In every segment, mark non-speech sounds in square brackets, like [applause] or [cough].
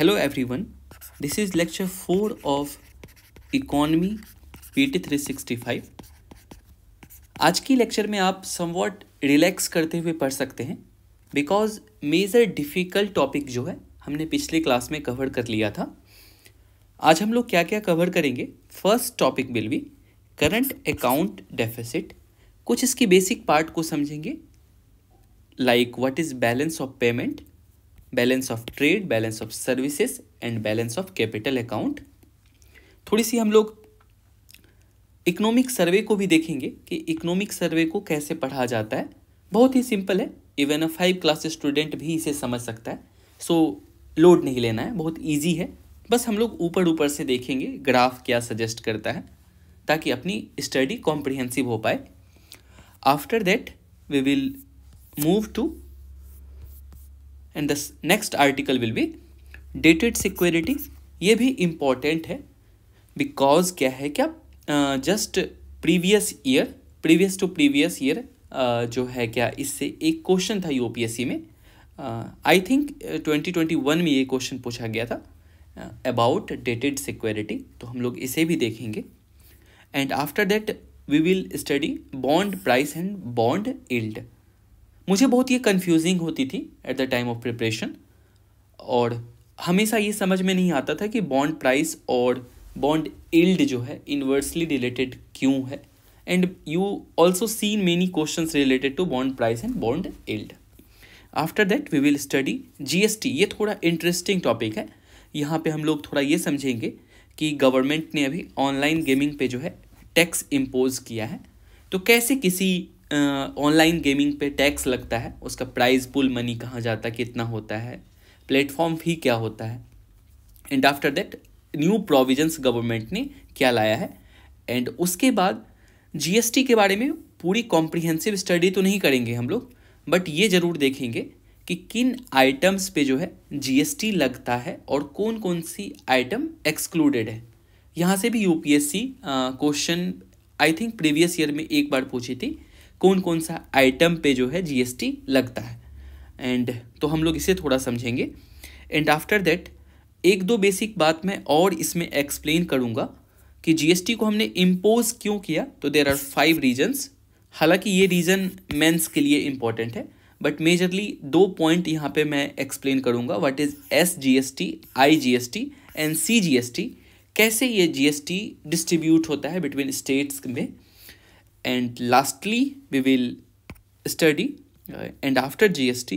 is lecture four of lecture P T economy sixty five आज की lecture में आप समवॉट रिलैक्स करते हुए पढ़ सकते हैं बिकॉज मेजर डिफ़िकल्ट टॉपिक जो है हमने पिछले क्लास में कवर कर लिया था आज हम लोग क्या क्या कवर करेंगे first topic will be current account deficit कुछ इसकी बेसिक पार्ट को समझेंगे like what is balance of payment balance of trade balance of services and balance of capital account थोड़ी सी हम लोग इकोनॉमिक सर्वे को भी देखेंगे कि इकोनॉमिक सर्वे को कैसे पढ़ा जाता है बहुत ही सिंपल है even a five class student भी इसे समझ सकता है सो लोड नहीं लेना है बहुत ईजी है बस हम लोग ऊपर ऊपर से देखेंगे ग्राफ क्या सजेस्ट करता है ताकि अपनी स्टडी कॉम्प्रिहेंसिव हो पाए after that we will move to and the next article will be dated security ये भी इम्पॉर्टेंट है बिकॉज क्या है क्या just previous year previous to previous year जो है क्या इससे एक क्वेश्चन था यूपीएससी में I think twenty twenty one में ये क्वेश्चन पूछा गया था अबाउट डेटेड सिक्योरिटी तो हम लोग इसे भी देखेंगे and after that we will study bond price and bond yield मुझे बहुत ये कन्फ्यूजिंग होती थी at the time of preparation और हमेशा ये समझ में नहीं आता था कि बॉन्ड प्राइस और बॉन्ड इल्ड जो है इन्वर्सली रिलेटेड क्यों है and you also seen many questions related to bond price and bond yield after that we will study G S T ये थोड़ा इंटरेस्टिंग टॉपिक है यहाँ पे हम लोग थोड़ा ये समझेंगे कि गवर्नमेंट ने अभी ऑनलाइन गेमिंग पे जो है टैक्स इम्पोज किया है तो कैसे किसी ऑनलाइन गेमिंग पे टैक्स लगता है उसका प्राइस पुल मनी कहाँ जाता है कितना होता है प्लेटफॉर्म फी क्या होता है and after that new provisions government ने क्या लाया है एंड उसके बाद जीएसटी के बारे में पूरी कॉम्प्रिहेंसिव स्टडी तो नहीं करेंगे हम लोग बट ये ज़रूर देखेंगे कि किन आइटम्स पे जो है जीएसटी लगता है और कौन कौन सी आइटम एक्सक्लूडेड है यहाँ से भी UPSC question I think previous year में एक बार पूछी थी कौन कौन सा आइटम पे जो है जीएसटी लगता है एंड तो हम लोग इसे थोड़ा समझेंगे एंड आफ्टर दैट एक दो बेसिक बात मैं और इसमें एक्सप्लेन करूँगा कि जीएसटी को हमने इम्पोज क्यों किया तो देर आर फाइव रीजन्स हालांकि ये रीज़न मेंस के लिए इम्पॉर्टेंट है बट मेजरली दो पॉइंट यहाँ पे मैं एक्सप्लेन करूँगा what is S G S T I G S T and C G S T कैसे ये जी एस टी डिस्ट्रीब्यूट होता है बिटवीन स्टेट्स में and lastly we will study uh, and after gst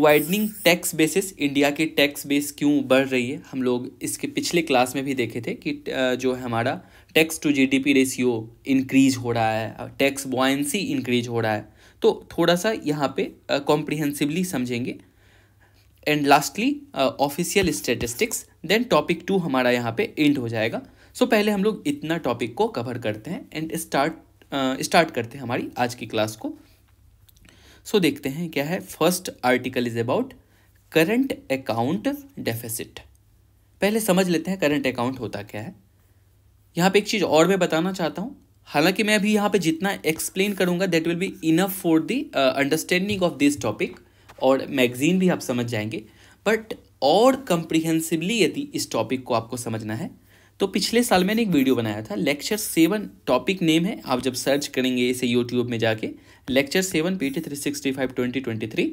widening tax basis India के tax base क्यों बढ़ रही है हम लोग इसके पिछले क्लास में भी देखे थे कि uh, जो है हमारा tax to GDP ratio increase हो रहा है टैक्स बॉयंसी इंक्रीज हो रहा है तो थोड़ा सा यहाँ पे कॉम्प्रिहेंसिवली uh, समझेंगे and lastly official statistics then topic two हमारा यहाँ पे एंड हो जाएगा सो so, पहले हम लोग इतना टॉपिक को कवर करते हैं एंड स्टार्ट स्टार्ट करते हैं हमारी आज की क्लास को सो so, देखते हैं क्या है first article is about current account deficit पहले समझ लेते हैं करंट अकाउंट होता क्या है यहाँ पे एक चीज़ और मैं बताना चाहता हूँ हालांकि मैं अभी यहाँ पे जितना एक्सप्लेन करूँगा that will be enough for the understanding of this topic और मैगजीन भी आप समझ जाएंगे बट और कंप्रिहेंसिवली यदि इस टॉपिक को आपको समझना है तो पिछले साल मैंने एक वीडियो बनाया था लेक्चर सेवन टॉपिक नेम है आप जब सर्च करेंगे इसे यूट्यूब में जाके lecture seven P T three sixty five twenty twenty three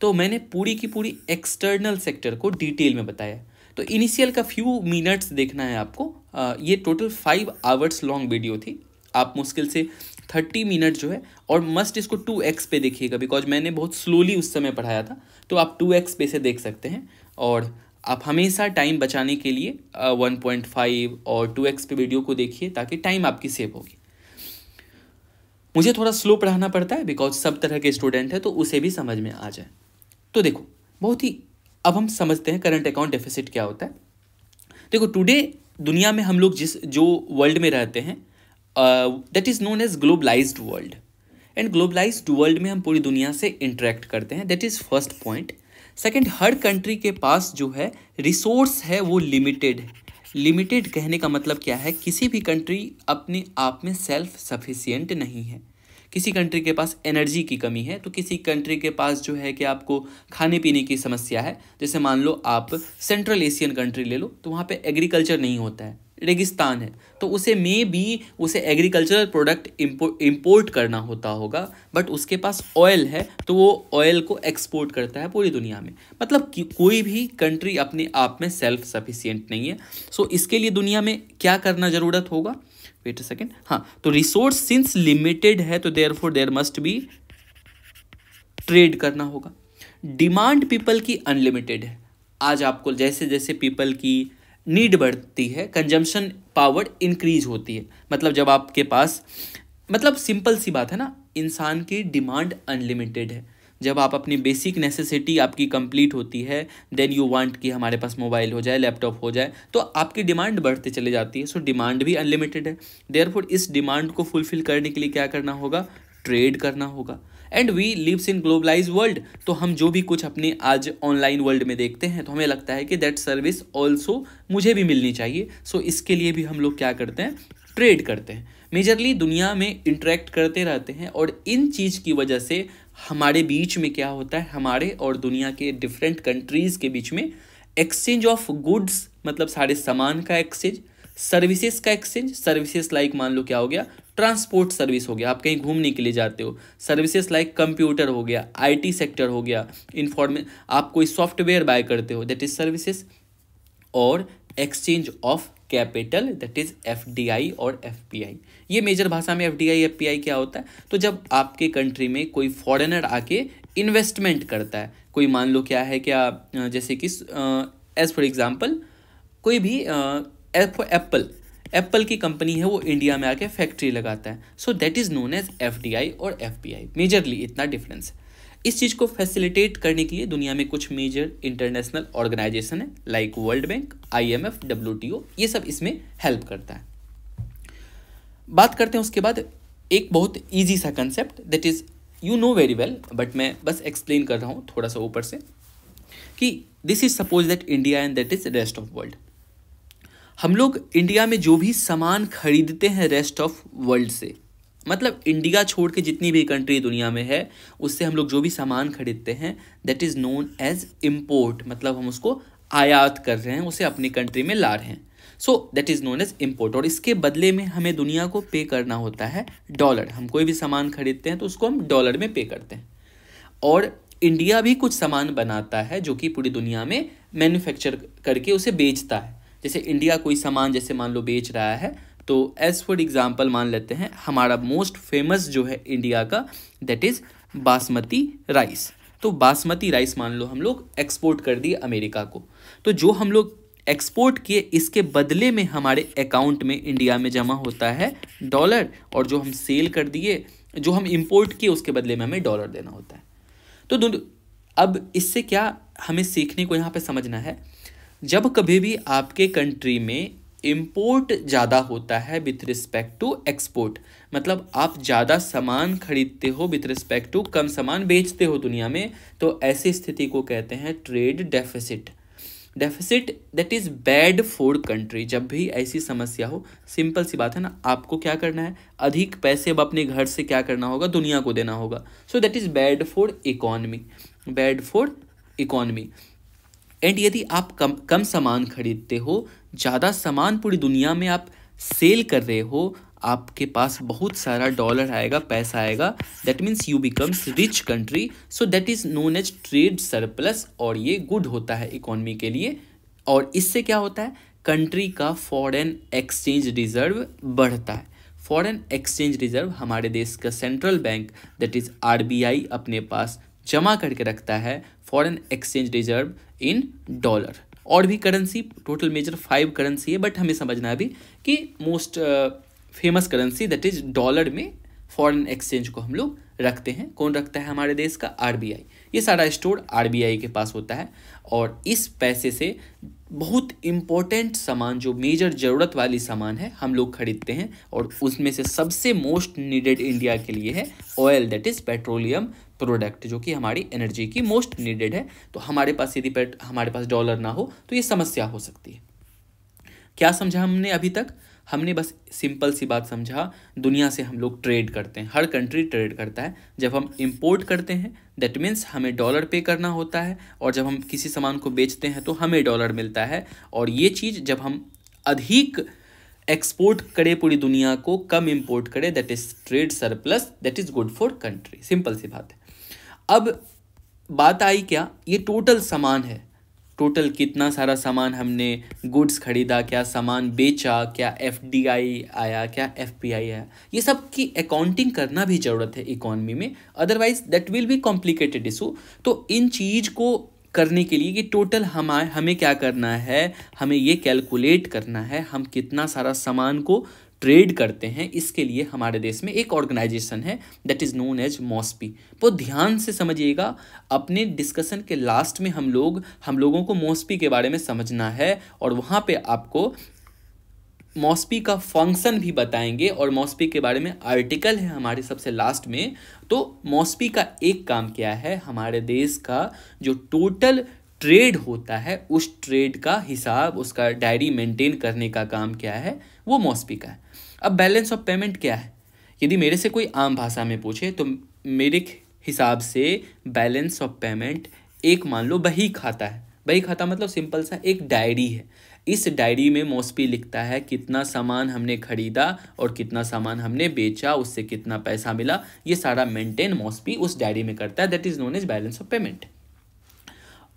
तो मैंने पूरी की पूरी एक्सटर्नल सेक्टर को डिटेल में बताया तो इनिशियल का फ्यू मिनट्स देखना है आपको आ, ये total five hours long video थी आप मुश्किल से थर्टी मिनट जो है और मस्ट इसको टू एक्स पे देखिएगा बिकॉज मैंने बहुत स्लोली उस समय पढ़ाया था तो आप टू एक्स पे से देख सकते हैं और आप हमेशा टाइम बचाने के लिए वन पॉइंट फाइव और टू एक्स पे वीडियो को देखिए ताकि टाइम आपकी सेव होगी मुझे थोड़ा स्लो पढ़ाना पड़ता है बिकॉज सब तरह के स्टूडेंट हैं तो उसे भी समझ में आ जाए तो देखो बहुत ही अब हम समझते हैं करंट अकाउंट डेफिसिट क्या होता है देखो टुडे दुनिया में हम लोग जिस जो वर्ल्ड में रहते हैं that is known as globalized world and globalized world में हम पूरी दुनिया से इंटरेक्ट करते हैं that is first point second हर कंट्री के पास जो है रिसोर्स है वो लिमिटेड है लिमिटेड कहने का मतलब क्या है किसी भी कंट्री अपने आप में सेल्फ सफिशियंट नहीं है किसी कंट्री के पास एनर्जी की कमी है तो किसी कंट्री के पास जो है कि आपको खाने पीने की समस्या है जैसे मान लो आप सेंट्रल एशियन कंट्री ले लो तो वहाँ पे एग्रीकल्चर नहीं होता है रेगिस्तान है तो उसे मे भी उसे एग्रीकल्चरल प्रोडक्ट इम्पोर्ट करना होता होगा बट उसके पास ऑयल है तो वो ऑयल को एक्सपोर्ट करता है पूरी दुनिया में मतलब कोई भी कंट्री अपने आप में सेल्फ सफिशियंट नहीं है सो so, इसके लिए दुनिया में क्या करना ज़रूरत होगा वेट अ सेकेंड हाँ तो रिसोर्स सिंस लिमिटेड है तो therefore there must be trade करना होगा डिमांड पीपल की अनलिमिटेड है आज आपको जैसे जैसे पीपल की नीड बढ़ती है कंजम्पशन पावर इंक्रीज होती है मतलब जब आपके पास मतलब सिंपल सी बात है ना इंसान की डिमांड अनलिमिटेड है जब आप अपनी बेसिक नेसेसिटी आपकी कंप्लीट होती है देन यू वांट कि हमारे पास मोबाइल हो जाए लैपटॉप हो जाए तो आपकी डिमांड बढ़ते चले जाती है सो so, डिमांड भी अनलिमिटेड है देयरफॉर इस डिमांड को फुलफिल करने के लिए क्या करना होगा ट्रेड करना होगा and we lives in globalize world तो हम जो भी कुछ अपने आज ऑनलाइन वर्ल्ड में देखते हैं तो हमें लगता है कि दैट सर्विस ऑल्सो मुझे भी मिलनी चाहिए सो so, इसके लिए भी हम लोग क्या करते हैं ट्रेड करते हैं मेजरली दुनिया में इंटरेक्ट करते रहते हैं और इन चीज़ की वजह से हमारे बीच में क्या होता है हमारे और दुनिया के डिफरेंट कंट्रीज़ के बीच में एक्सचेंज ऑफ गुड्स मतलब सारे सामान का एक्सचेंज सर्विसेज का एक्सचेंज सर्विसेज लाइक मान लो क्या हो गया ट्रांसपोर्ट सर्विस हो गया आप कहीं घूमने के लिए जाते हो सर्विसेज लाइक कंप्यूटर हो गया आईटी सेक्टर हो गया इन्फॉर्मे आप कोई सॉफ्टवेयर बाय करते हो दैट इज सर्विसेज और exchange of capital that is F और एफ ये मेजर भाषा में एफ डी क्या होता है तो जब आपके कंट्री में कोई फॉरेनर आके इन्वेस्टमेंट करता है कोई मान लो क्या है क्या जैसे कि एज फॉर एग्जाम्पल कोई भी एप्पल एप्पल की कंपनी है वो इंडिया में आके फैक्ट्री लगाता है so that is known as F और एफ मेजरली इतना डिफरेंस है इस चीज़ को फैसिलिटेट करने के लिए दुनिया में कुछ मेजर इंटरनेशनल ऑर्गेनाइजेशन है like world bank IMF WTO ये सब इसमें हेल्प करता है बात करते हैं उसके बाद एक बहुत ईजी सा concept that is you know very well but मैं बस एक्सप्लेन कर रहा हूँ थोड़ा सा ऊपर से कि this is suppose that India and that is rest of world हम लोग इंडिया में जो भी सामान खरीदते हैं रेस्ट ऑफ वर्ल्ड से मतलब इंडिया छोड़ के जितनी भी कंट्री दुनिया में है उससे हम लोग जो भी सामान खरीदते हैं that is known as import मतलब हम उसको आयात कर रहे हैं उसे अपनी कंट्री में ला रहे हैं so that is known as import और इसके बदले में हमें दुनिया को पे करना होता है डॉलर हम कोई भी सामान खरीदते हैं तो उसको हम डॉलर में पे करते हैं और इंडिया भी कुछ सामान बनाता है जो कि पूरी दुनिया में मैन्युफैक्चर करके उसे बेचता है जैसे इंडिया कोई सामान जैसे मान लो बेच रहा है तो एज फॉर एग्ज़ाम्पल मान लेते हैं हमारा मोस्ट फेमस जो है इंडिया का दैट इज़ बासमती राइस तो बासमती राइस मान लो हम लोग एक्सपोर्ट कर दिए अमेरिका को तो जो हम लोग एक्सपोर्ट किए इसके बदले में हमारे अकाउंट में इंडिया में जमा होता है डॉलर और जो हम सेल कर दिए जो हम इंपोर्ट किए उसके बदले में हमें डॉलर देना होता है तो अब इससे क्या हमें सीखने को यहाँ पे समझना है जब कभी भी आपके कंट्री में इम्पोर्ट ज़्यादा होता है विथ रिस्पेक्ट टू एक्सपोर्ट मतलब आप ज़्यादा सामान खरीदते हो विथ रिस्पेक्ट टू कम सामान बेचते हो दुनिया में तो ऐसी स्थिति को कहते हैं trade deficit deficit that is bad for country जब भी ऐसी समस्या हो सिंपल सी बात है ना आपको क्या करना है अधिक पैसे अब अपने घर से क्या करना होगा दुनिया को देना होगा so that is bad for economy bad for economy and यदि आप कम कम सामान खरीदते हो ज़्यादा सामान पूरी दुनिया में आप सेल कर रहे हो आपके पास बहुत सारा डॉलर आएगा पैसा आएगा that means you becomes rich country so that is known as trade surplus और ये गुड होता है इकोनमी के लिए और इससे क्या होता है कंट्री का फॉरेन एक्सचेंज रिजर्व बढ़ता है फॉरेन एक्सचेंज रिजर्व हमारे देश का central bank that is R अपने पास जमा करके रखता है foreign exchange reserve in dollar और भी currency total major five currency है बट हमें समझना अभी कि most famous currency that is dollar में फॉरेन एक्सचेंज को हम लोग रखते हैं कौन रखता है हमारे देश का आरबीआई ये सारा स्टोर आरबीआई के पास होता है और इस पैसे से बहुत इम्पोर्टेंट सामान जो मेजर ज़रूरत वाली सामान है हम लोग खरीदते हैं और उसमें से सबसे मोस्ट नीडेड इंडिया के लिए है oil that is petroleum product जो कि हमारी एनर्जी की मोस्ट नीडेड है तो हमारे पास यदि पेट हमारे पास डॉलर ना हो तो ये समस्या हो सकती है क्या समझा हमने अभी तक हमने बस सिंपल सी बात समझा दुनिया से हम लोग ट्रेड करते हैं हर कंट्री ट्रेड करता है जब हम इंपोर्ट करते हैं दैट मीन्स हमें डॉलर पे करना होता है और जब हम किसी सामान को बेचते हैं तो हमें डॉलर मिलता है और ये चीज़ जब हम अधिक एक्सपोर्ट करें पूरी दुनिया को कम इंपोर्ट करें that is trade surplus that is good for country simple सी बात है अब बात आई क्या ये टोटल सामान है टोटल कितना सारा सामान हमने गुड्स खरीदा क्या सामान बेचा क्या एफ आया क्या एफ आया ये सब की अकाउंटिंग करना भी ज़रूरत है इकोनॉमी में otherwise that will be complicated issue तो इन चीज़ को करने के लिए कि टोटल हम हमें क्या करना है हमें ये कैलकुलेट करना है हम कितना सारा सामान को ट्रेड करते हैं इसके लिए हमारे देश में एक ऑर्गेनाइजेशन है that is known as MoSPI बहुत ध्यान से समझिएगा अपने डिस्कशन के लास्ट में हम लोग हम लोगों को मॉस्पी के बारे में समझना है और वहाँ पे आपको मॉस्पी का फंक्शन भी बताएंगे और मॉस्पी के बारे में आर्टिकल है हमारे सबसे लास्ट में तो मॉस्पी का एक काम क्या है हमारे देश का जो टोटल ट्रेड होता है उस ट्रेड का हिसाब उसका डायरी मेंटेन करने का काम क्या है वो मॉस्पी का है अब बैलेंस ऑफ पेमेंट क्या है यदि मेरे से कोई आम भाषा में पूछे तो मेरे हिसाब से बैलेंस ऑफ पेमेंट एक मान लो बही खाता है बही खाता मतलब सिंपल सा एक डायरी है इस डायरी में मोस्पी लिखता है कितना सामान हमने खरीदा और कितना सामान हमने बेचा उससे कितना पैसा मिला ये सारा मेंटेन मोस्पी उस डायरी में करता है that is known as balance of payment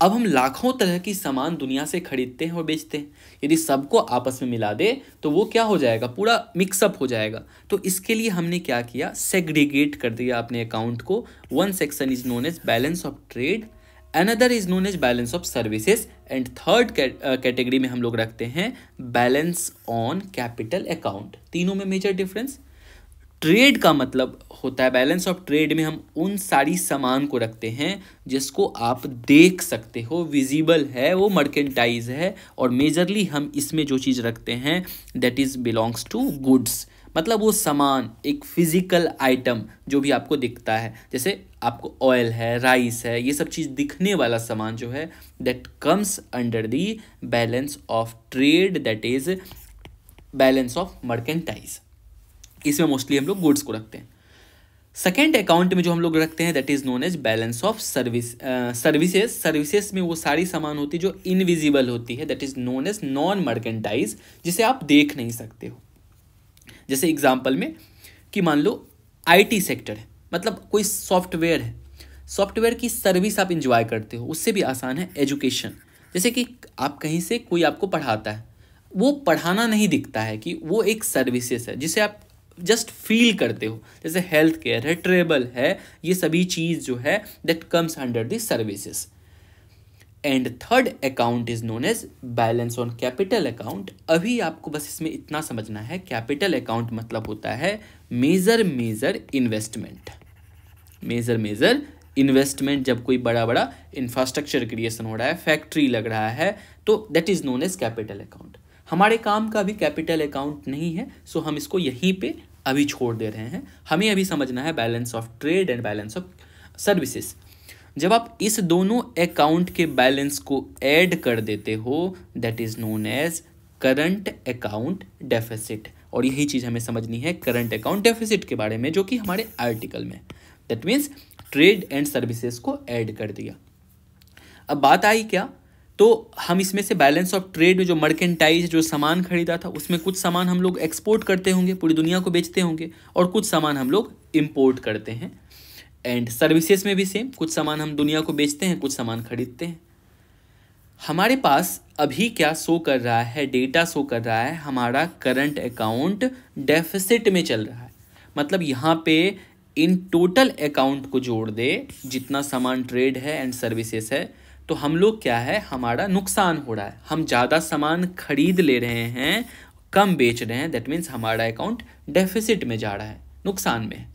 अब हम लाखों तरह की सामान दुनिया से खरीदते हैं और बेचते हैं यदि सबको आपस में मिला दे तो वो क्या हो जाएगा पूरा मिक्सअप हो जाएगा तो इसके लिए हमने क्या किया सेग्रीगेट कर दिया अपने अकाउंट को one section is known as balance of trade another is known as balance of services and third category में हम लोग रखते हैं बैलेंस ऑन कैपिटल अकाउंट तीनों में मेजर डिफरेंस ट्रेड का मतलब होता है बैलेंस ऑफ ट्रेड में हम उन सारी सामान को रखते हैं जिसको आप देख सकते हो विजिबल है वो मर्केंटाइज है और मेजरली हम इसमें जो चीज़ रखते हैं that is belongs to goods मतलब वो सामान एक फिज़िकल आइटम जो भी आपको दिखता है जैसे आपको ऑयल है राइस है ये सब चीज़ दिखने वाला सामान जो है that comes under the balance of trade that is balance of merchandise इसमें मोस्टली हम लोग गुड्स को रखते हैं सेकेंड अकाउंट में जो हम लोग रखते हैं that is known as balance of service services services में वो सारी सामान होती है जो इनविजिबल होती है that is known as non merchandise जिसे आप देख नहीं सकते हो जैसे एग्जाम्पल में कि मान लो आईटी सेक्टर है मतलब कोई सॉफ्टवेयर है सॉफ्टवेयर की सर्विस आप इंजॉय करते हो उससे भी आसान है एजुकेशन जैसे कि आप कहीं से कोई आपको पढ़ाता है वो पढ़ाना नहीं दिखता है कि वो एक सर्विसेज है जिसे आप जस्ट फील करते हो जैसे हेल्थ केयर है ट्रेबल है ये सभी चीज़ जो है that comes under the services and third account is known as balance on capital account अभी आपको बस इसमें इतना समझना है कैपिटल अकाउंट मतलब होता है major major investment major major investment जब कोई बड़ा बड़ा इंफ्रास्ट्रक्चर क्रिएशन हो रहा है फैक्ट्री लग रहा है तो that is known as capital account हमारे काम का भी कैपिटल अकाउंट नहीं है सो हम इसको यहीं पे अभी छोड़ दे रहे हैं हमें अभी समझना है balance of trade and balance of services जब आप इस दोनों अकाउंट के बैलेंस को ऐड कर देते हो that is known as current account deficit और यही चीज़ हमें समझनी है करंट अकाउंट डेफिसिट के बारे में जो कि हमारे आर्टिकल में that means trade and services को ऐड कर दिया अब बात आई क्या तो हम इसमें से बैलेंस ऑफ ट्रेड में जो मर्केंटाइज जो सामान खरीदा था उसमें कुछ सामान हम लोग एक्सपोर्ट करते होंगे पूरी दुनिया को बेचते होंगे और कुछ सामान हम लोग इम्पोर्ट करते हैं एंड सर्विसेज में भी सेम कुछ सामान हम दुनिया को बेचते हैं कुछ सामान खरीदते हैं हमारे पास अभी क्या शो कर रहा है डेटा शो कर रहा है हमारा करंट अकाउंट डेफिसिट में चल रहा है मतलब यहाँ पे इन टोटल अकाउंट को जोड़ दे जितना सामान ट्रेड है एंड सर्विसेज है तो हम लोग क्या है हमारा नुकसान हो रहा है हम ज़्यादा सामान खरीद ले रहे हैं कम बेच रहे हैं दैट मीन्स हमारा अकाउंट डेफिसिट में जा रहा है नुकसान में है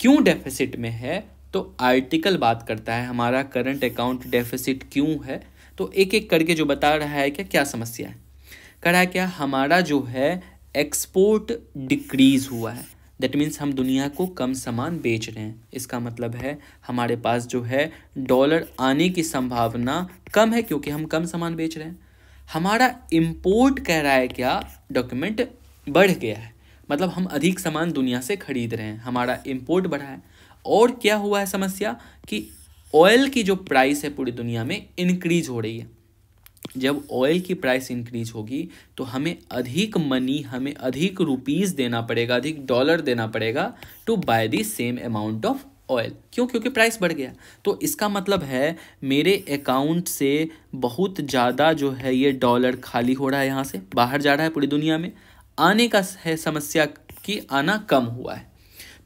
क्यों डेफिसिट में है तो आर्टिकल बात करता है हमारा करंट अकाउंट डेफिसिट क्यों है तो एक एक करके जो बता रहा है क्या क्या समस्या है कह रहा है क्या हमारा जो है एक्सपोर्ट डिक्रीज़ हुआ है दैट मीन्स हम दुनिया को कम सामान बेच रहे हैं इसका मतलब है हमारे पास जो है डॉलर आने की संभावना कम है क्योंकि हम कम सामान बेच रहे हैं हमारा इम्पोर्ट कह रहा है क्या डॉक्यूमेंट बढ़ गया है मतलब हम अधिक सामान दुनिया से खरीद रहे हैं हमारा इम्पोर्ट बढ़ा है और क्या हुआ है समस्या कि ऑयल की जो प्राइस है पूरी दुनिया में इंक्रीज हो रही है जब ऑयल की प्राइस इंक्रीज होगी तो हमें अधिक मनी हमें अधिक रुपीस देना पड़ेगा अधिक डॉलर देना पड़ेगा to buy the same amount of oil क्यों क्योंकि प्राइस बढ़ गया तो इसका मतलब है मेरे अकाउंट से बहुत ज़्यादा जो है ये डॉलर खाली हो रहा है यहाँ से बाहर जा रहा है पूरी दुनिया में आने का है समस्या कि आना कम हुआ है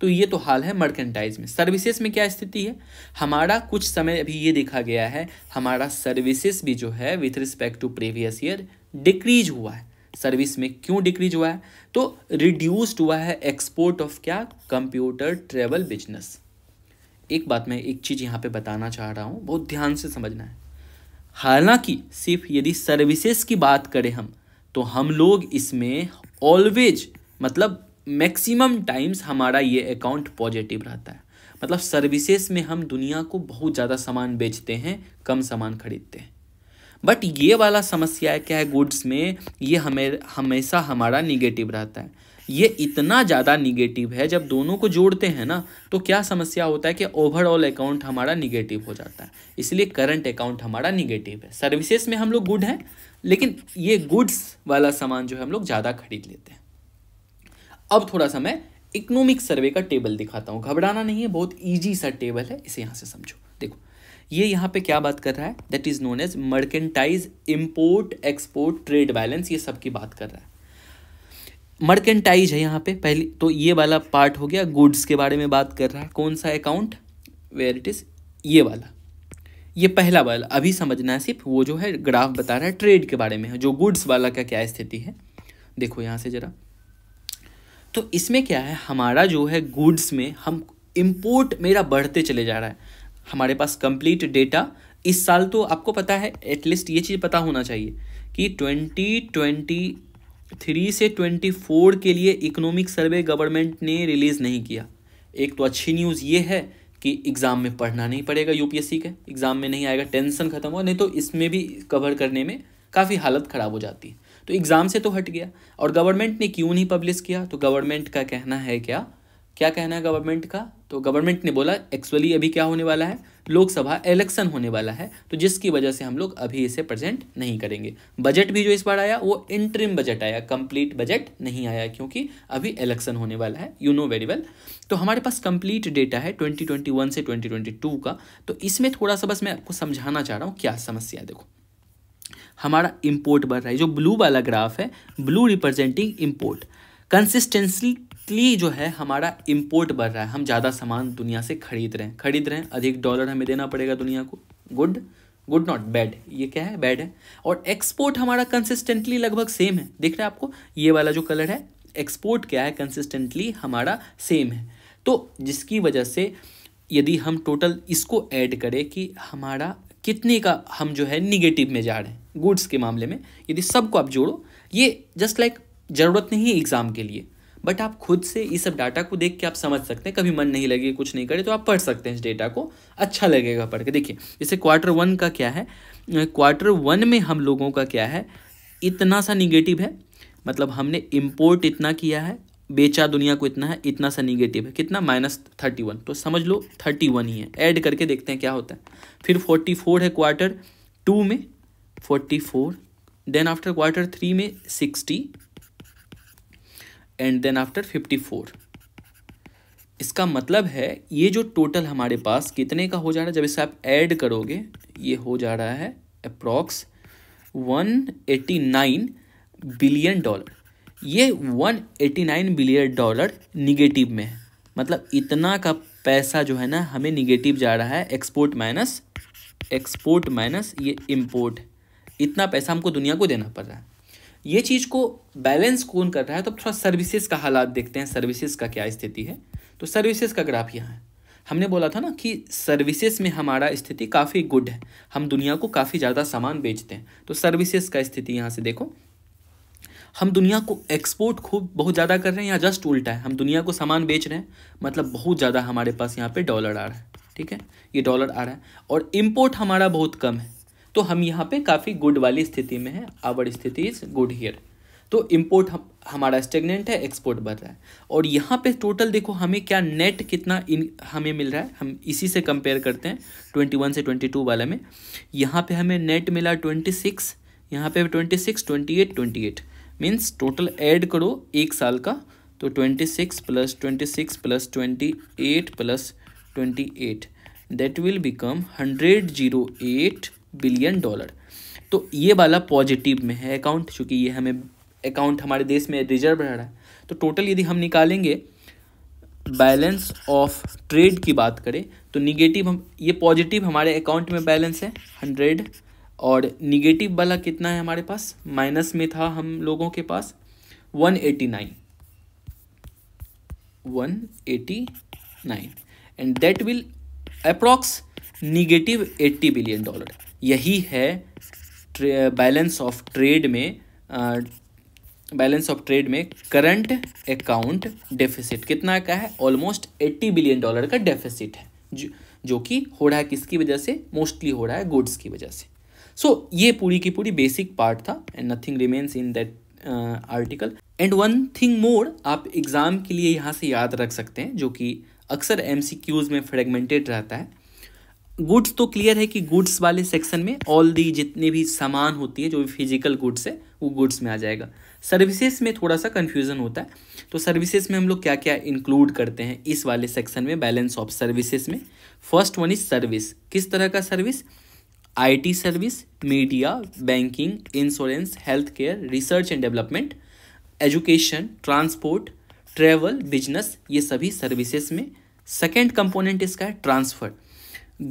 तो ये तो हाल है मर्केंटाइज में सर्विसेज में क्या स्थिति है हमारा कुछ समय अभी ये देखा गया है हमारा सर्विसेज भी जो है with respect to previous year decrease हुआ है सर्विस में क्यों डिक्रीज हुआ है तो रिड्यूस्ड हुआ है एक्सपोर्ट ऑफ क्या कंप्यूटर ट्रेवल बिजनेस एक बात मैं एक चीज़ यहाँ पे बताना चाह रहा हूँ बहुत ध्यान से समझना है हालांकि सिर्फ यदि सर्विसेज की बात करें हम तो हम लोग इसमें ऑलवेज मतलब मैक्सिमम टाइम्स हमारा ये अकाउंट पॉजिटिव रहता है मतलब सर्विसेज में हम दुनिया को बहुत ज़्यादा सामान बेचते हैं कम सामान खरीदते हैं बट ये वाला समस्या है क्या है गुड्स में ये हमें हमेशा हमारा निगेटिव रहता है ये इतना ज़्यादा निगेटिव है जब दोनों को जोड़ते हैं ना तो क्या समस्या होता है कि ओवरऑल अकाउंट हमारा निगेटिव हो जाता है इसलिए करंट अकाउंट हमारा निगेटिव है सर्विसेज में हम लोग गुड हैं लेकिन ये गुड्स वाला सामान जो है हम लोग ज़्यादा खरीद लेते हैं अब थोड़ा सा मैं इकोनॉमिक सर्वे का टेबल दिखाता हूँ घबराना नहीं है बहुत ईजी सा टेबल है इसे यहाँ से समझो देखो ये यहाँ पे क्या बात कर रहा है that is known as merchandise import export trade balance ये सब की बात कर रहा है मर्केंटाइज है यहाँ पे पहली तो ये वाला पार्ट हो गया गुड्स के बारे में बात कर रहा है कौन सा अकाउंट वेयर इट इज़ ये वाला ये पहला वाला अभी समझना है सिर्फ वो जो है ग्राफ बता रहा है ट्रेड के बारे में जो गुड्स वाला का क्या स्थिति है देखो यहाँ से ज़रा तो इसमें क्या है हमारा जो है गुड्स में हम इम्पोर्ट मेरा बढ़ते चले जा रहा है हमारे पास कंप्लीट डेटा इस साल तो आपको पता है एटलीस्ट ये चीज़ पता होना चाहिए कि ट्वेंटी ट्वेंटी थ्री से ट्वेंटी फोर के लिए इकोनॉमिक सर्वे गवर्नमेंट ने रिलीज़ नहीं किया एक तो अच्छी न्यूज़ ये है कि एग्ज़ाम में पढ़ना नहीं पड़ेगा यूपीएससी के एग्ज़ाम में नहीं आएगा टेंशन ख़त्म हुआ नहीं तो इसमें भी कवर करने में काफ़ी हालत ख़राब हो जाती है तो एग्ज़ाम से तो हट गया और गवर्नमेंट ने क्यों नहीं पब्लिश किया तो गवर्नमेंट का कहना है क्या क्या कहना है गवर्नमेंट का तो गवर्नमेंट ने बोला एक्चुअली अभी क्या होने वाला है लोकसभा इलेक्शन होने वाला है तो जिसकी वजह से हम लोग अभी इसे प्रेजेंट नहीं करेंगे बजट भी जो इस बार आया वो इंट्रीम बजट आया कंप्लीट बजट नहीं आया क्योंकि अभी इलेक्शन होने वाला है यू नो वेरी वेल तो हमारे पास कंप्लीट डेटा है 2021 से 2022 का तो इसमें थोड़ा सा बस मैं आपको समझाना चाह रहा हूँ क्या समस्या देखो हमारा इम्पोर्ट बढ़ रहा है जो ब्लू वाला ग्राफ है ब्लू रिप्रेजेंटिंग इम्पोर्ट कंसिस्टेंसली जो है हमारा इम्पोर्ट बढ़ रहा है हम ज़्यादा सामान दुनिया से खरीद रहे हैं खरीद रहे हैं अधिक डॉलर हमें देना पड़ेगा दुनिया को गुड गुड नॉट बैड ये क्या है बैड है और एक्सपोर्ट हमारा कंसिस्टेंटली लगभग सेम है देख रहे हैं आपको ये वाला जो कलर है एक्सपोर्ट क्या है कंसिस्टेंटली हमारा सेम है तो जिसकी वजह से यदि हम टोटल इसको ऐड करें कि हमारा कितने का हम जो है निगेटिव में जा रहे हैं गुड्स के मामले में यदि सबको आप जोड़ो ये जस्ट लाइक ज़रूरत नहीं है एग्ज़ाम के लिए बट आप खुद से ये सब डाटा को देख के आप समझ सकते हैं कभी मन नहीं लगे कुछ नहीं करे तो आप पढ़ सकते हैं इस डेटा को अच्छा लगेगा पढ़ के देखिए जैसे क्वार्टर वन का क्या है क्वार्टर वन में हम लोगों का क्या है इतना सा निगेटिव है मतलब हमने इम्पोर्ट इतना किया है बेचा दुनिया को इतना है इतना सा निगेटिव है कितना माइनस थर्टी वन तो समझ लो थर्टी वन ही है ऐड करके देखते हैं क्या होता है फिर फोर्टी फोर है क्वार्टर टू में forty four then after quarter three में sixty and then after fifty four इसका मतलब है ये जो टोटल हमारे पास कितने का हो जा रहा है जब इसे आप ऐड करोगे ये हो जा रहा है approx one eighty nine billion dollar ये 189 बिलियन डॉलर निगेटिव में है मतलब इतना का पैसा जो है ना हमें निगेटिव जा रहा है एक्सपोर्ट माइनस एक्सपोर्ट माइनस ये इम्पोर्ट इतना पैसा हमको दुनिया को देना पड़ रहा है ये चीज़ को बैलेंस कौन कर रहा है तो थोड़ा सर्विसेज का हालात देखते हैं सर्विसेज का क्या स्थिति है तो सर्विसेज का ग्राफ यहाँ है हमने बोला था ना कि सर्विसेज में हमारा स्थिति काफ़ी गुड है हम दुनिया को काफ़ी ज़्यादा सामान बेचते हैं तो सर्विसेज का स्थिति यहाँ से देखो हम दुनिया को एक्सपोर्ट खूब बहुत ज़्यादा कर रहे हैं या जस्ट उल्टा है हम दुनिया को सामान बेच रहे हैं मतलब बहुत ज़्यादा हमारे पास यहाँ पे डॉलर आ रहा है ठीक है ये डॉलर आ रहा है और इम्पोर्ट हमारा बहुत कम है तो हम यहाँ पे काफ़ी गुड वाली स्थिति में है आवर स्थिति इज़ गुड हियर तो इम्पोर्ट हम हमारा स्टेगनेंट है एक्सपोर्ट बढ़ रहा है और यहाँ पे टोटल देखो हमें क्या नेट कितना इन हमें मिल रहा है हम इसी से कंपेयर करते हैं ट्वेंटी वन से ट्वेंटी टू वाले में यहाँ पे हमें नेट मिला ट्वेंटी सिक्स यहाँ पे twenty six twenty eight twenty eight means total add करो एक साल का तो twenty six plus twenty six plus twenty eight plus twenty eight that will become hundred zero eight billion dollar तो ये वाला पॉजिटिव में है अकाउंट चूँकि ये हमें अकाउंट हमारे देश में रिजर्व रह रहा है तो टोटल यदि हम निकालेंगे बैलेंस ऑफ ट्रेड की बात करें तो निगेटिव हम ये पॉजिटिव हमारे अकाउंट में बैलेंस है हंड्रेड और निगेटिव वाला कितना है हमारे पास माइनस में था हम लोगों के पास one eighty nine one eighty nine and that will approx negative eighty billion dollar यही है बैलेंस ऑफ ट्रेड में बैलेंस ऑफ ट्रेड में करंट अकाउंट डेफिसिट कितना का है ऑलमोस्ट एट्टी बिलियन डॉलर का डेफिसिट है जो, जो कि हो रहा है किसकी वजह से मोस्टली हो रहा है गुड्स की वजह से सो ये पूरी की पूरी बेसिक पार्ट था and nothing remains in that article and one thing more आप एग्ज़ाम के लिए यहाँ से याद रख सकते हैं जो कि अक्सर एम में फ्रेगमेंटेड रहता है गुड्स तो क्लियर है कि गुड्स वाले सेक्शन में ऑल दी जितने भी सामान होती है जो भी फिजिकल गुड्स है वो गुड्स में आ जाएगा सर्विसेज में थोड़ा सा कन्फ्यूज़न होता है तो सर्विसेज में हम लोग क्या क्या इंक्लूड करते हैं इस वाले सेक्शन में बैलेंस ऑफ सर्विसेज में फर्स्ट वन इज़ सर्विस किस तरह का service IT service media banking insurance health care research and development education transport travel business ये सभी सर्विसेज में सेकेंड कंपोनेंट इसका है ट्रांसफ़र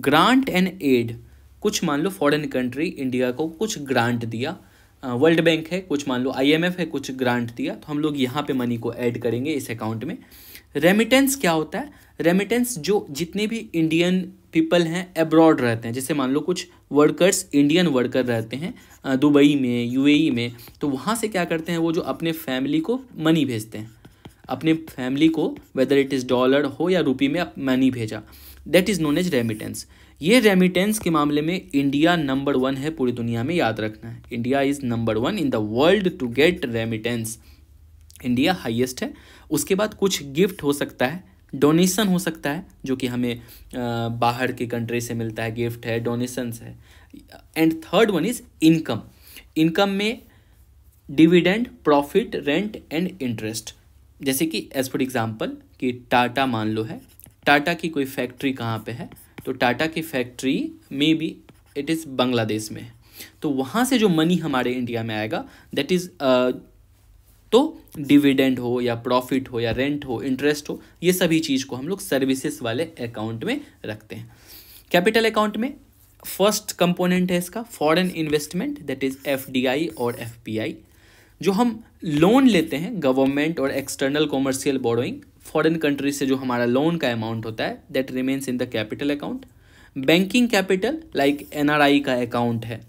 ग्रांट एंड एड कुछ मान लो फॉरेन कंट्री इंडिया को कुछ ग्रांट दिया वर्ल्ड बैंक है कुछ मान लो आईएमएफ है कुछ ग्रांट दिया तो हम लोग यहाँ पे मनी को ऐड करेंगे इस अकाउंट में रेमिटेंस क्या होता है रेमिटेंस जो जितने भी इंडियन पीपल हैं एब्रॉड रहते हैं जैसे मान लो कुछ वर्कर्स इंडियन वर्कर रहते हैं दुबई में यूएई e में तो वहाँ से क्या करते हैं वो जो अपने फैमिली को मनी भेजते हैं अपने फैमिली को वेदर इट इज़ डॉलर हो या रुपी में मनी भेजा that is known as remittance ये रेमिटेंस के मामले में इंडिया नंबर वन है पूरी दुनिया में याद रखना है India is number one in the world to get remittance India highest है उसके बाद कुछ गिफ्ट हो सकता है डोनेसन हो सकता है जो कि हमें बाहर की कंट्री से मिलता है गिफ्ट है डोनेसन्स है and third one is income income में dividend profit rent and interest जैसे कि एज फॉर एग्जाम्पल कि टाटा मान लो है टाटा की कोई फैक्ट्री कहाँ पे है तो टाटा की factory maybe it is Bangladesh में है तो वहाँ से जो मनी हमारे इंडिया में आएगा दैट इज़ तो डिविडेंड हो या प्रॉफिट हो या रेंट हो इंटरेस्ट हो ये सभी चीज़ को हम लोग सर्विसेस वाले अकाउंट में रखते हैं कैपिटल अकाउंट में फर्स्ट कंपोनेंट है इसका foreign investment that is F और एफ जो हम लोन लेते हैं गवर्नमेंट और external commercial borrowing foreign country से जो हमारा लोन का अमाउंट होता है that remains in the capital account banking capital like NRI का अकाउंट है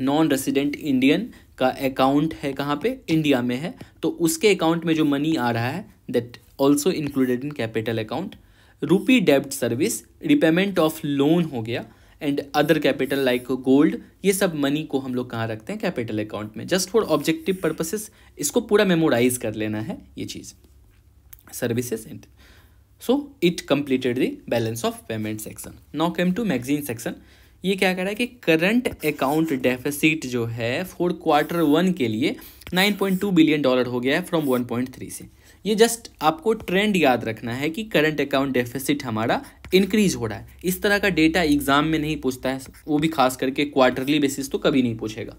नॉन रेसिडेंट इंडियन का अकाउंट है कहाँ पे इंडिया में है तो उसके अकाउंट में जो मनी आ रहा है that also included in capital account rupee डेब्ट सर्विस रिपेमेंट ऑफ लोन हो गया and other capital like gold ये सब मनी को हम लोग कहाँ रखते हैं कैपिटल अकाउंट में जस्ट फॉर ऑब्जेक्टिव पर्पसेस इसको पूरा मेमोराइज कर लेना है ये चीज़ services and so it completed the balance of payment section now came to magazine section ये क्या कह रहा है कि करंट अकाउंट डेफिसिट जो है फोर क्वार्टर वन के लिए 9.2 बिलियन डॉलर हो गया है फ्रॉम 1.3 से ये जस्ट आपको ट्रेंड याद रखना है कि करंट अकाउंट डेफिसिट हमारा इंक्रीज हो रहा है इस तरह का डेटा एग्जाम में नहीं पूछता है वो भी खास करके क्वार्टरली बेसिस तो कभी नहीं पूछेगा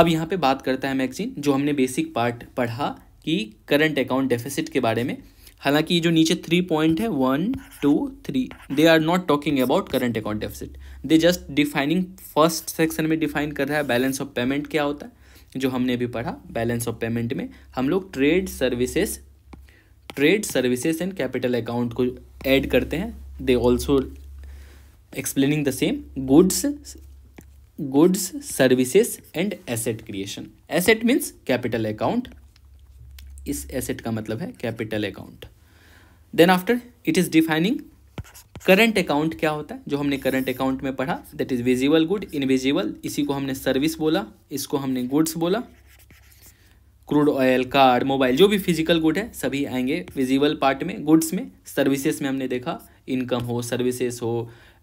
अब यहाँ पे बात करता है मैगजीन जो हमने बेसिक पार्ट पढ़ा कि करंट अकाउंट डेफिसिट के बारे में हालांकि जो नीचे थ्री पॉइंट है one two three they are not talking about current account deficit they just defining first section में डिफाइन कर रहा है बैलेंस ऑफ पेमेंट क्या होता है जो हमने अभी पढ़ा बैलेंस ऑफ पेमेंट में हम लोग trade services trade services and capital account को ऐड करते हैं they also explaining the same goods goods services and asset creation asset means capital account इस एसेट का मतलब है capital account then after it is defining current account क्या होता है जो हमने करंट अकाउंट में पढ़ा that is visible good invisible इसी को हमने सर्विस बोला इसको हमने गुड्स बोला क्रूड ऑयल कार मोबाइल जो भी फिजिकल गुड है सभी आएंगे विजिबल पार्ट में गुड्स में सर्विसेज में हमने देखा इनकम हो सर्विसेज हो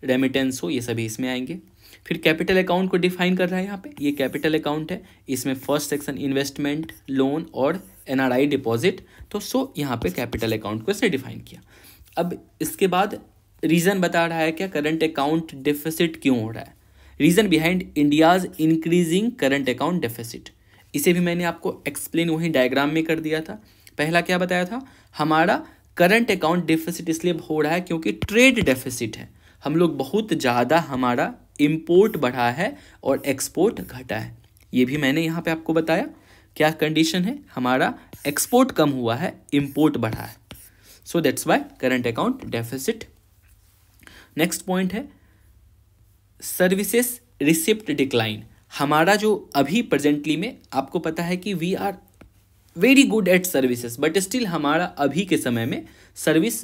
रेमिटेंस हो ये सभी इसमें आएंगे फिर कैपिटल अकाउंट को डिफाइन कर रहा है यहाँ पे ये कैपिटल अकाउंट है इसमें फर्स्ट सेक्शन इन्वेस्टमेंट लोन और आई डिपॉजिट तो सो यहाँ पे कैपिटल अकाउंट को इसने डिफाइन किया अब इसके बाद रीज़न बता रहा है क्या करंट अकाउंट डिफिसिट क्यों हो रहा है reason behind India's increasing current account deficit इसे भी मैंने आपको एक्सप्लेन वहीं डायग्राम में कर दिया था पहला क्या बताया था हमारा करंट अकाउंट डिफिसिट इसलिए हो रहा है क्योंकि ट्रेड डेफिसिट है हम लोग बहुत ज़्यादा हमारा इम्पोर्ट बढ़ा है और एक्सपोर्ट घटा है ये भी मैंने यहाँ पे आपको बताया क्या कंडीशन है हमारा एक्सपोर्ट कम हुआ है इम्पोर्ट बढ़ा है so that's why current account deficit next point है सर्विसेस रिसिप्ट डिक्लाइन हमारा जो अभी प्रेजेंटली में आपको पता है कि we are very good at services but still हमारा अभी के समय में सर्विस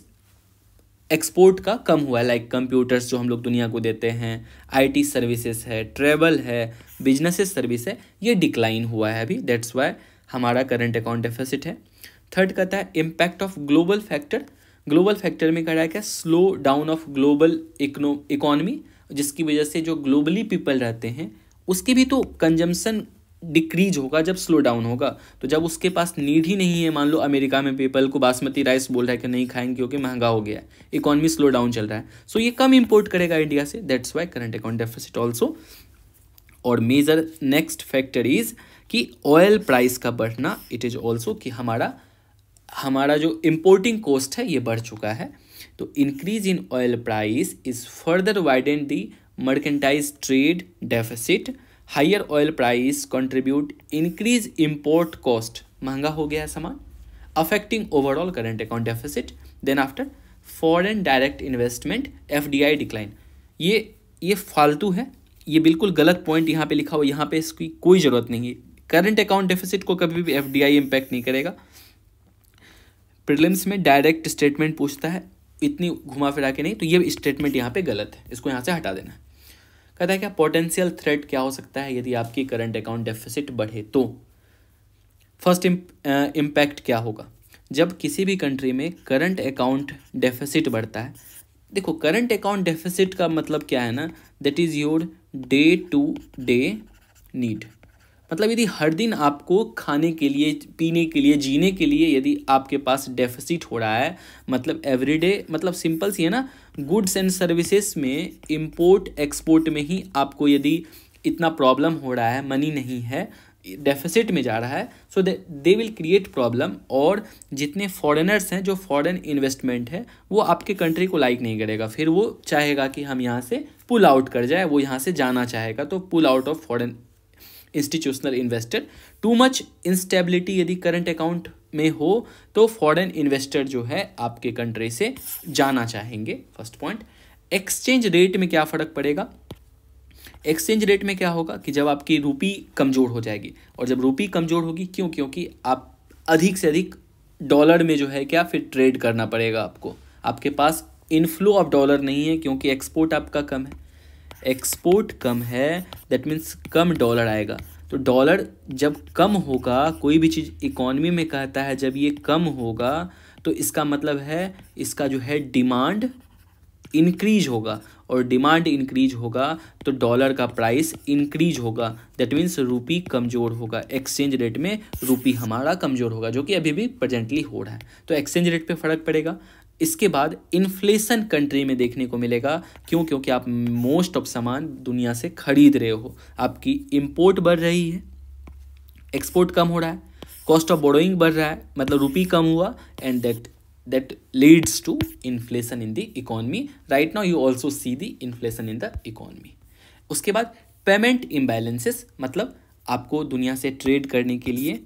एक्सपोर्ट का कम हुआ है लाइक कंप्यूटर्स जो हम लोग दुनिया को देते हैं आईटी सर्विसेज है ट्रेवल है बिजनेसेस सर्विस है ये डिक्लाइन हुआ है अभी दैट्स वाई हमारा करंट अकाउंट डेफिसिट है थर्ड कहता है impact of global factor global factor में कह रहा है क्या slow down of global economy जिसकी वजह से जो ग्लोबली पीपल रहते हैं उसकी भी तो कंजम्पसन डिक्रीज होगा जब स्लो डाउन होगा तो जब उसके पास नीड ही नहीं है मान लो अमेरिका में पीपल को बासमती राइस बोल रहा है कि नहीं खाएंगे क्योंकि महंगा हो गया है इकोनॉमी स्लो डाउन चल रहा है सो so ये कम इंपोर्ट करेगा इंडिया से that's why current account deficit also और मेजर नेक्स्ट फैक्टर इज कि ऑयल प्राइस का बढ़ना इट इज़ ऑल्सो कि हमारा हमारा जो इम्पोर्टिंग कॉस्ट है ये बढ़ चुका है तो increase in oil price is further widened the merchandise trade deficit higher oil price contribute increase import cost महंगा हो गया है सामान affecting overall current account deficit then after foreign direct investment F decline ये ये फालतू है ये बिल्कुल गलत पॉइंट यहाँ पे लिखा हुआ यहाँ पे इसकी कोई ज़रूरत नहीं है करंट अकाउंट डेफिसिट को कभी भी एफ डी आई इम्पैक्ट नहीं करेगा प्रिलिम्स में डायरेक्ट स्टेटमेंट पूछता है इतनी घुमा फिरा के नहीं तो ये स्टेटमेंट यहाँ पे गलत है इसको यहाँ से हटा देना है कहता है क्या पोटेंशियल थ्रेट क्या हो सकता है यदि आपकी करंट अकाउंट डेफिसिट बढ़े तो फर्स्ट इम्पैक्ट uh, क्या होगा जब किसी भी कंट्री में करंट अकाउंट डेफिसिट बढ़ता है देखो करंट अकाउंट डेफिसिट का मतलब क्या है ना that is your day to day need मतलब यदि हर दिन आपको खाने के लिए पीने के लिए जीने के लिए यदि आपके पास डेफिसिट हो रहा है मतलब एवरीडे मतलब सिंपल सी है ना गुड्स एंड सर्विसेज में इंपोर्ट एक्सपोर्ट में ही आपको यदि इतना प्रॉब्लम हो रहा है मनी नहीं है डेफिसिट में जा रहा है so they will create problem और जितने फॉरेनर्स हैं जो फॉरेन इन्वेस्टमेंट है वो आपके कंट्री को लाइक नहीं करेगा फिर वो चाहेगा कि हम यहाँ से पुल आउट कर जाए वो यहाँ से जाना चाहेगा तो pull out of foreign institutional investor too much instability यदि करंट अकाउंट में हो तो फॉरेन इन्वेस्टर जो है आपके कंट्री से जाना चाहेंगे फर्स्ट पॉइंट एक्सचेंज रेट में क्या फ़र्क पड़ेगा एक्सचेंज रेट में क्या होगा कि जब आपकी रूपी कमज़ोर हो जाएगी और जब रूपी कमज़ोर होगी क्यों क्योंकि आप अधिक से अधिक डॉलर में जो है क्या फिर ट्रेड करना पड़ेगा आपको आपके पास इनफ्लो ऑफ डॉलर नहीं है क्योंकि एक्सपोर्ट आपका कम है एक्सपोर्ट कम है दैट मीन्स कम डॉलर आएगा तो डॉलर जब कम होगा कोई भी चीज़ इकोनॉमी में कहता है जब ये कम होगा तो इसका मतलब है इसका जो है डिमांड इंक्रीज होगा और डिमांड इंक्रीज होगा तो डॉलर का प्राइस इंक्रीज होगा दैट मीन्स रुपी कमज़ोर होगा एक्सचेंज रेट में रुपी हमारा कमज़ोर होगा जो कि अभी भी प्रेजेंटली हो रहा है तो एक्सचेंज रेट पे फ़र्क पड़ेगा इसके बाद इन्फ्लेशन कंट्री में देखने को मिलेगा क्यों क्योंकि आप मोस्ट ऑफ सामान दुनिया से खरीद रहे हो आपकी इम्पोर्ट बढ़ रही है एक्सपोर्ट कम हो रहा है कॉस्ट ऑफ बोरोइंग बढ़ रहा है मतलब रुपी कम हुआ and that that leads to inflation in the economy right now you also see the inflation in the economy उसके बाद पेमेंट इम्बैलेंसेस मतलब आपको दुनिया से ट्रेड करने के लिए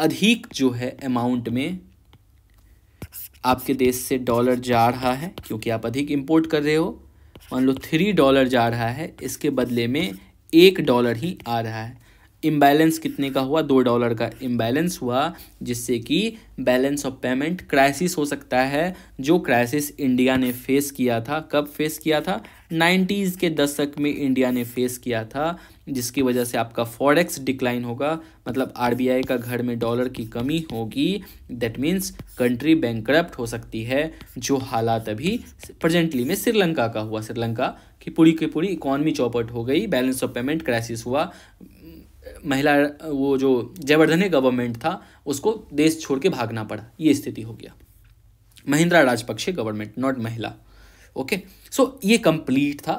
अधिक जो है अमाउंट में आपके देश से डॉलर जा रहा है क्योंकि आप अधिक इम्पोर्ट कर रहे हो मान लो थ्री डॉलर जा रहा है इसके बदले में एक डॉलर ही आ रहा है इम्बैलेंस कितने का हुआ दो डॉलर का इम्बैलेंस हुआ जिससे कि बैलेंस ऑफ पेमेंट क्राइसिस हो सकता है जो क्राइसिस इंडिया ने फेस किया था कब फेस किया था नाइन्टीज़ के दशक में इंडिया ने फेस किया था जिसकी वजह से आपका फॉरेक्स डिक्लाइन होगा मतलब आरबीआई का घर में डॉलर की कमी होगी दैट मीन्स कंट्री बैंक हो सकती है जो हालात अभी प्रजेंटली में श्रीलंका का हुआ श्रीलंका की पूरी की पूरी इकॉनमी चौपट हो गई बैलेंस ऑफ पेमेंट क्राइसिस हुआ महिला वो जो जयवर्धने गवर्नमेंट था उसको देश छोड़ के भागना पड़ा ये स्थिति हो गया महिंद्रा राजपक्षे गवर्नमेंट नॉट महिला ओके सो ये कंप्लीट था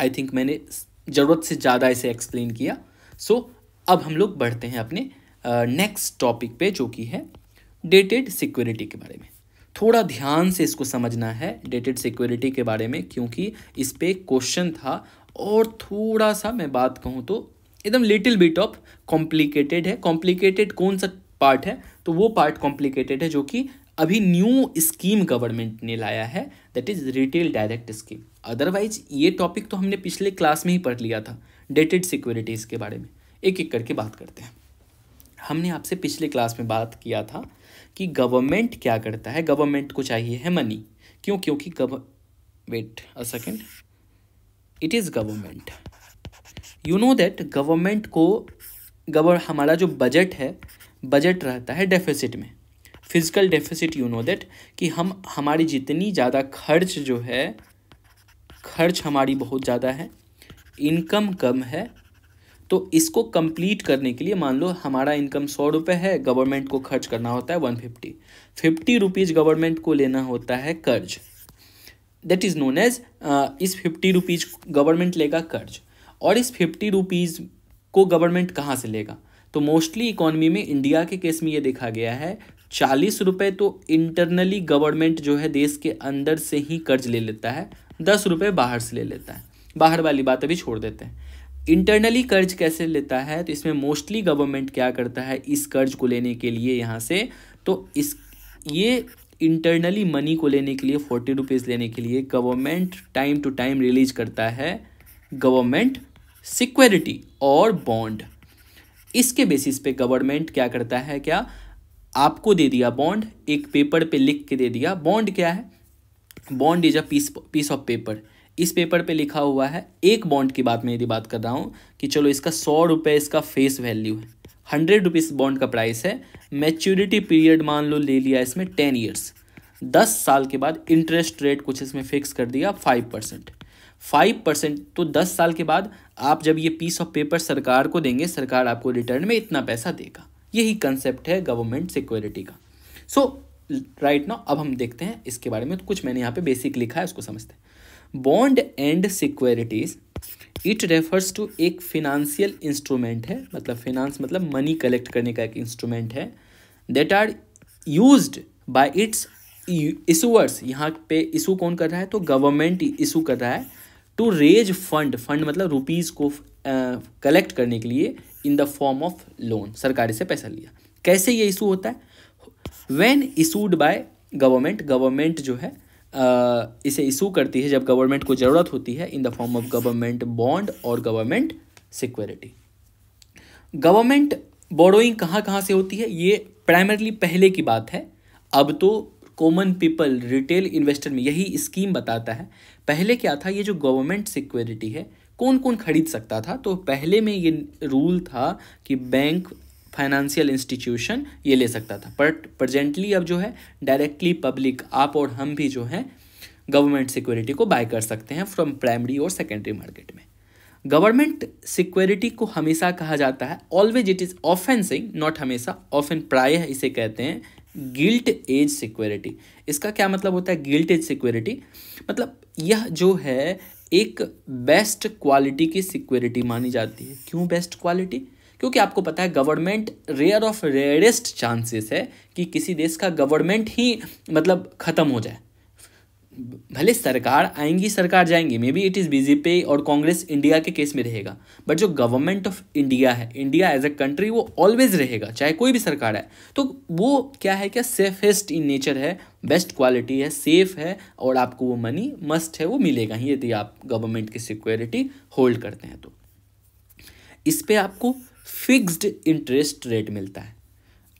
आई थिंक मैंने ज़रूरत से ज़्यादा इसे एक्सप्लेन किया सो so, अब हम लोग बढ़ते हैं अपने नेक्स्ट uh, टॉपिक पे जो कि है डेटेड सिक्योरिटी के बारे में थोड़ा ध्यान से इसको समझना है डेटेड सिक्योरिटी के बारे में क्योंकि इस पर क्वेश्चन था और थोड़ा सा मैं बात कहूँ तो एकदम लिटिल बिट ऑफ कॉम्प्लिकेटेड है कॉम्प्लिकेटेड कौन सा पार्ट है तो वो पार्ट कॉम्प्लिकेटेड है जो कि अभी न्यू स्कीम गवर्नमेंट ने लाया है that is retail direct scheme otherwise ये टॉपिक तो हमने पिछले क्लास में ही पढ़ लिया था डेटेड सिक्योरिटीज़ के बारे में एक एक करके बात करते हैं हमने आपसे पिछले क्लास में बात किया था कि गवर्नमेंट क्या करता है गवर्नमेंट को चाहिए है मनी क्यों क्योंकि गव wait a second it is government you know that government को गवर हमारा जो बजट है बजट रहता है डेफिसिट में physical deficit you know that कि हम हमारी जितनी ज़्यादा खर्च जो है खर्च हमारी बहुत ज़्यादा है इनकम कम है तो इसको कंप्लीट करने के लिए मान लो हमारा इनकम सौ रुपये है गवर्नमेंट को खर्च करना होता है one fifty fifty rupees government को लेना होता है कर्ज दैट इज़ नोन एज इस फिफ्टी रुपीज़ गवर्नमेंट लेगा कर्ज और इस फिफ्टी रुपीज़ को गवर्नमेंट कहाँ से लेगा तो मोस्टली इकोनॉमी में इंडिया के केस में ये देखा गया है चालीस रुपये तो इंटरनली गवर्नमेंट जो है देश के अंदर से ही कर्ज ले लेता है दस रुपये बाहर से ले लेता है बाहर वाली बात अभी छोड़ देते हैं इंटरनली कर्ज कैसे लेता है तो इसमें मोस्टली गवर्नमेंट क्या करता है इस कर्ज को लेने के लिए यहाँ से तो इस ये इंटरनली मनी को लेने के लिए फोर्टी रुपीज़ लेने के लिए government time to time release करता है गवर्नमेंट सिक्योरिटी और बॉन्ड इसके बेसिस पे गवर्नमेंट क्या करता है क्या आपको दे दिया बॉन्ड एक पेपर पे लिख के दे दिया बॉन्ड क्या है bond is a piece piece of paper इस पेपर पे लिखा हुआ है एक बॉन्ड की बात मैं यदि बात कर रहा हूँ कि चलो इसका सौ रुपये इसका फेस वैल्यू है हंड्रेड रुपीज़ बॉन्ड का प्राइस है मैच्योरिटी पीरियड मान लो ले लिया इसमें टेन ईयर्स दस साल के बाद इंटरेस्ट रेट कुछ इसमें फिक्स कर दिया फाइव परसेंट फाइव परसेंट तो दस साल के बाद आप जब ये पीस ऑफ पेपर सरकार को देंगे सरकार आपको रिटर्न में इतना पैसा देगा यही कंसेप्ट है गवर्नमेंट सिक्योरिटी का सो राइट नाउ अब हम देखते हैं इसके बारे में तो कुछ मैंने यहाँ पे बेसिक लिखा है उसको समझते हैं bond and securities it refers to एक फिनंशियल इंस्ट्रूमेंट है मतलब फिनांस मतलब मनी कलेक्ट करने का एक इंस्ट्रूमेंट है that are used by its issuers यहाँ पे इशू कौन कर रहा है तो गवर्नमेंट इशू कर रहा है टू रेज फंड फंड मतलब रुपीज़ को कलेक्ट uh, करने के लिए in the form of loan सरकार से पैसा लिया कैसे ये इशू होता है when issued by government government जो है uh, इसे इशू करती है जब गवर्नमेंट को ज़रूरत होती है in the form of government bond और गवर्नमेंट सिक्योरिटी गवर्नमेंट बोरोइंग कहाँ कहाँ से होती है ये प्राइमरली पहले की बात है अब तो कॉमन पीपल रिटेल इन्वेस्टर में यही स्कीम बताता है पहले क्या था ये जो गवर्नमेंट सिक्योरिटी है कौन कौन खरीद सकता था तो पहले में ये रूल था कि बैंक फाइनेंशियल इंस्टीट्यूशन ये ले सकता था बट प्रजेंटली अब जो है डायरेक्टली पब्लिक आप और हम भी जो हैं गवर्नमेंट सिक्योरिटी को बाय कर सकते हैं फ्रॉम प्राइमरी और सेकेंडरी मार्केट में गवर्नमेंट सिक्योरिटी को हमेशा कहा जाता है ऑलवेज इट इज़ ऑफेंसिंग नॉट हमेशा ऑफेंस प्राय इसे कहते हैं गिल्ट एज सिक्योरिटी इसका क्या मतलब होता है गिल्ट एज सिक्योरिटी मतलब यह जो है एक बेस्ट क्वालिटी की सिक्योरिटी मानी जाती है क्यों बेस्ट क्वालिटी क्योंकि आपको पता है government rare of rarest chances है कि किसी देश का गवर्नमेंट ही मतलब ख़त्म हो जाए भले सरकार आएंगी सरकार जाएंगी maybe it is BJP और कांग्रेस इंडिया के केस में रहेगा बट जो गवर्नमेंट ऑफ इंडिया है इंडिया एज अ कंट्री वो ऑलवेज रहेगा चाहे कोई भी सरकार है तो वो क्या है क्या सेफेस्ट इन नेचर है बेस्ट क्वालिटी है सेफ है और आपको वो मनी मस्ट है वो मिलेगा ही यदि आप गवर्नमेंट की सिक्योरिटी होल्ड करते हैं तो इस पर आपको फिक्स्ड इंटरेस्ट रेट मिलता है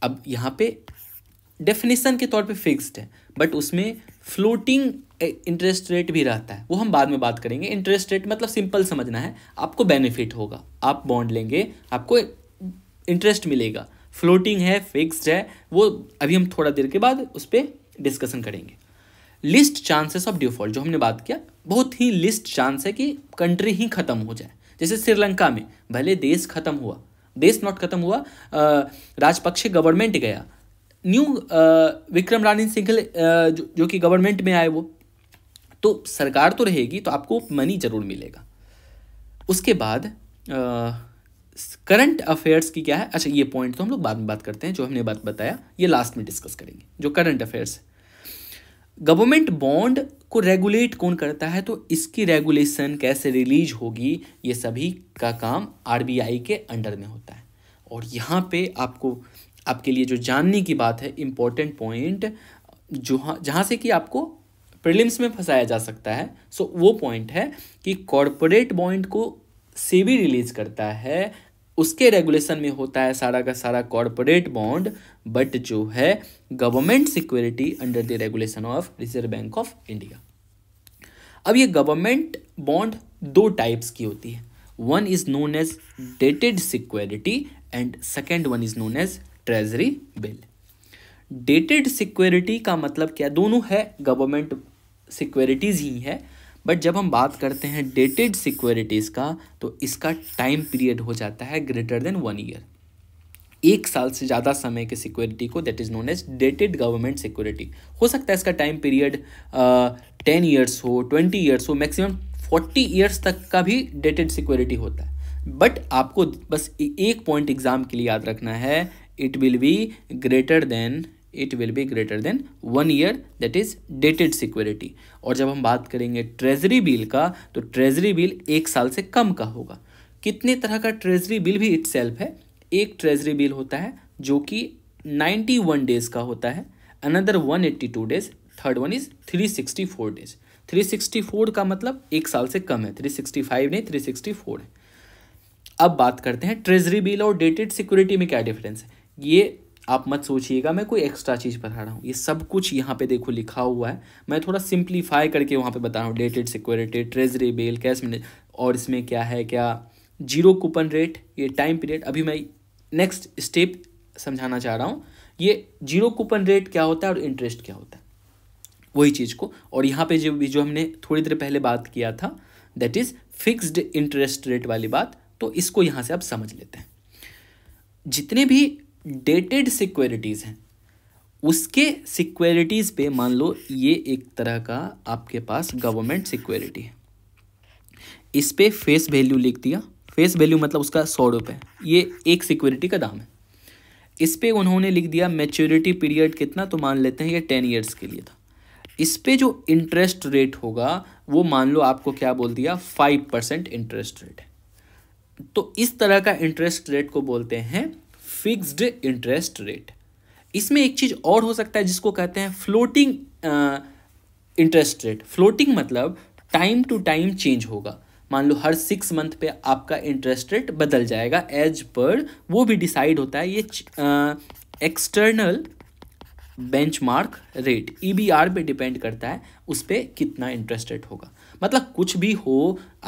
अब यहाँ पे डेफिनेशन के तौर पे फिक्स्ड है बट उसमें फ्लोटिंग इंटरेस्ट रेट भी रहता है वो हम बाद में बात करेंगे इंटरेस्ट रेट मतलब सिंपल समझना है आपको बेनिफिट होगा आप बॉन्ड लेंगे आपको इंटरेस्ट मिलेगा फ्लोटिंग है फिक्स्ड है वो अभी हम थोड़ा देर के बाद उस पर डिस्कशन करेंगे लिस्ट चांसेस ऑफ डिफॉल्ट जो हमने बात किया बहुत ही लिस्ट चांस है कि कंट्री ही ख़त्म हो जाए जैसे श्रीलंका में भले देश ख़त्म हुआ देश नॉट ख़त्म हुआ राजपक्षे गवर्नमेंट गया न्यू विक्रम रानी सिंघल जो, जो कि गवर्नमेंट में आए वो तो सरकार तो रहेगी तो आपको मनी ज़रूर मिलेगा उसके बाद करंट अफेयर्स की क्या है अच्छा ये पॉइंट तो हम लोग बाद में बात करते हैं जो हमने बात बताया ये लास्ट में डिस्कस करेंगे जो करंट अफेयर्स गवर्नमेंट बॉन्ड को रेगुलेट कौन करता है तो इसकी रेगुलेशन कैसे रिलीज होगी ये सभी का काम आर के अंडर में होता है और यहाँ पे आपको आपके लिए जो जानने की बात है इम्पोर्टेंट पॉइंट जो हाँ, जहाँ से कि आपको प्रिलिम्स में फंसाया जा सकता है सो वो पॉइंट है कि कॉरपोरेट बॉन्ड को सेबी रिलीज करता है उसके रेगुलेशन में होता है सारा का सारा कॉरपोरेट बॉन्ड बट जो है government security under the regulation of reserve bank of India अब ये गवर्नमेंट बॉन्ड दो टाइप्स की होती है one is known as dated security and second one is known as treasury bill dated security का मतलब क्या दोनों है गवर्नमेंट सिक्योरिटीज़ ही है बट जब हम बात करते हैं डेटेड सिक्योरिटीज़ का तो इसका टाइम पीरियड हो जाता है ग्रेटर देन वन ईयर एक साल से ज़्यादा समय के सिक्योरिटी को that is known as dated government security हो सकता है इसका टाइम पीरियड टेन ईयर्स हो ट्वेंटी ईयर्स हो मैक्सिमम फोर्टी ईयर्स तक का भी डेटेड सिक्योरिटी होता है बट आपको बस एक पॉइंट एग्ज़ाम के लिए याद रखना है it will be greater than it will be greater than one year that is dated security और जब हम बात करेंगे ट्रेजरी बिल का तो ट्रेजरी बिल एक साल से कम का होगा कितने तरह का ट्रेजरी बिल भी इट है एक ट्रेजरी बिल होता है जो कि नाइन्टी वन डेज़ का होता है another one eighty two days third one is three sixty four days three sixty four का मतलब एक साल से कम है थ्री सिक्सटी फाइव नहीं थ्री सिक्सटी फोर है अब बात करते हैं ट्रेजरी बिल और डेटेड सिक्योरिटी में क्या डिफरेंस है ये आप मत सोचिएगा मैं कोई एक्स्ट्रा चीज़ बता रहा हूँ ये सब कुछ यहाँ पे देखो लिखा हुआ है मैं थोड़ा सिंप्लीफाई करके वहाँ पे बता रहा हूँ dated security treasury bill cash manage और इसमें क्या है क्या जीरो कूपन रेट ये टाइम पीरियड अभी मैं नेक्स्ट स्टेप समझाना चाह रहा हूँ ये जीरो कूपन रेट क्या होता है और इंटरेस्ट क्या होता है वही चीज़ को और यहाँ पे जो भी जो हमने थोड़ी देर पहले बात किया था that is fixed interest rate वाली बात तो इसको यहाँ से आप समझ लेते हैं जितने भी डेटेड सिक्योरिटीज़ हैं उसके सिक्योरिटीज़ पे मान लो ये एक तरह का आपके पास गवर्नमेंट सिक्योरिटी है इस पर फेस वैल्यू लिख दिया फेस वैल्यू मतलब उसका सौ रुपये ये एक सिक्योरिटी का दाम है इस पर उन्होंने लिख दिया मेच्योरिटी पीरियड कितना तो मान लेते हैं ये टेन ईयर्स के लिए था इस पर जो इंटरेस्ट रेट होगा वो मान लो आपको क्या बोल दिया फाइव परसेंट इंटरेस्ट रेट है तो इस तरह का इंटरेस्ट रेट को बोलते हैं फिक्स्ड इंटरेस्ट रेट इसमें एक चीज़ और हो सकता है जिसको कहते हैं फ्लोटिंग इंटरेस्ट रेट फ्लोटिंग मतलब टाइम टू टाइम चेंज होगा मान लो हर सिक्स मंथ पे आपका इंटरेस्ट रेट बदल जाएगा एज पर वो भी डिसाइड होता है ये external benchmark rate EBR e पे डिपेंड करता है उस पर कितना इंटरेस्ट रेट होगा मतलब कुछ भी हो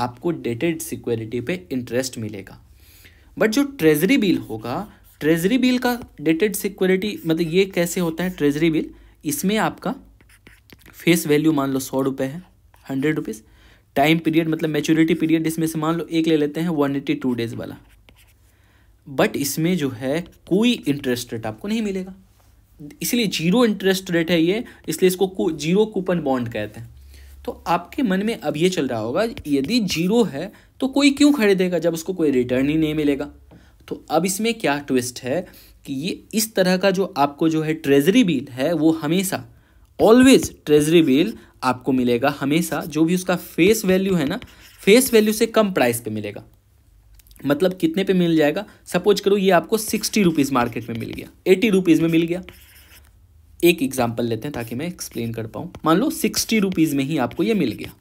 आपको डेटेड सिक्योरिटी पे इंटरेस्ट मिलेगा बट जो ट्रेजरी बिल होगा ट्रेजरी बिल का डेटेड सिक्योरिटी मतलब ये कैसे होता है ट्रेजरी बिल इसमें आपका फेस वैल्यू मान लो सौ रुपये है हंड्रेड रुपीज़ टाइम पीरियड मतलब मेच्योरिटी पीरियड इसमें से मान लो एक ले लेते हैं वन एटी टू डेज़ वाला बट इसमें जो है कोई इंटरेस्ट रेट आपको नहीं मिलेगा इसलिए जीरो इंटरेस्ट रेट है ये इसलिए इसको जीरो कूपन बॉन्ड कहते हैं तो आपके मन में अब ये चल रहा होगा यदि जीरो है तो कोई क्यों खरीदेगा जब उसको कोई रिटर्न ही नहीं मिलेगा तो अब इसमें क्या ट्विस्ट है कि ये इस तरह का जो आपको जो है ट्रेजरी बिल है वो हमेशा ऑलवेज ट्रेजरी बिल आपको मिलेगा हमेशा जो भी उसका फेस वैल्यू है ना फेस वैल्यू से कम प्राइस पे मिलेगा मतलब कितने पे मिल जाएगा सपोज करो ये आपको सिक्सटी रुपीज़ मार्केट में मिल गया एटी रुपीज़ में मिल गया एक एग्जाम्पल लेते हैं ताकि मैं एक्सप्लेन कर पाऊँ मान लो सिक्सटी रुपीज़ में ही आपको ये मिल गया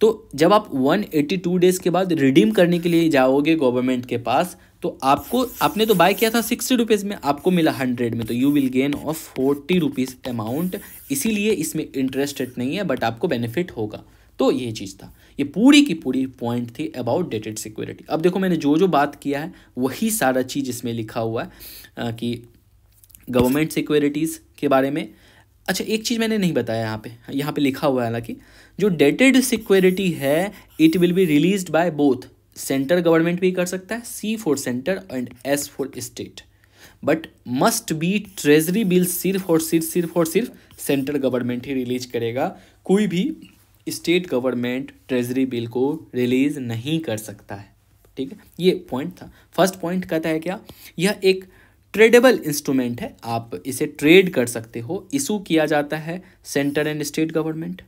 तो जब आप वन डेज़ के बाद रिडीम करने के लिए जाओगे गवर्नमेंट के पास तो आपको आपने तो बाय किया था सिक्सटी रुपीज़ में आपको मिला हंड्रेड में तो you will gain of forty rupees amount इसीलिए इसमें इंटरेस्ट रेट नहीं है बट आपको बेनिफिट होगा तो ये चीज़ था ये पूरी की पूरी पॉइंट थी अबाउट डेटेड सिक्योरिटी अब देखो मैंने जो जो बात किया है वही सारा चीज़ इसमें लिखा हुआ है कि गवर्नमेंट सिक्योरिटीज़ के बारे में अच्छा एक चीज़ मैंने नहीं बताया यहाँ पे यहाँ पे लिखा हुआ है हालांकि जो डेटेड सिक्योरिटी है it will be released by both centre government भी कर सकता है C for centre and S for state but must be treasury bill सिर्फ और सिर्फ सिर्फ और सिर्फ सेंट्रल गवर्नमेंट ही रिलीज करेगा कोई भी स्टेट गवर्नमेंट ट्रेजरी बिल को रिलीज नहीं कर सकता है ठीक है ये पॉइंट था फर्स्ट पॉइंट कहता है क्या यह एक ट्रेडेबल इंस्ट्रूमेंट है आप इसे ट्रेड कर सकते हो इशू किया जाता है centre and state government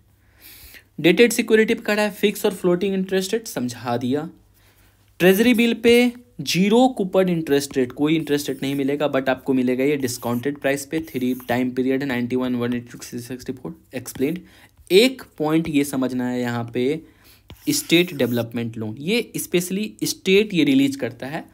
dated security पर कह रहा है फिक्स और फ्लोटिंग इंटरेस्ट रेट समझा दिया ट्रेजरी बिल पे जीरो कूपन इंटरेस्ट रेट कोई इंटरेस्ट रेट नहीं मिलेगा बट आपको मिलेगा ये डिस्काउंटेड प्राइस पे three time period ninety one one eighty sixty four explain एक पॉइंट ये समझना है यहाँ पे स्टेट डेवलपमेंट लोन ये स्पेशली स्टेट ये रिलीज करता है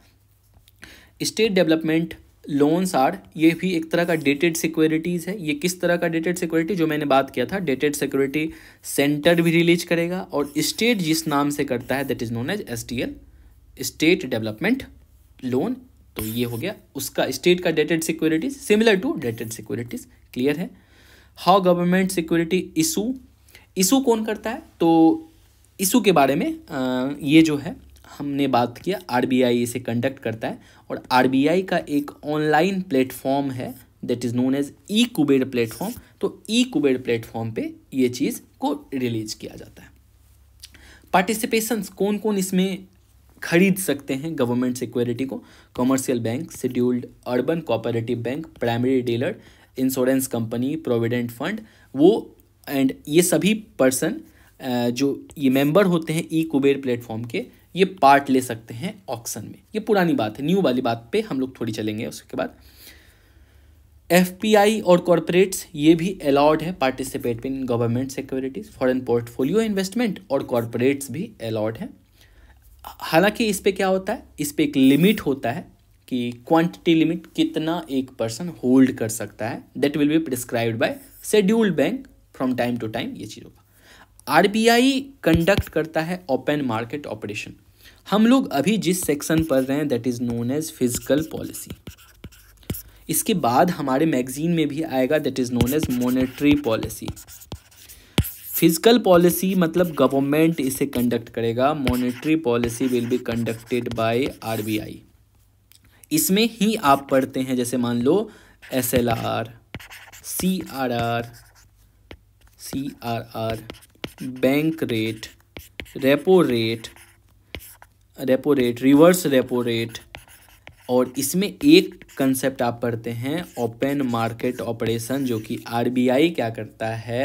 स्टेट डेवलपमेंट लोन्स आर ये भी एक तरह का डेटेड सिक्योरिटीज़ है ये किस तरह का डेटेड सिक्योरिटी जो मैंने बात किया था डेटेड सिक्योरिटी सेंटर भी रिलीज करेगा और स्टेट जिस नाम से करता है that is known as S T L state development loan तो ये हो गया उसका स्टेट का dated securities similar to dated securities clear है how government security issue issue कौन करता है तो इशू के बारे में आ, ये जो है हमने बात किया आरबीआई इसे कंडक्ट करता है और आरबीआई का एक ऑनलाइन प्लेटफॉर्म है that is known as E Kuber platform तो ई कुबेर प्लेटफॉर्म पे ये चीज़ को रिलीज किया जाता है पार्टिसिपेशंस कौन कौन इसमें खरीद सकते हैं गवर्नमेंट सिक्योरिटी को commercial bank scheduled urban cooperative bank primary dealer insurance company provident fund वो एंड ये सभी पर्सन जो ये मेंबर होते हैं ई कुबेर प्लेटफॉर्म के ये पार्ट ले सकते हैं ऑक्शन में ये पुरानी बात है न्यू वाली बात पे हम लोग थोड़ी चलेंगे उसके बाद एफ और कॉरपोरेट्स ये भी अलाउड है participate in government securities foreign portfolio investment और कॉरपोरेट्स भी अलाउड है हालांकि इस पे क्या होता है इस पे एक लिमिट होता है कि क्वांटिटी लिमिट कितना एक पर्सन होल्ड कर सकता है that will be prescribed by scheduled bank from time to time ये चीज़ होगा आरबीआई कंडक्ट करता है ओपन मार्केट ऑपरेशन हम लोग अभी जिस सेक्शन पढ़ रहे हैं that is known as physical policy इसके बाद हमारे मैगजीन में भी आएगा that is known as monetary policy physical policy मतलब गवर्नमेंट इसे कंडक्ट करेगा monetary policy will be conducted by RBI इसमें ही आप पढ़ते हैं जैसे मान लो S L R C R R C R R bank rate repo rate repo rate reverse repo rate और इसमें एक कंसेप्ट आप पढ़ते हैं ओपन मार्केट ऑपरेशन जो कि आरबीआई क्या करता है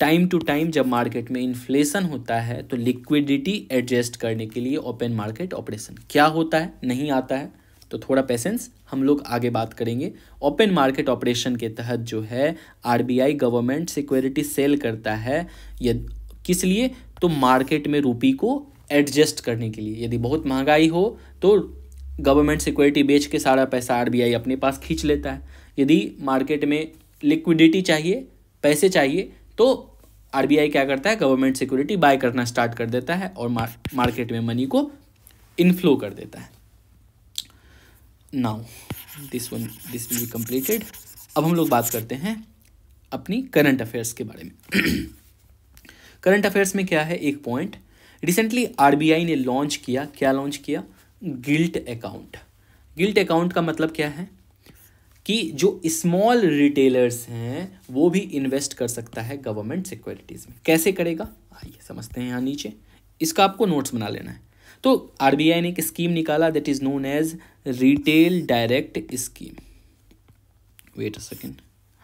टाइम टू टाइम जब मार्केट में इन्फ्लेशन होता है तो लिक्विडिटी एडजस्ट करने के लिए ओपन मार्केट ऑपरेशन क्या होता है नहीं आता है तो थोड़ा पेशेंस हम लोग आगे बात करेंगे ओपन मार्केट ऑपरेशन के तहत जो है आरबीआई गवर्नमेंट सिक्योरिटी सेल करता है यद किस लिए तो मार्केट में रूपी को एडजस्ट करने के लिए यदि बहुत महंगाई हो तो गवर्नमेंट सिक्योरिटी बेच के सारा पैसा आरबीआई अपने पास खींच लेता है यदि मार्केट में लिक्विडिटी चाहिए पैसे चाहिए तो आर क्या करता है गवर्नमेंट सिक्योरिटी बाय करना स्टार्ट कर देता है और मार्केट में मनी को इनफ्लो कर देता है now this one this will be completed अब हम लोग बात करते हैं अपनी करंट अफेयर्स के बारे में करंट [clears throat] अफेयर्स में क्या है एक पॉइंट रिसेंटली आर ने लॉन्च किया क्या लॉन्च किया गिल्ट अकाउंट गिल्ट अकाउंट का मतलब क्या है कि जो स्मॉल रिटेलर्स हैं वो भी इन्वेस्ट कर सकता है गवर्नमेंट सिक्योरिटीज़ में कैसे करेगा आइए समझते हैं यहाँ नीचे इसका आपको नोट्स बना लेना है तो आर ने एक स्कीम निकाला that is known as retail direct scheme wait a second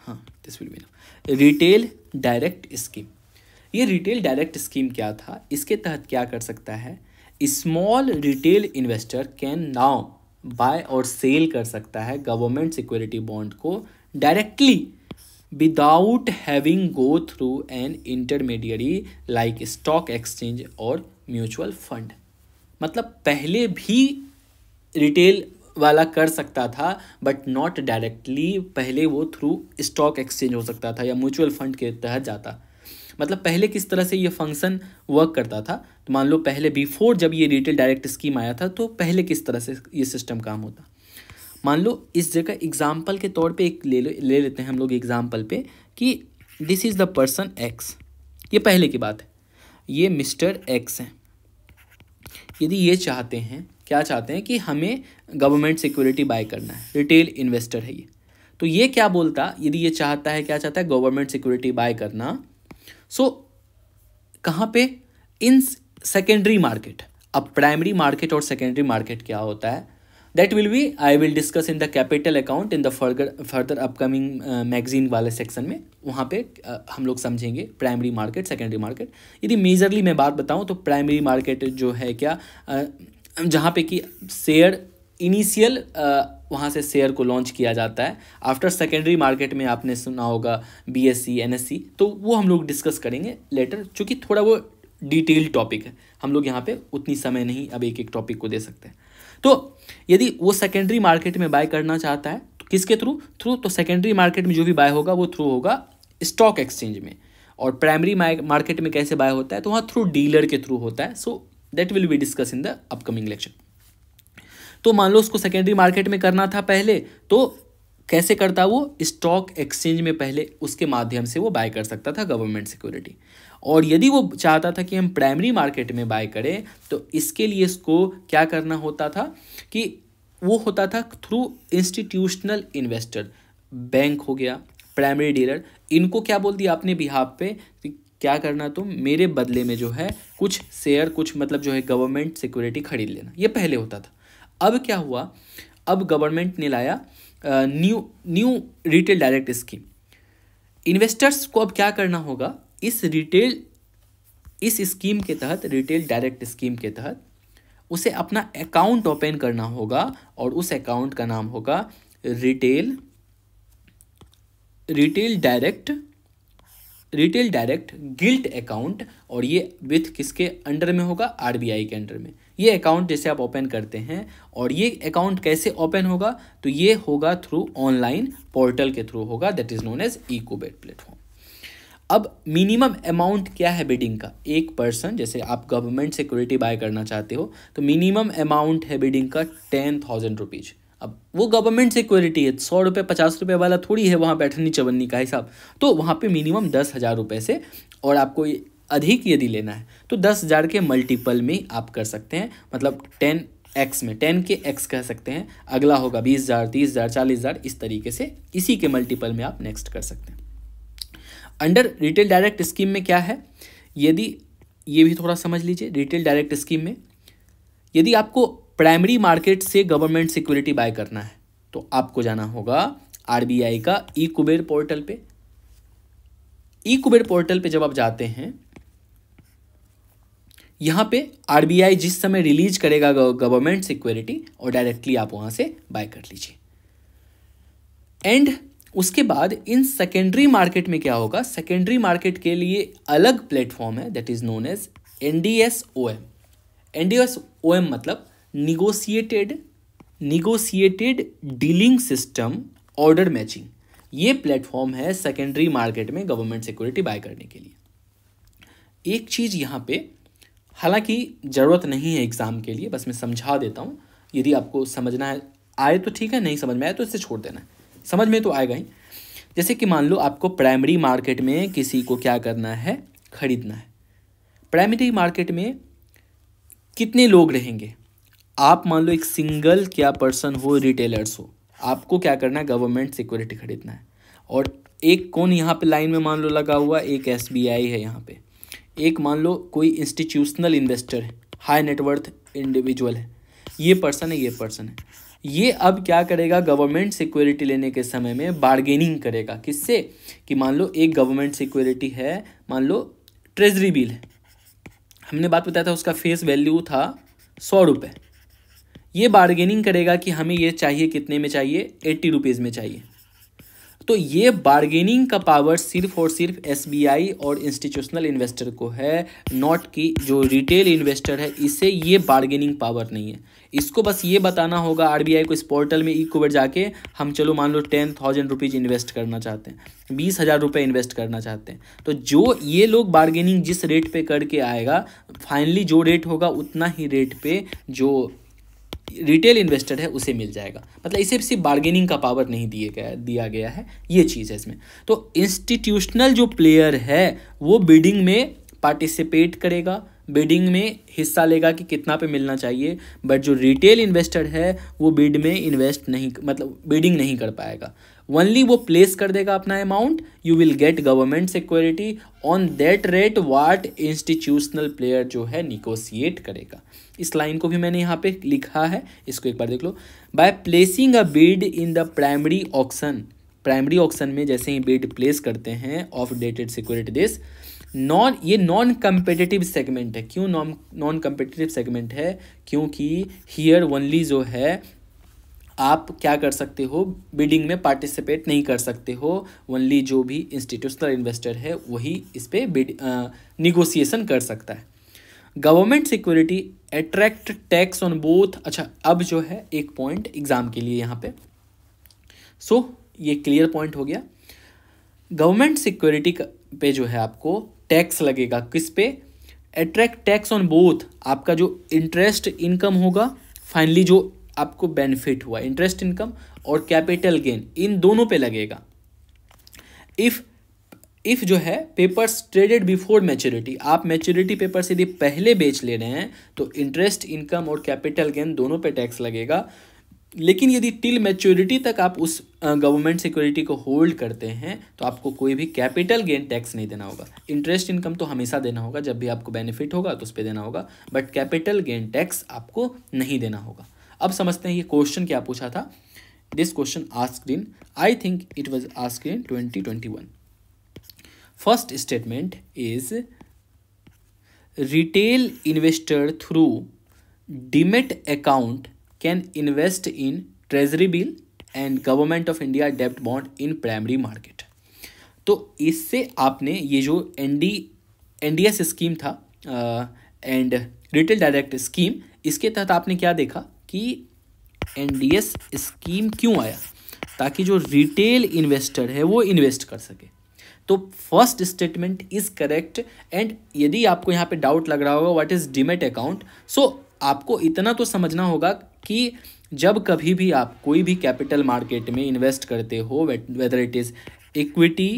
हाँ this will be retail direct scheme ये रिटेल डायरेक्ट स्कीम क्या था इसके तहत क्या कर सकता है small retail investor can now buy और सेल कर सकता है गवर्नमेंट सिक्योरिटी बॉन्ड को directly without having go through an intermediary like stock exchange और म्यूचुअल फंड मतलब पहले भी रिटेल वाला कर सकता था बट नॉट डायरेक्टली पहले वो थ्रू स्टॉक एक्सचेंज हो सकता था या म्यूचुअल फंड के तहत जाता मतलब पहले किस तरह से ये फंक्शन वर्क करता था तो मान लो पहले बिफोर जब ये रिटेल डायरेक्ट स्कीम आया था तो पहले किस तरह से ये सिस्टम काम होता मान लो इस जगह एग्जाम्पल के तौर पे एक ले ले लेते हैं हम लोग एग्जाम्पल पे कि this is the person X ये पहले की बात है ये मिस्टर एक्स हैं यदि ये चाहते हैं क्या चाहते हैं कि हमें गवर्नमेंट सिक्योरिटी बाय करना है रिटेल इन्वेस्टर है ये तो ये क्या बोलता यदि ये चाहता है क्या चाहता है गवर्नमेंट सिक्योरिटी बाय करना सो कहाँ पे इन सेकेंडरी मार्केट अब प्राइमरी मार्केट और सेकेंडरी मार्केट क्या होता है that will be I will discuss in the capital account in the further further upcoming magazine वाले सेक्शन में वहाँ पे uh, हम लोग समझेंगे प्राइमरी मार्केट सेकेंडरी मार्केट यदि मेजरली मैं बात बताऊँ तो प्राइमरी मार्केट जो है क्या uh, जहाँ पे कि शेयर इनिशियल uh, वहाँ से शेयर को लॉन्च किया जाता है आफ्टर सेकेंडरी मार्केट में आपने सुना होगा B S C N S C तो वो हम लोग डिस्कस करेंगे लेटर चूँकि थोड़ा वो डिटेल टॉपिक है हम लोग यहाँ पे उतनी समय नहीं अब एक एक टॉपिक को दे सकते हैं तो यदि वो सेकेंडरी मार्केट में बाय करना चाहता है तो किसके थ्रू थ्रू तो सेकेंडरी मार्केट में जो भी बाय होगा वो थ्रू होगा स्टॉक एक्सचेंज में और प्राइमरी मार्केट में कैसे बाय होता है तो वहाँ थ्रू डीलर के थ्रू होता है so that will be discuss in the upcoming lecture तो मान लो उसको सेकेंडरी मार्केट में करना था पहले तो कैसे करता वो स्टॉक एक्सचेंज में पहले उसके माध्यम से वो बाय कर सकता था गवर्नमेंट सिक्योरिटी और यदि वो चाहता था कि हम प्राइमरी मार्केट में बाय करें तो इसके लिए इसको क्या करना होता था कि वो होता था थ्रू इंस्टीट्यूशनल इन्वेस्टर बैंक हो गया प्राइमरी डीलर इनको क्या बोल दिया अपने बिहाफ पे क्या करना तुम मेरे बदले में जो है कुछ शेयर कुछ मतलब जो है गवर्नमेंट सिक्योरिटी खरीद लेना ये पहले होता था अब क्या हुआ अब गवर्नमेंट ने लाया new new retail direct scheme investors को अब क्या करना होगा इस रिटेल इस स्कीम के तहत रिटेल डायरेक्ट स्कीम के तहत उसे अपना अकाउंट ओपन करना होगा और उस अकाउंट का नाम होगा retail retail direct retail direct gilt account और ये विथ किसके अंडर में होगा आरबीआई के अंडर में ये अकाउंट जैसे आप ओपन करते हैं और ये अकाउंट कैसे ओपन होगा तो ये होगा थ्रू ऑनलाइन पोर्टल के थ्रू होगा दैट इज़ नोन एज इको बेट प्लेटफॉर्म अब मिनिमम अमाउंट क्या है बिडिंग का एक पर्सन जैसे आप गवर्नमेंट सिक्योरिटी बाय करना चाहते हो तो मिनिमम अमाउंट है बिडिंग का टेन थाउजेंड रुपीज़ अब वो गवर्नमेंट सिक्योरिटी है सौ रुपये पचास रुपये वाला थोड़ी है वहाँ बैठनी चवन्नी का हिसाब तो वहाँ पे मिनिमम दस हज़ार रुपये से और आपको अधिक यदि लेना है तो दस हज़ार के मल्टीपल में आप कर सकते हैं मतलब टेन एक्स में टेन के एक्स कह सकते हैं अगला होगा बीस हज़ार तीस हज़ार चालीस हज़ार इस तरीके से इसी के मल्टीपल में आप नेक्स्ट कर सकते हैं अंडर रिटेल डायरेक्ट स्कीम में क्या है यदि ये भी थोड़ा समझ लीजिए रिटेल डायरेक्ट स्कीम में यदि आपको प्राइमरी मार्केट से गवर्नमेंट सिक्योरिटी बाय करना है तो आपको जाना होगा आरबीआई का ई कुबेर पोर्टल पर ई कुबेर पोर्टल पर जब आप जाते हैं यहाँ पे आरबीआई जिस समय रिलीज करेगा गवर्नमेंट सिक्योरिटी और डायरेक्टली आप वहाँ से बाय कर लीजिए एंड उसके बाद इन सेकेंडरी मार्केट में क्या होगा सेकेंडरी मार्केट के लिए अलग प्लेटफॉर्म है that is known as N D S O M N D S O M मतलब negotiated negotiated dealing system order matching ये प्लेटफॉर्म है सेकेंडरी मार्केट में गवर्नमेंट सिक्योरिटी बाय करने के लिए एक चीज़ यहाँ पे हालांकि ज़रूरत नहीं है एग्ज़ाम के लिए बस मैं समझा देता हूँ यदि आपको समझना है आए तो ठीक है नहीं समझ में आए तो इसे छोड़ देना है समझ में तो आएगा ही जैसे कि मान लो आपको प्राइमरी मार्केट में किसी को क्या करना है ख़रीदना है प्राइमरी मार्केट में कितने लोग रहेंगे आप मान लो एक सिंगल क्या पर्सन हो रिटेलर्स हो आपको क्या करना है गवर्नमेंट सिक्योरिटी खरीदना है और एक कौन यहाँ पे लाइन में मान लो लगा हुआ एक एसबीआई है यहाँ पे एक मान लो कोई इंस्टीट्यूशनल इन्वेस्टर है हाई नेटवर्थ इंडिविजुअल है ये पर्सन है ये पर्सन है ये अब क्या करेगा गवर्नमेंट सिक्योरिटी लेने के समय में बार्गेनिंग करेगा किससे कि मान लो एक गवर्नमेंट सिक्योरिटी है मान लो ट्रेजरी बिल है हमने बात बताया था उसका फेस वैल्यू था सौ रुपये ये बार्गेनिंग करेगा कि हमें ये चाहिए कितने में चाहिए एट्टी रुपीज़ में चाहिए तो ये बार्गेनिंग का पावर सिर्फ और सिर्फ एसबीआई और इंस्टीट्यूशनल इन्वेस्टर को है नॉट कि जो रिटेल इन्वेस्टर है इसे ये बार्गेनिंग पावर नहीं है इसको बस ये बताना होगा आरबीआई को इस पोर्टल में ई कुबेट जाके हम चलो मान लो टेन थाउजेंड रुपीज़ इन्वेस्ट करना चाहते हैं बीस हज़ार रुपये इन्वेस्ट करना चाहते हैं तो जो ये लोग बार्गेनिंग जिस रेट पे करके आएगा फाइनली जो रेट होगा उतना ही रेट पे जो रिटेल इन्वेस्टर है उसे मिल जाएगा मतलब इसे सिर्फ बार्गेनिंग का पावर नहीं दिए गया दिया गया है ये चीज़ है इसमें तो इंस्टीट्यूशनल जो प्लेयर है वो बिडिंग में पार्टिसिपेट करेगा बिडिंग में हिस्सा लेगा कि कितना पे मिलना चाहिए बट जो रिटेल इन्वेस्टर है वो बिड में इन्वेस्ट नहीं मतलब बिडिंग नहीं कर पाएगा ओनली वो प्लेस कर देगा अपना amount you will get government security on that rate what institutional player जो है निकोसिएट करेगा इस लाइन को भी मैंने यहाँ पे लिखा है इसको एक बार देख लो by placing a bid in the primary auction primary auction में जैसे ही बीड प्लेस करते हैं of dated security this non ये नॉन कम्पिटिटिव सेगमेंट है क्यों नॉन नॉन कम्पिटिटिव सेगमेंट है क्योंकि हियर ओनली जो है आप क्या कर सकते हो बिडिंग में पार्टिसिपेट नहीं कर सकते हो ओनली जो भी इंस्टीट्यूशनल इन्वेस्टर है वही इस पर बिड निगोसिएसन कर सकता है government security attract tax on both अच्छा अब जो है एक पॉइंट एग्ज़ाम के लिए यहाँ पे सो so, ये क्लियर पॉइंट हो गया गवर्नमेंट सिक्योरिटी पे जो है आपको टैक्स लगेगा किस पे अट्रैक्ट टैक्स ऑन बोथ आपका जो इंटरेस्ट इनकम होगा फाइनली जो आपको बेनिफिट हुआ इंटरेस्ट इनकम और कैपिटल गेन इन दोनों पे लगेगा इफ़ इफ़ जो है पेपर्स ट्रेडेड बिफोर मैच्योरिटी आप मैच्योरिटी पेपर्स यदि पहले बेच ले रहे हैं तो इंटरेस्ट इनकम और कैपिटल गेन दोनों पे टैक्स लगेगा लेकिन यदि टिल मैच्योरिटी तक आप उस गवर्नमेंट सिक्योरिटी को होल्ड करते हैं तो आपको कोई भी कैपिटल गेन टैक्स नहीं देना होगा इंटरेस्ट इनकम तो हमेशा देना होगा जब भी आपको बेनिफिट होगा तो उस पर देना होगा बट कैपिटल गेन टैक्स आपको नहीं देना होगा अब समझते हैं ये क्वेश्चन क्या पूछा था this question ask in I think it was ask in twenty twenty one first statement is retail investor through demat account can invest in treasury bill and government of India डेप्ट bond in primary market तो इससे आपने ये जो N D N D S scheme था and retail direct scheme इसके तहत आपने क्या देखा कि एनडीएस स्कीम क्यों आया ताकि जो रिटेल इन्वेस्टर है वो इन्वेस्ट कर सके तो first statement is correct and यदि आपको यहाँ पे डाउट लग रहा होगा what is demat account so आपको इतना तो समझना होगा कि जब कभी भी आप कोई भी कैपिटल मार्केट में इन्वेस्ट करते हो whether it is equity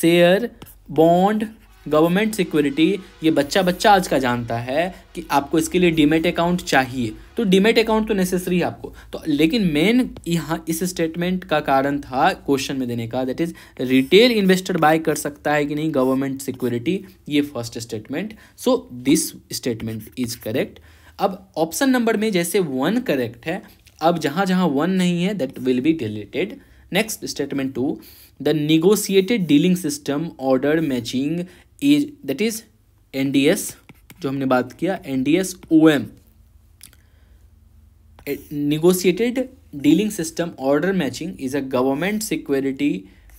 share bond government security ये बच्चा बच्चा आज का जानता है कि आपको इसके लिए डीमेट अकाउंट चाहिए तो डीमेट अकाउंट तो नेसेसरी है आपको तो लेकिन मेन यहाँ इस स्टेटमेंट का कारण था क्वेश्चन में देने का that is retail investor buy कर सकता है कि नहीं गवर्नमेंट सिक्योरिटी ये first statement so this statement is correct अब ऑप्शन नंबर में जैसे वन करेक्ट है अब जहाँ जहाँ वन नहीं है that will be deleted next statement two the negotiated dealing system order matching is that is N D S जो हमने बात किया N D S O M negotiated dealing system order matching is a government security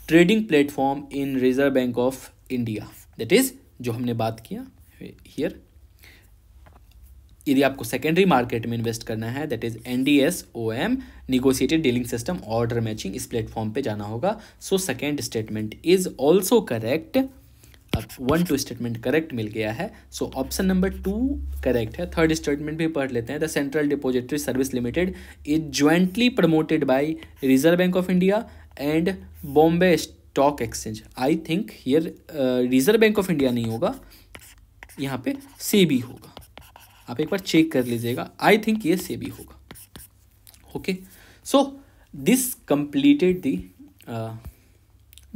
trading platform in Reserve bank of India that is जो हमने बात किया here यदि आपको सेकेंडरी मार्केट में इन्वेस्ट करना है that is N D S O M negotiated dealing system order matching इस प्लेटफॉर्म पे जाना होगा so second statement is also correct one two statement correct मिल गया है so option number two correct है थर्ड स्टेटमेंट भी पढ़ लेते हैं the central depository service limited is jointly promoted by reserve bank of India and Bombay stock exchange I think here reserve bank of India नहीं होगा यहाँ पे सेबी होगा आप एक बार चेक कर लीजिएगा आई थिंक ये सेबी होगा okay so this completed the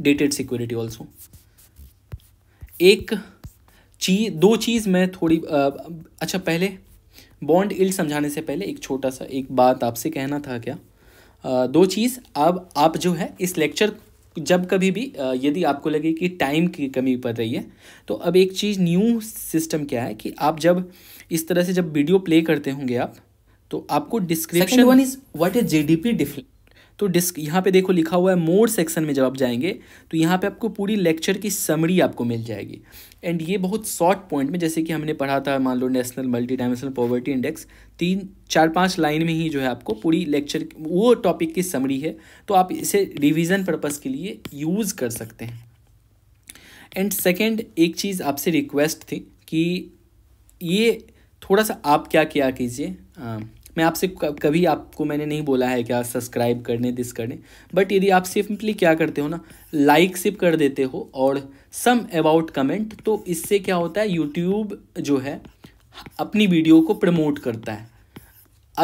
dated security also एक चीज दो चीज़ मैं थोड़ी आ, अच्छा पहले बॉन्ड इल्ड समझाने से पहले एक छोटा सा एक बात आपसे कहना था क्या आ, दो चीज़ अब आप जो है इस लेक्चर जब कभी भी यदि आपको लगे कि टाइम की कमी पड़ रही है तो अब एक चीज़ न्यू सिस्टम क्या है कि आप जब इस तरह से जब वीडियो प्ले करते होंगे आप तो आपको description one is what is GDP तो डिस्क यहाँ पे देखो लिखा हुआ है मोर सेक्शन में जब आप जाएंगे तो यहाँ पे आपको पूरी लेक्चर की समरी आपको मिल जाएगी एंड ये बहुत शॉर्ट पॉइंट में जैसे कि हमने पढ़ा था मान लो national multidimensional poverty index तीन चार पांच लाइन में ही जो है आपको पूरी लेक्चर वो टॉपिक की समरी है तो आप इसे रिविज़न पर्पज़ के लिए यूज़ कर सकते हैं एंड सेकेंड एक चीज़ आपसे रिक्वेस्ट थी कि ये थोड़ा सा आप क्या किया कीजिए मैं आपसे कभी आपको मैंने नहीं बोला है क्या सब्सक्राइब करने दिस करने बट यदि आप सिंपली क्या करते हो ना लाइक सिप कर देते हो और सम अबाउट कमेंट तो इससे क्या होता है यूट्यूब जो है अपनी वीडियो को प्रमोट करता है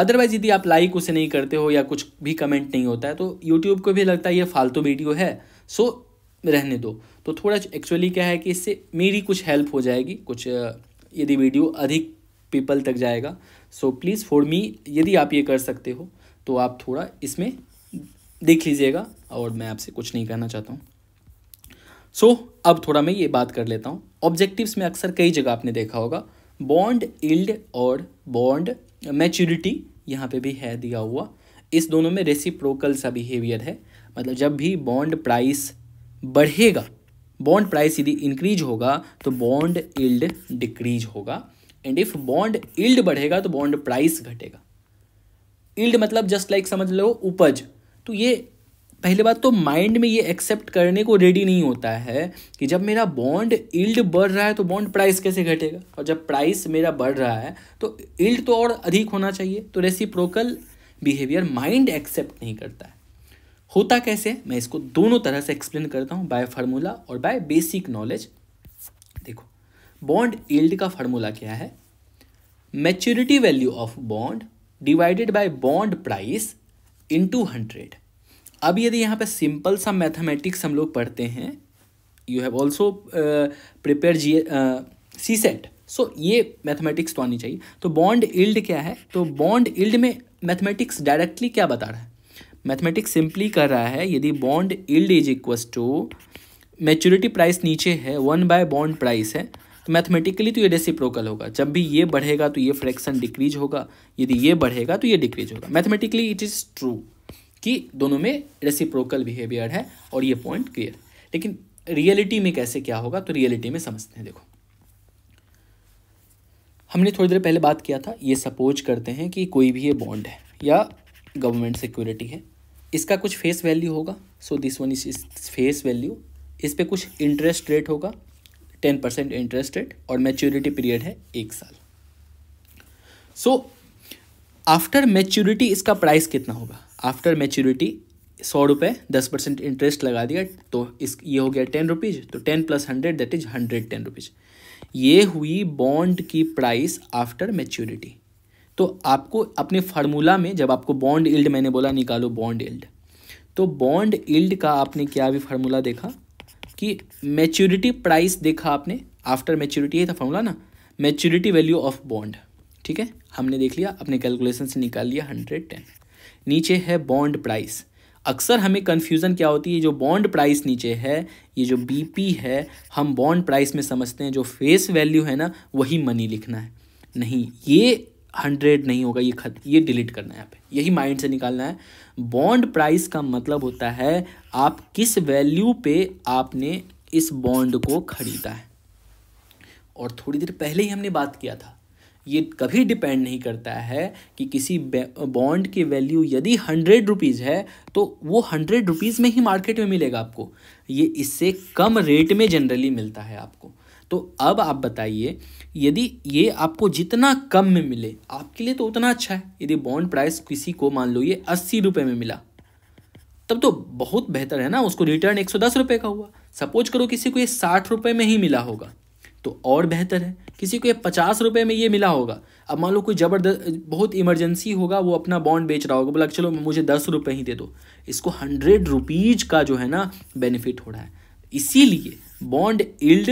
अदरवाइज यदि आप लाइक उसे नहीं करते हो या कुछ भी कमेंट नहीं होता है तो यूट्यूब को भी लगता है ये फालतू वीडियो है सो रहने दो तो थोड़ा एक्चुअली क्या है कि इससे मेरी कुछ हेल्प हो जाएगी कुछ यदि वीडियो अधिक पीपल तक जाएगा सो प्लीज़ फॉर मी यदि आप ये कर सकते हो तो आप थोड़ा इसमें देख लीजिएगा और मैं आपसे कुछ नहीं कहना चाहता हूँ सो so, अब थोड़ा मैं ये बात कर लेता हूँ ऑब्जेक्टिव्स में अक्सर कई जगह आपने देखा होगा बॉन्ड इल्ड और बॉन्ड मैच्योरिटी यहाँ पे भी है दिया हुआ इस दोनों में रेसिप्रोकल सा बिहेवियर है मतलब जब भी बॉन्ड प्राइस बढ़ेगा बॉन्ड प्राइस यदि इंक्रीज होगा तो बॉन्ड इल्ड डिक्रीज होगा एंड इफ बॉन्ड इल्ड बढ़ेगा तो बॉन्ड प्राइस घटेगा इल्ड मतलब जस्ट लाइक like समझ लो उपज तो ये पहली बात तो माइंड में ये एक्सेप्ट करने को रेडी नहीं होता है कि जब मेरा बॉन्ड इल्ड बढ़ रहा है तो बॉन्ड प्राइस कैसे घटेगा और जब प्राइस मेरा बढ़ रहा है तो इल्ड तो और अधिक होना चाहिए तो रेसिप्रोकल बिहेवियर माइंड एक्सेप्ट नहीं करता है होता कैसे मैं इसको दोनों तरह से एक्सप्लेन करता हूँ बाय फार्मूला और by basic knowledge bond yield का फार्मूला क्या है maturity value of bond divided by bond price into hundred अब यदि यहाँ पे सिंपल सा मैथमेटिक्स हम लोग पढ़ते हैं you have also prepare G C set so ये मैथमेटिक्स तो आनी चाहिए तो बॉन्ड इल्ड क्या है तो बॉन्ड इल्ड में मैथमेटिक्स डायरेक्टली क्या बता रहा है मैथमेटिक्स सिंपली कर रहा है यदि bond yield is equals to maturity price नीचे है वन बाय बॉन्ड प्राइस है तो मैथमेटिकली तो ये रेसिप्रोकल होगा जब भी ये बढ़ेगा तो ये फ्रैक्शन डिक्रीज होगा यदि ये बढ़ेगा तो ये डिक्रीज होगा मैथमेटिकली इट इज़ ट्रू कि दोनों में रेसिप्रोकल बिहेवियर है और ये पॉइंट क्लियर लेकिन रियलिटी में कैसे क्या होगा तो रियलिटी में समझते हैं देखो हमने थोड़ी देर पहले बात किया था ये सपोज करते हैं कि कोई भी ये बॉन्ड है या गवर्नमेंट सिक्योरिटी है इसका कुछ फेस वैल्यू होगा so this one is face value इस पर कुछ इंटरेस्ट रेट होगा टेन परसेंट इंटरेस्ट रेट और मैच्योरिटी पीरियड है एक साल सो आफ्टर मैच्योरिटी इसका प्राइस कितना होगा आफ्टर मैच्योरिटी सौ रुपये दस परसेंट इंटरेस्ट लगा दिया तो इस ये हो गया टेन रुपीज़ तो ten plus hundred that is hundred ten rupees ये हुई बॉन्ड की प्राइस आफ्टर मैच्योरिटी तो आपको अपने फार्मूला में जब आपको बॉन्ड इल्ड मैंने बोला निकालो बॉन्ड इल्ड तो बॉन्ड इल्ड का आपने क्या भी फार्मूला देखा कि मैच्योरिटी प्राइस देखा आपने आफ्टर मैच्योरिटी ये था फॉर्मूला ना मैच्योरिटी वैल्यू ऑफ बॉन्ड ठीक है हमने देख लिया अपने कैलकुलेशन से निकाल लिया हंड्रेड टेन नीचे है बॉन्ड प्राइस अक्सर हमें कन्फ्यूज़न क्या होती है जो बॉन्ड प्राइस नीचे है ये जो बी है हम बॉन्ड प्राइस में समझते हैं जो फेस वैल्यू है ना वही मनी लिखना है नहीं ये हंड्रेड नहीं होगा ये खत ये डिलीट करना है यहाँ पे यही माइंड से निकालना है बॉन्ड प्राइस का मतलब होता है आप किस वैल्यू पे आपने इस बॉन्ड को ख़रीदा है और थोड़ी देर पहले ही हमने बात किया था ये कभी डिपेंड नहीं करता है कि किसी बॉन्ड की वैल्यू यदि हंड्रेड रुपीज़ है तो वो हंड्रेड रुपीज़ में ही मार्केट में मिलेगा आपको ये इससे कम रेट में जनरली मिलता है आपको तो अब आप बताइए यदि ये आपको जितना कम में मिले आपके लिए तो उतना अच्छा है यदि बॉन्ड प्राइस किसी को मान लो ये अस्सी रुपये में मिला तब तो बहुत बेहतर है ना उसको रिटर्न एक सौ दस रुपये का हुआ सपोज करो किसी को ये साठ रुपये में ही मिला होगा तो और बेहतर है किसी को ये पचास रुपये में ये मिला होगा अब मान लो कोई ज़बरदस्त बहुत इमरजेंसी होगा वो अपना बॉन्ड बेच रहा होगा बोला चलो मुझे दस रुपये ही दे दो इसको हंड्रेड रुपीज़ का जो है ना बेनिफिट हो रहा है इसीलिए बॉन्ड इल्ड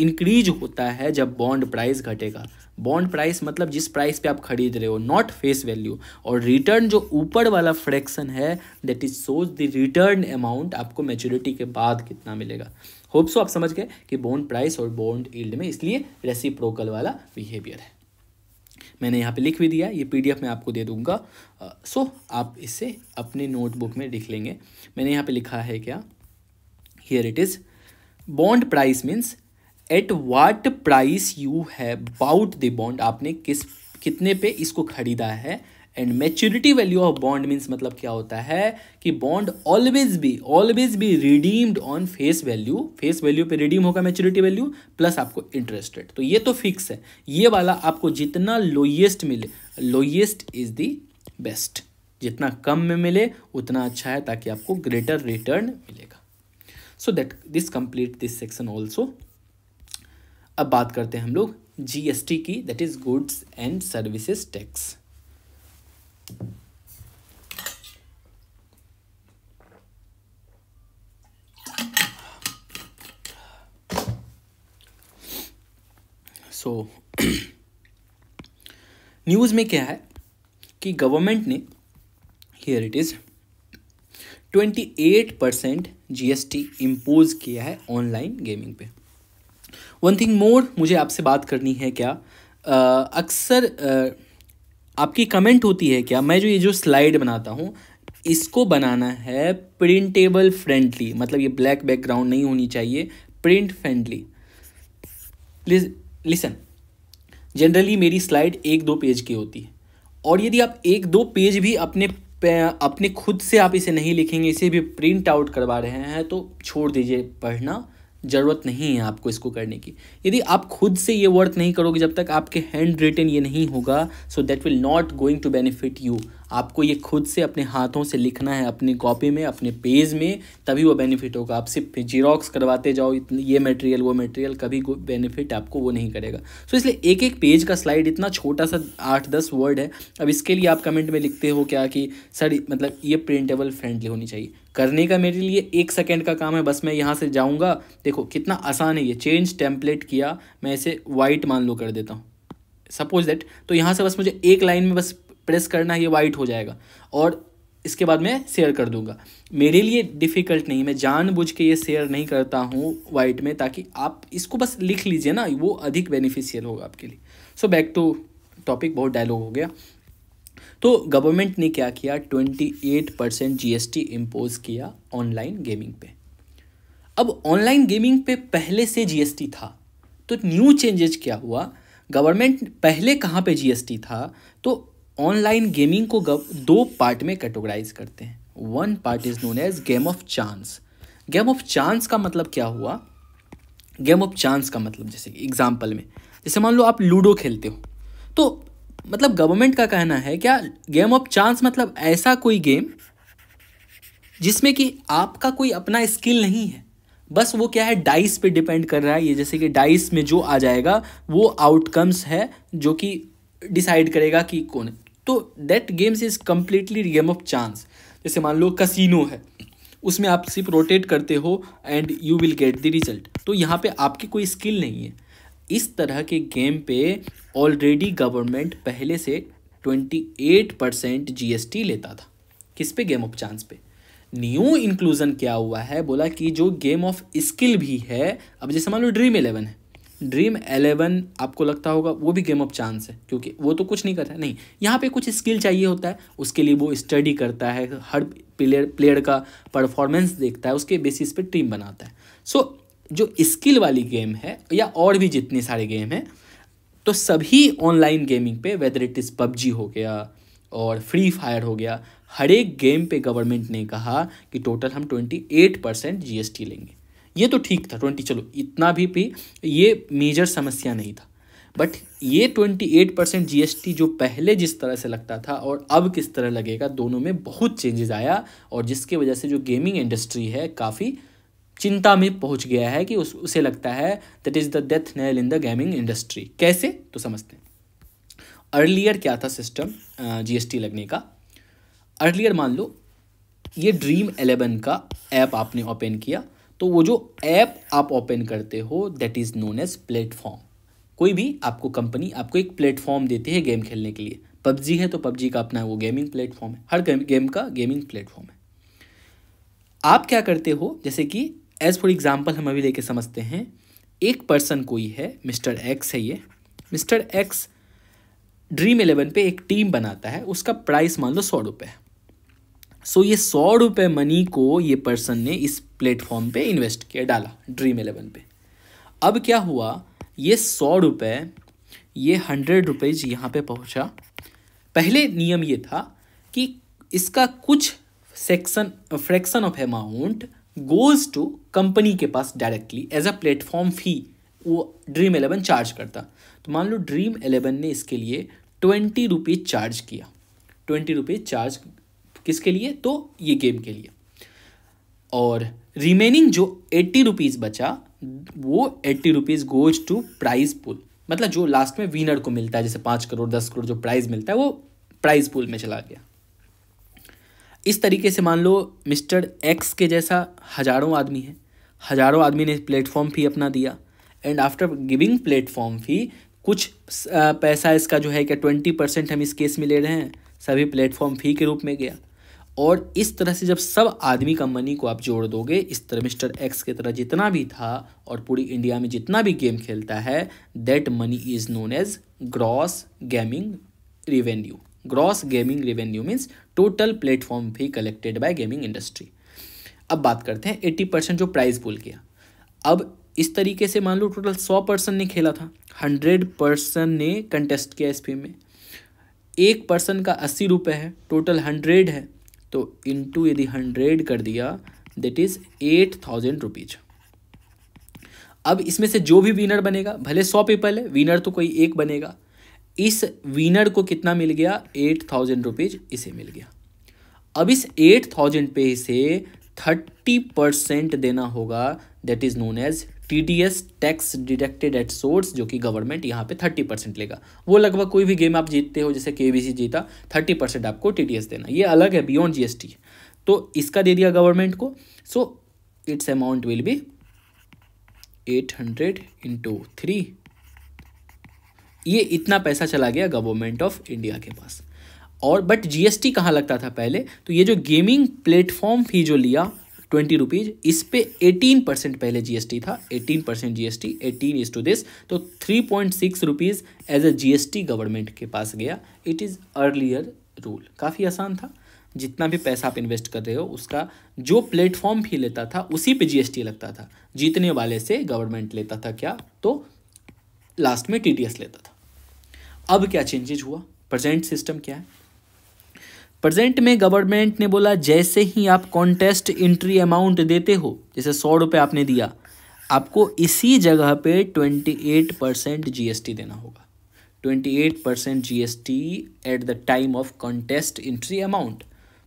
इंक्रीज होता है जब बॉन्ड प्राइस घटेगा बॉन्ड प्राइस मतलब जिस प्राइस पे आप खरीद रहे हो नॉट फेस वैल्यू और रिटर्न जो ऊपर वाला फ्रैक्शन है that is shows the return amount आपको मेच्योरिटी के बाद कितना मिलेगा होप सो आप समझ गए कि बॉन्ड प्राइस और बॉन्ड ईल्ड में इसलिए रेसिप्रोकल वाला बिहेवियर है मैंने यहाँ पे लिख भी दिया ये पीडीएफ मैं आपको दे दूंगा सो uh, so, आप इसे अपने नोटबुक में लिख लेंगे मैंने यहाँ पे लिखा है क्या here it is bond price means at what price you have bought the bond आपने किस कितने पे इसको खरीदा है and maturity value of bond means मतलब क्या होता है कि बॉन्ड ऑलवेज भी ऑलवेज भी redeemed on face value face value पे रिडीम होगा मेच्योरिटी वैल्यू प्लस आपको इंटरेस्ट रेट तो ये तो फिक्स है ये वाला आपको जितना लोएस्ट मिले लोएस्ट इज द बेस्ट जितना कम में मिले उतना अच्छा है ताकि आपको ग्रेटर रिटर्न मिलेगा so that this complete this section also अब बात करते हैं हम लोग जीएसटी की that is goods and services tax so news में क्या है कि गवर्नमेंट ने here it is twenty eight percent G S किया है ऑनलाइन गेमिंग पे वन थिंग मोर मुझे आपसे बात करनी है क्या अक्सर आपकी कमेंट होती है क्या मैं जो ये जो स्लाइड बनाता हूँ इसको बनाना है प्रिंटेबल फ्रेंडली मतलब ये ब्लैक बैकग्राउंड नहीं होनी चाहिए प्रिंट फ्रेंडली लिसन जनरली मेरी स्लाइड एक दो पेज की होती है और यदि आप एक दो पेज भी अपने अपने खुद से आप इसे नहीं लिखेंगे इसे भी प्रिंट आउट करवा रहे हैं तो छोड़ दीजिए पढ़ना ज़रूरत नहीं है आपको इसको करने की यदि आप खुद से ये वर्क नहीं करोगे जब तक आपके हैंड रिटन ये नहीं होगा so that will not going to benefit you आपको ये खुद से अपने हाथों से लिखना है अपने कॉपी में अपने पेज में तभी वो बेनिफिट होगा आप सिर्फ जीरोक्स करवाते जाओ ये मटेरियल वो मटेरियल कभी बेनिफिट आपको वो नहीं करेगा सो इसलिए एक एक पेज का स्लाइड इतना छोटा सा आठ दस वर्ड है अब इसके लिए आप कमेंट में लिखते हो क्या कि सर मतलब ये प्रिंटेबल फ्रेंडली होनी चाहिए करने का मेरे लिए एक सेकेंड का काम है बस मैं यहाँ से जाऊँगा देखो कितना आसान है ये चेंज टेम्पलेट किया मैं इसे वाइट मान लो कर देता हूँ सपोज दैट तो यहाँ से बस मुझे एक लाइन में बस प्रेस करना ये वाइट हो जाएगा और इसके बाद मैं शेयर कर दूंगा मेरे लिए डिफ़िकल्ट नहीं मैं जानबूझ के ये शेयर नहीं करता हूँ वाइट में ताकि आप इसको बस लिख लीजिए ना वो अधिक बेनिफिशियल होगा आपके लिए सो बैक टू टॉपिक बहुत डायलॉग हो गया तो गवर्नमेंट ने क्या किया twenty eight percent G S T impose किया ऑनलाइन गेमिंग पे अब ऑनलाइन गेमिंग पे पहले से जी एस टी था तो न्यू चेंजेज क्या हुआ गवर्नमेंट पहले कहाँ पे जीएसटी था तो ऑनलाइन गेमिंग को दो पार्ट में कैटेगराइज करते हैं one part is known as game of chance game of chance का मतलब क्या हुआ गेम ऑफ चांस का मतलब जैसे कि एग्जाम्पल में जैसे मान लो आप लूडो खेलते हो तो मतलब गवर्नमेंट का कहना है क्या गेम ऑफ चांस मतलब ऐसा कोई गेम जिसमें कि आपका कोई अपना स्किल नहीं है बस वो क्या है डाइस पे डिपेंड कर रहा है ये जैसे कि डाइस में जो आ जाएगा वो आउटकम्स है जो कि डिसाइड करेगा कि कौन तो that games is completely game of chance जैसे मान लो कसिनो है उसमें आप सिर्फ रोटेट करते हो and you will get the result तो यहाँ पे आपकी कोई स्किल नहीं है इस तरह के गेम पे ऑलरेडी गवर्नमेंट पहले से twenty eight percent G S T लेता था किस पे गेम ऑफ चांस पे न्यू इंक्लूज़न क्या हुआ है बोला कि जो गेम ऑफ स्किल भी है अब जैसे मान लो ड्रीम इलेवन है ड्रीम एलेवन आपको लगता होगा वो भी गेम ऑफ चांस है क्योंकि वो तो कुछ नहीं करता नहीं यहाँ पे कुछ स्किल चाहिए होता है उसके लिए वो स्टडी करता है हर प्लेयर प्लेयर का परफॉर्मेंस देखता है उसके बेसिस पे टीम बनाता है सो so, जो स्किल वाली गेम है या और भी जितने सारे गेम हैं तो सभी ऑनलाइन गेमिंग पे वेदर इट इज़ पबजी हो गया और फ्री फायर हो गया हर एक गेम पे गवर्नमेंट ने कहा कि टोटल हम ट्वेंटी एट परसेंट जी लेंगे ये तो ठीक था ट्वेंटी चलो इतना भी पे ये मेजर समस्या नहीं था बट ये ट्वेंटी एट परसेंट जी जो पहले जिस तरह से लगता था और अब किस तरह लगेगा दोनों में बहुत चेंजेस आया और जिसकी वजह से जो गेमिंग इंडस्ट्री है काफ़ी चिंता में पहुंच गया है कि उस उसे लगता है that is the death nail in the gaming industry कैसे तो समझते हैं अर्लियर क्या था सिस्टम जीएसटी लगने का अर्लियर मान लो ये ड्रीम एलेवन का ऐप आपने ओपन किया तो वो जो ऐप आप ओपन करते हो that is known as platform कोई भी आपको कंपनी आपको एक प्लेटफॉर्म देती है गेम खेलने के लिए पबजी है तो पबजी का अपना वो गेमिंग प्लेटफॉर्म है हर गेम का गेमिंग प्लेटफॉर्म है आप क्या करते हो जैसे कि एज फॉर एग्ज़ाम्पल हम अभी लेके समझते हैं एक पर्सन कोई है मिस्टर एक्स है ये मिस्टर एक्स ड्रीम इलेवन पे एक टीम बनाता है उसका प्राइस मान लो सौ रुपये सो ये सौ रुपये मनी को ये पर्सन ने इस प्लेटफॉर्म पे इन्वेस्ट किया डाला ड्रीम एलेवन पे अब क्या हुआ ये सौ रुपये ये हंड्रेड रुपीज़ यहाँ पे पहुँचा पहले नियम ये था कि इसका कुछ section fraction of amount goes to company के पास directly as a platform fee वो ड्रीम एलेवन चार्ज करता तो मान लो ड्रीम एलेवन ने इसके लिए ट्वेंटी रुपीज़ चार्ज किया ट्वेंटी रुपीज़ चार्ज किसके लिए तो ये गेम के लिए और रिमेनिंग जो एट्टी रुपीज़ बचा वो eighty rupees goes to prize pool मतलब जो लास्ट में विनर को मिलता है जैसे पाँच करोड़ दस करोड़ जो प्राइज़ मिलता है वो प्राइज पुल में चला गया इस तरीके से मान लो मिस्टर एक्स के जैसा हज़ारों आदमी है हज़ारों आदमी ने प्लेटफॉर्म फी अपना दिया and after giving platform fee कुछ पैसा इसका जो है क्या ट्वेंटी परसेंट हम इस केस में ले रहे हैं सभी प्लेटफॉर्म फ़ी के रूप में गया और इस तरह से जब सब आदमी का मनी को आप जोड़ दोगे इस तरह मिस्टर एक्स की तरह जितना भी था और पूरी इंडिया में जितना भी गेम खेलता है that money is known as gross gaming revenue gross gaming revenue means total platform भी कलेक्टेड बाय गेमिंग इंडस्ट्री अब बात करते हैं एट्टी परसेंट जो प्राइज भूल किया अब इस तरीके से मान लो टोटल सौ पर्सन ने खेला था हंड्रेड पर्सन ने कंटेस्ट किया इस फीम में एक पर्सन का अस्सी रुपये है टोटल हंड्रेड है तो इनटू यदि हंड्रेड कर दिया that is eight thousand rupees अब इसमें से जो भी विनर बनेगा भले सौ पीपल है विनर तो कोई एक बनेगा इस विनर को कितना मिल गया एट थाउजेंड रुपीज इसे मिल गया अब इस एट थाउजेंड पे इसे थर्टी परसेंट देना होगा that is known as TDS tax deducted at source जो कि गवर्नमेंट यहाँ पे थर्टी परसेंट लेगा वो लगभग कोई भी गेम आप जीतते हो जैसे के जीता थर्टी परसेंट आपको टीडीएस देना ये अलग है बियॉन्ड जीएसटी तो इसका दे दिया गवर्नमेंट को so its amount will be at hundred into three ये इतना पैसा चला गया गवर्नमेंट ऑफ इंडिया के पास और बट जीएसटी कहाँ लगता था पहले तो ये जो गेमिंग प्लेटफॉर्म फी जो लिया ट्वेंटी रुपीज़ इस पे एटीन परसेंट पहले जीएसटी था eighteen percent G S T eighteen is to this तो three point six rupees as a GST government के पास गया इट इज़ अर्लियर रूल काफ़ी आसान था जितना भी पैसा आप इन्वेस्ट कर रहे हो उसका जो प्लेटफॉर्म भी लेता था उसी पे जीएसटी लगता था जीतने वाले से गवर्नमेंट लेता था क्या तो लास्ट में टीडीएस लेता था अब क्या चेंजेज हुआ प्रेजेंट सिस्टम क्या है प्रेजेंट में गवर्नमेंट ने बोला जैसे ही आप कॉन्टेस्ट एंट्री अमाउंट देते हो जैसे सौ रुपये आपने दिया आपको इसी जगह पे ट्वेंटी एट परसेंट जी देना होगा twenty eight percent G at the time of contest entry amount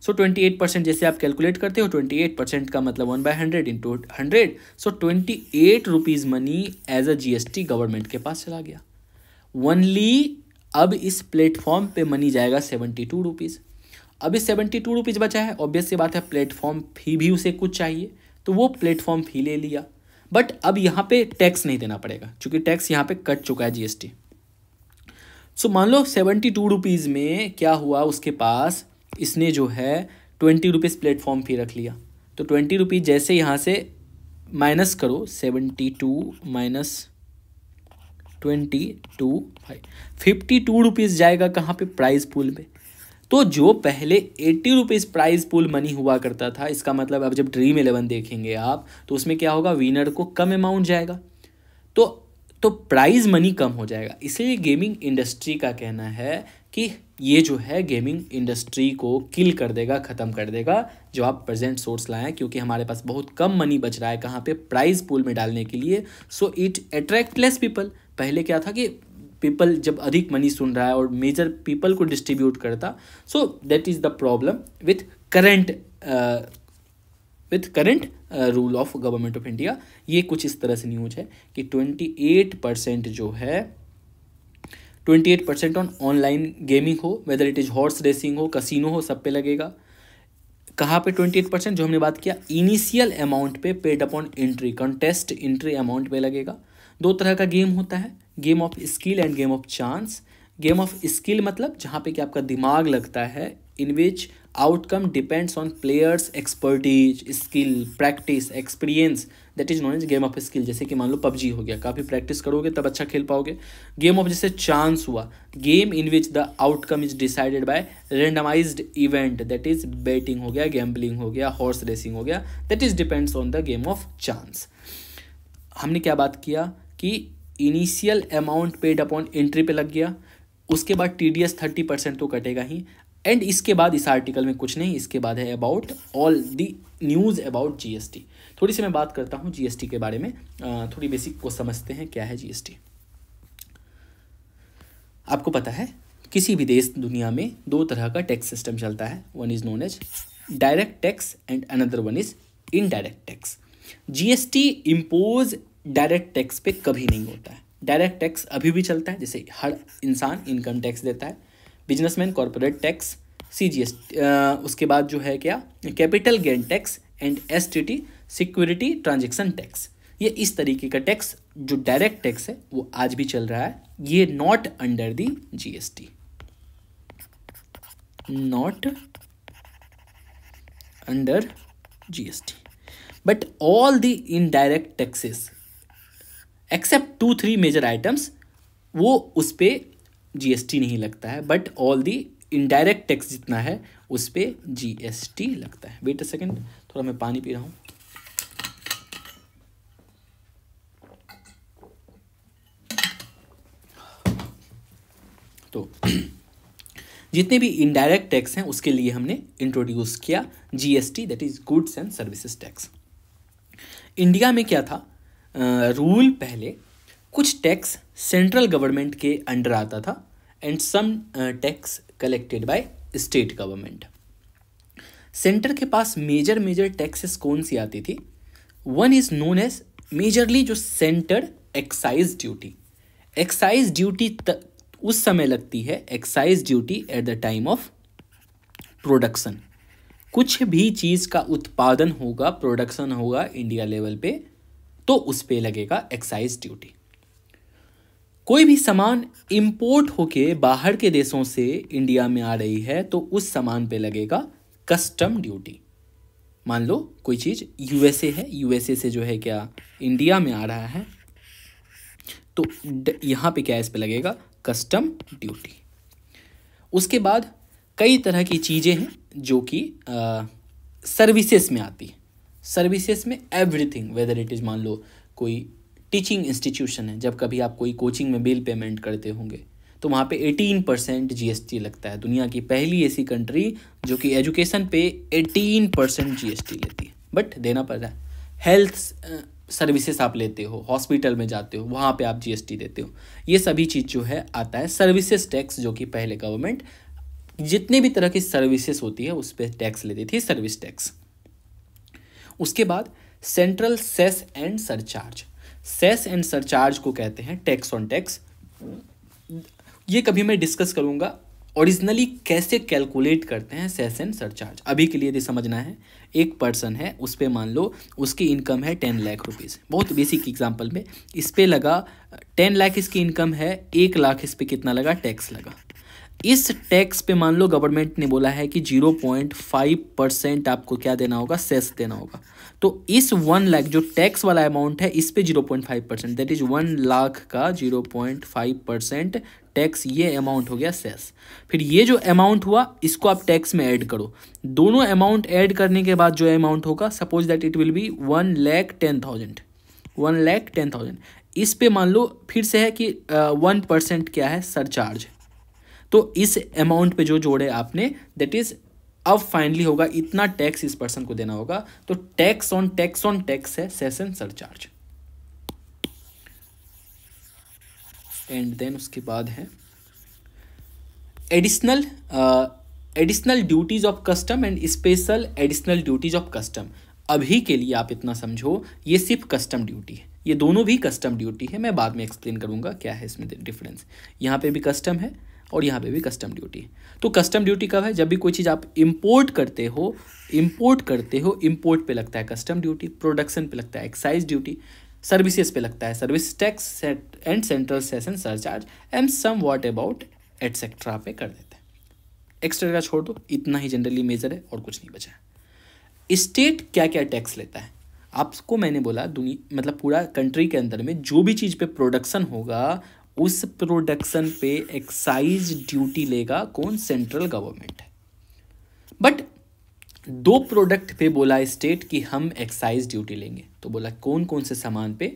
so twenty eight percent जैसे आप कैलकुलेट करते हो ट्वेंटी एट परसेंट का मतलब one by hundred into hundred so twenty eight rupees money as a GST government के पास चला गया वनली अब इस प्लेटफॉर्म पे मनी जाएगा सेवेंटी टू रुपीज़ अभी सेवेंटी टू रुपीज़ बचा है ऑब्वियस सी बात है प्लेटफॉर्म फी भी उसे कुछ चाहिए तो वो प्लेटफॉर्म फ़ी ले लिया बट अब यहाँ पे टैक्स नहीं देना पड़ेगा क्योंकि टैक्स यहाँ पे कट चुका है जीएसटी सो मान लो सेवेंटी टू रुपीज़ में क्या हुआ उसके पास इसने जो है ट्वेंटी रुपीज़ प्लेटफॉर्म फ़ी रख लिया तो ट्वेंटी रुपीज़ जैसे यहाँ से माइनस करो seventy two minus twenty two five fifty two rupees जाएगा कहाँ पे प्राइस पूल में तो जो पहले eighty rupees prize pool money हुआ करता था इसका मतलब अब जब ड्रीम इलेवन देखेंगे आप तो उसमें क्या होगा विनर को कम अमाउंट जाएगा तो तो प्राइज मनी कम हो जाएगा इसलिए गेमिंग इंडस्ट्री का कहना है कि ये जो है गेमिंग इंडस्ट्री को किल कर देगा ख़त्म कर देगा जो आप प्रेजेंट सोर्स लाएँ क्योंकि हमारे पास बहुत कम मनी बच रहा है कहाँ पे प्राइज पूल में डालने के लिए so it attract less people पहले क्या था कि पीपल जब अधिक मनी सुन रहा है और मेजर पीपल को डिस्ट्रीब्यूट करता so that is the problem with current with current rule of government of India ये कुछ इस तरह से न्यूज है कि ट्वेंटी एट परसेंट जो है twenty eight percent on online gaming हो whether it is horse racing हो कसिनो हो सब पे लगेगा कहाँ पे ट्वेंटी एट परसेंट जो हमने बात किया इनिशियल अमाउंट पे paid upon entry contest entry amount पे लगेगा दो तरह का गेम होता है game of skill and game of chance game of skill मतलब जहाँ पे कि आपका दिमाग लगता है in which outcome depends on players expertise skill practice experience that is known as game of skill जैसे कि मान लो पबजी हो गया काफ़ी प्रैक्टिस करोगे तब अच्छा खेल पाओगे गेम ऑफ जैसे चांस हुआ game in which the outcome is decided by randomized event that is betting हो गया गैम्बलिंग हो गया हॉर्स रेसिंग हो गया that is depends on the game of chance हमने क्या बात किया कि initial amount paid upon entry पे लग गया उसके बाद T D S thirty percent तो कटेगा ही एंड इसके बाद इस आर्टिकल में कुछ नहीं इसके बाद है about all the news about GST थोड़ी सी मैं बात करता हूँ जीएसटी के बारे में थोड़ी बेसिक को समझते हैं क्या है जीएसटी आपको पता है किसी भी देश दुनिया में दो तरह का टैक्स सिस्टम चलता है one is known as direct tax and another one is indirect tax GST impose direct tax पे कभी नहीं होता है डायरेक्ट टैक्स अभी भी चलता है जैसे हर इंसान इनकम टैक्स देता है businessman corporate tax C G S उसके बाद जो है क्या capital gain tax and S T T security transaction tax ये इस तरीके का टैक्स जो डायरेक्ट टैक्स है वो आज भी चल रहा है ये not under the S T not under GST but all the indirect taxes except two three major items वो उस पर जी नहीं लगता है but all the indirect tax जितना है उस पर जी लगता है वेट अ सेकेंड थोड़ा मैं पानी पी रहा हूँ तो जितने भी इनडायरेक्ट टैक्स हैं उसके लिए हमने इंट्रोड्यूस किया GST that is goods and services tax India में क्या था रूल पहले कुछ टैक्स सेंट्रल गवर्नमेंट के अंडर आता था and some tax collected by state government centre के पास मेजर मेजर टैक्सेस कौन सी आती थी one is known as majorly जो centre excise duty excise duty उस समय लगती है excise duty at the time of production कुछ भी चीज़ का उत्पादन होगा प्रोडक्शन होगा इंडिया लेवल पे तो उस पर लगेगा एक्साइज ड्यूटी कोई भी सामान इंपोर्ट होके बाहर के देशों से इंडिया में आ रही है तो उस सामान पे लगेगा कस्टम ड्यूटी मान लो कोई चीज़ यूएसए है यूएसए से जो है क्या इंडिया में आ रहा है तो यहाँ पे क्या इस पे लगेगा कस्टम ड्यूटी उसके बाद कई तरह की चीज़ें हैं जो कि सर्विसेज में आती है सर्विसेज में एवरीथिंग वेदर इट इज़ मान लो कोई टीचिंग इंस्टीट्यूशन है जब कभी आप कोई कोचिंग में बिल पेमेंट करते होंगे तो वहाँ पे 18 परसेंट जी लगता है दुनिया की पहली ऐसी कंट्री जो कि एजुकेशन पे 18 परसेंट जी लेती है बट देना पड़ रहा है हेल्थ सर्विसेज आप लेते हो हॉस्पिटल में जाते हो वहाँ पे आप जी देते हो ये सभी चीज़ जो है आता है सर्विसेज टैक्स जो कि पहले गवर्नमेंट जितने भी तरह की सर्विसेज होती है उस पर टैक्स लेती थी सर्विस टैक्स उसके बाद central cess and surcharge cess and surcharge को कहते हैं टैक्स ऑन टैक्स ये कभी मैं डिस्कस करूँगा ओरिजिनली कैसे कैलकुलेट करते हैं सेस एंड सरचार्ज अभी के लिए ये समझना है एक पर्सन है उस पर मान लो उसकी इनकम है टेन लाख रुपीज़ बहुत बेसिक एग्जांपल में इस पर लगा टेन लाख इसकी इनकम है एक लाख इस पर कितना लगा टैक्स लगा इस टैक्स पे मान लो गवर्नमेंट ने बोला है कि जीरो पॉइंट फाइव परसेंट आपको क्या देना होगा सेस देना होगा तो इस वन लाख जो टैक्स वाला अमाउंट है इस पे zero point five percent that is one lakh का zero point five percent tax ये अमाउंट हो गया सेस फिर ये जो अमाउंट हुआ इसको आप टैक्स में ऐड करो दोनों अमाउंट ऐड करने के बाद जो अमाउंट होगा suppose that it will be one lakh ten thousand one lakh ten thousand इस पे मान लो फिर से है कि वन परसेंट क्या है सरचार्ज तो इस अमाउंट पे जो जोड़े आपने दैट इज़ अब फाइनली होगा इतना टैक्स इस पर्सन को देना होगा तो tax on tax on tax है सेशन सरचार्ज एंड देन उसके बाद है additional additional duties of custom and special additional duties of custom अभी के लिए आप इतना समझो ये सिर्फ कस्टम ड्यूटी है ये दोनों भी कस्टम ड्यूटी है मैं बाद में एक्सप्लेन करूंगा क्या है इसमें डिफरेंस यहाँ पे भी कस्टम है और यहाँ पे भी कस्टम ड्यूटी तो कस्टम ड्यूटी कब है जब भी कोई चीज़ आप इम्पोर्ट करते हो इम्पोर्ट करते हो इम्पोर्ट पे लगता है कस्टम ड्यूटी प्रोडक्शन पे लगता है एक्साइज ड्यूटी सर्विसेज पे लगता है service tax and central session surcharge and some what about etcetera पे कर देते हैं एक्सेट्रा का छोड़ दो इतना ही जनरली मेजर है और कुछ नहीं बचा है स्टेट क्या क्या टैक्स लेता है आपको मैंने बोला दुनिया मतलब पूरा कंट्री के अंदर में जो भी चीज़ पे प्रोडक्शन होगा उस प्रोडक्शन पे एक्साइज ड्यूटी लेगा कौन central government but two product पे बोला स्टेट कि हम एक्साइज ड्यूटी लेंगे तो बोला कौन कौन से सामान पे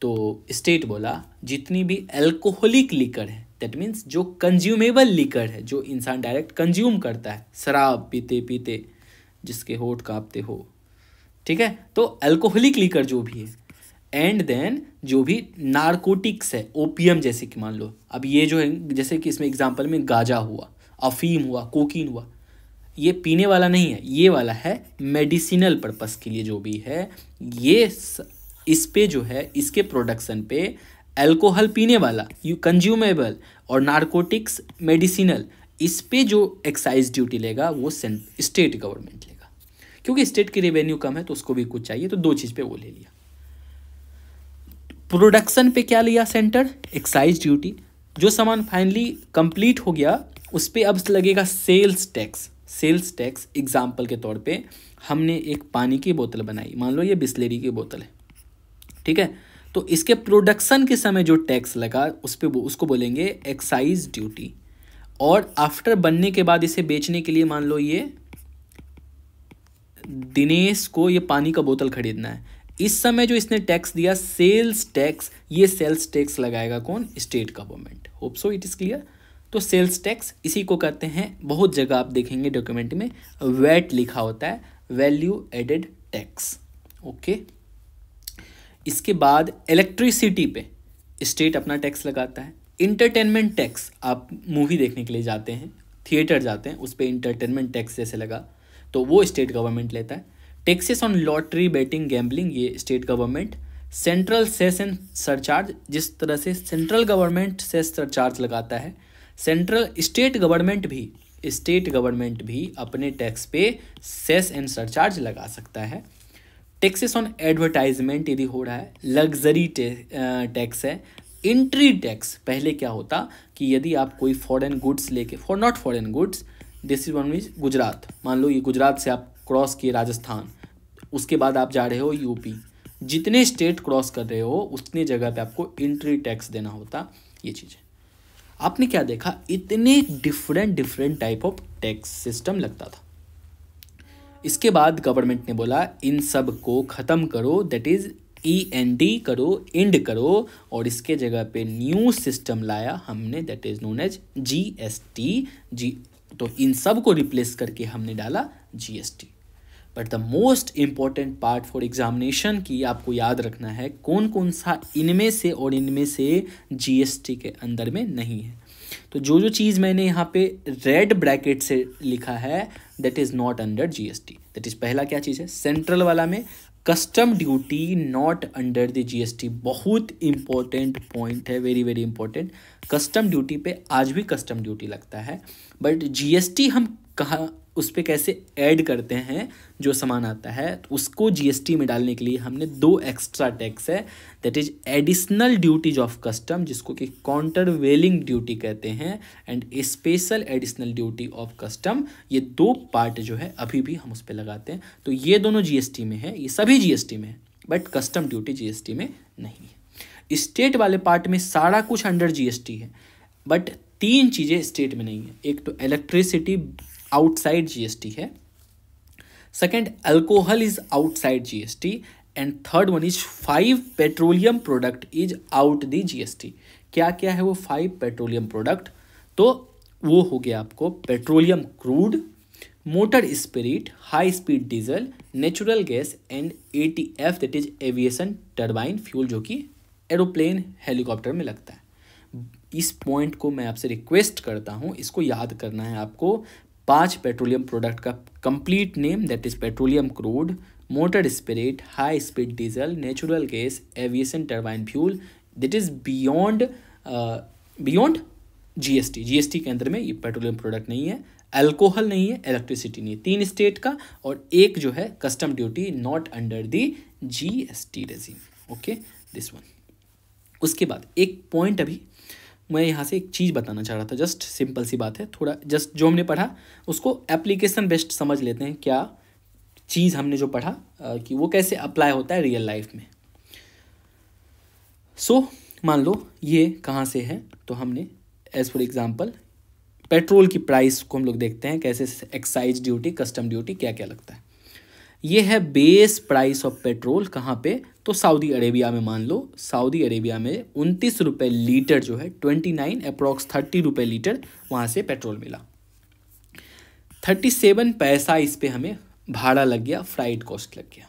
तो स्टेट बोला जितनी भी अल्कोहलिक लीकर है दैट मीन्स जो कंज्यूमेबल लीकर है जो इंसान डायरेक्ट कंज्यूम करता है शराब पीते पीते जिसके होठ कांपते हो ठीक है तो अल्कोहलिक लीकर जो भी है एंड देन जो भी नारकोटिक्स है ओपीएम जैसे कि मान लो अब ये जो है जैसे कि इसमें एग्जाम्पल में गाजा हुआ अफीम हुआ कोकीन हुआ ये पीने वाला नहीं है ये वाला है मेडिसिनल पर्पस के लिए जो भी है ये इस पे जो है इसके प्रोडक्शन पे अल्कोहल पीने वाला यू कंज्यूमेबल और नारकोटिक्स मेडिसिनल इस पे जो एक्साइज ड्यूटी लेगा वो स्टेट गवर्नमेंट लेगा क्योंकि स्टेट की रेवेन्यू कम है तो उसको भी कुछ चाहिए तो दो चीज़ पे वो ले लिया प्रोडक्शन पे क्या लिया सेंटर एक्साइज ड्यूटी जो सामान फाइनली कंप्लीट हो गया उस पर अब लगेगा sales tax sales tax example के तौर पे हमने एक पानी की बोतल बनाई मान लो ये बिस्लेरी की बोतल है ठीक है तो इसके प्रोडक्शन के समय जो टैक्स लगा उस पर उसको बोलेंगे एक्साइज ड्यूटी और आफ्टर बनने के बाद इसे बेचने के लिए मान लो ये दिनेश को ये पानी का बोतल खरीदना है इस समय जो इसने टैक्स दिया सेल्स टैक्स ये सेल्स टैक्स लगाएगा कौन state government hope so it is clear तो सेल्स टैक्स इसी को कहते हैं बहुत जगह आप देखेंगे डॉक्यूमेंट में वैट लिखा होता है वैल्यू एडेड टैक्स ओके इसके बाद इलेक्ट्रिसिटी पे स्टेट अपना टैक्स लगाता है इंटरटेनमेंट टैक्स आप मूवी देखने के लिए जाते हैं थिएटर जाते हैं उस पर इंटरटेनमेंट टैक्स जैसे लगा तो वो स्टेट गवर्नमेंट लेता है taxes on lottery betting gambling ये state government central cess and surcharge जिस तरह से सेंट्रल गवर्नमेंट सेस सरचार्ज लगाता है सेंट्रल स्टेट गवर्नमेंट भी स्टेट गवर्नमेंट भी अपने टैक्स पे सेस एंड सरचार्ज लगा सकता है टैक्सेस ऑन एडवर्टाइजमेंट यदि हो रहा है लग्जरी टैक्स है इंट्री टैक्स पहले क्या होता कि यदि आप कोई फॉरेन गुड्स लेके for not foreign goods this is one मीज गुजरात मान लो ये गुजरात से आप क्रॉस किए राजस्थान उसके बाद आप जा रहे हो यूपी जितने स्टेट क्रॉस कर रहे हो उतनी जगह पे आपको एंट्री टैक्स देना होता ये चीज़ है आपने क्या देखा इतने different different type of tax system लगता था इसके बाद गवर्नमेंट ने बोला इन सब को ख़त्म करो that is E N D करो एंड करो और इसके जगह पे न्यू सिस्टम लाया हमने that is known as G S T जी तो इन सब को रिप्लेस करके हमने डाला G S T but the most important part for examination की आपको याद रखना है कौन कौन सा इनमें से और इनमें से जीएसटी के अंदर में नहीं है तो जो जो चीज़ मैंने यहाँ पे रेड ब्रैकेट से लिखा है that is not under GST that is पहला क्या चीज़ है सेंट्रल वाला में custom duty not under the GST बहुत इंपॉर्टेंट पॉइंट है very very important custom duty पे आज भी कस्टम ड्यूटी लगता है बट जीएसटी हम कहाँ उस पर कैसे ऐड करते हैं जो सामान आता है तो उसको जीएसटी में डालने के लिए हमने दो एक्स्ट्रा टैक्स है that is additional duties of custom जिसको कि काउंटरवेलिंग ड्यूटी कहते हैं and special additional duty of custom ये दो पार्ट जो है अभी भी हम उस पर लगाते हैं तो ये दोनों जीएसटी में है ये सभी जीएसटी में है बट कस्टम ड्यूटी जीएसटी में नहीं है स्टेट वाले पार्ट में सारा कुछ अंडर जीएसटी है बट तीन चीज़ें स्टेट में नहीं है एक तो इलेक्ट्रिसिटी आउटसाइड जीएसटी है second alcohol is outside GST and third one is five petroleum product is out the GST क्या क्या है वो फाइव पेट्रोलियम प्रोडक्ट तो वो हो गया आपको petroleum crude motor spirit high speed diesel natural gas and A T F that is aviation turbine fuel जो कि एरोप्लेन हेलीकॉप्टर में लगता है इस पॉइंट को मैं आपसे रिक्वेस्ट करता हूँ इसको याद करना है आपको पांच पेट्रोलियम प्रोडक्ट का complete name that is petroleum crude motor spirit high speed diesel natural gas aviation turbine fuel that is beyond beyond GST GST के अंदर में ये पेट्रोलियम प्रोडक्ट नहीं है अल्कोहल नहीं है इलेक्ट्रिसिटी नहीं है तीन स्टेट का और एक जो है custom duty not under the GST regime okay this one उसके बाद एक पॉइंट अभी मैं यहाँ से एक चीज़ बताना चाह रहा था जस्ट सिंपल सी बात है थोड़ा जस्ट जो हमने पढ़ा उसको एप्लीकेशन बेस्ट समझ लेते हैं क्या चीज़ हमने जो पढ़ा कि वो कैसे अप्लाई होता है रियल लाइफ में सो so, मान लो ये कहाँ से है तो हमने एज़ फॉर एग्ज़ाम्पल पेट्रोल की प्राइस को हम लोग देखते हैं कैसे एक्साइज ड्यूटी कस्टम ड्यूटी क्या क्या लगता है ये है बेस प्राइस ऑफ पेट्रोल कहाँ पे तो सऊदी अरेबिया में मान लो सऊदी अरेबिया में उनतीस रुपये लीटर जो है ट्वेंटी नाइन अप्रॉक्स थर्टी रुपये लीटर वहाँ से पेट्रोल मिला थर्टी सेवन पैसा इस पर हमें भाड़ा लग गया फ्राइड कॉस्ट लग गया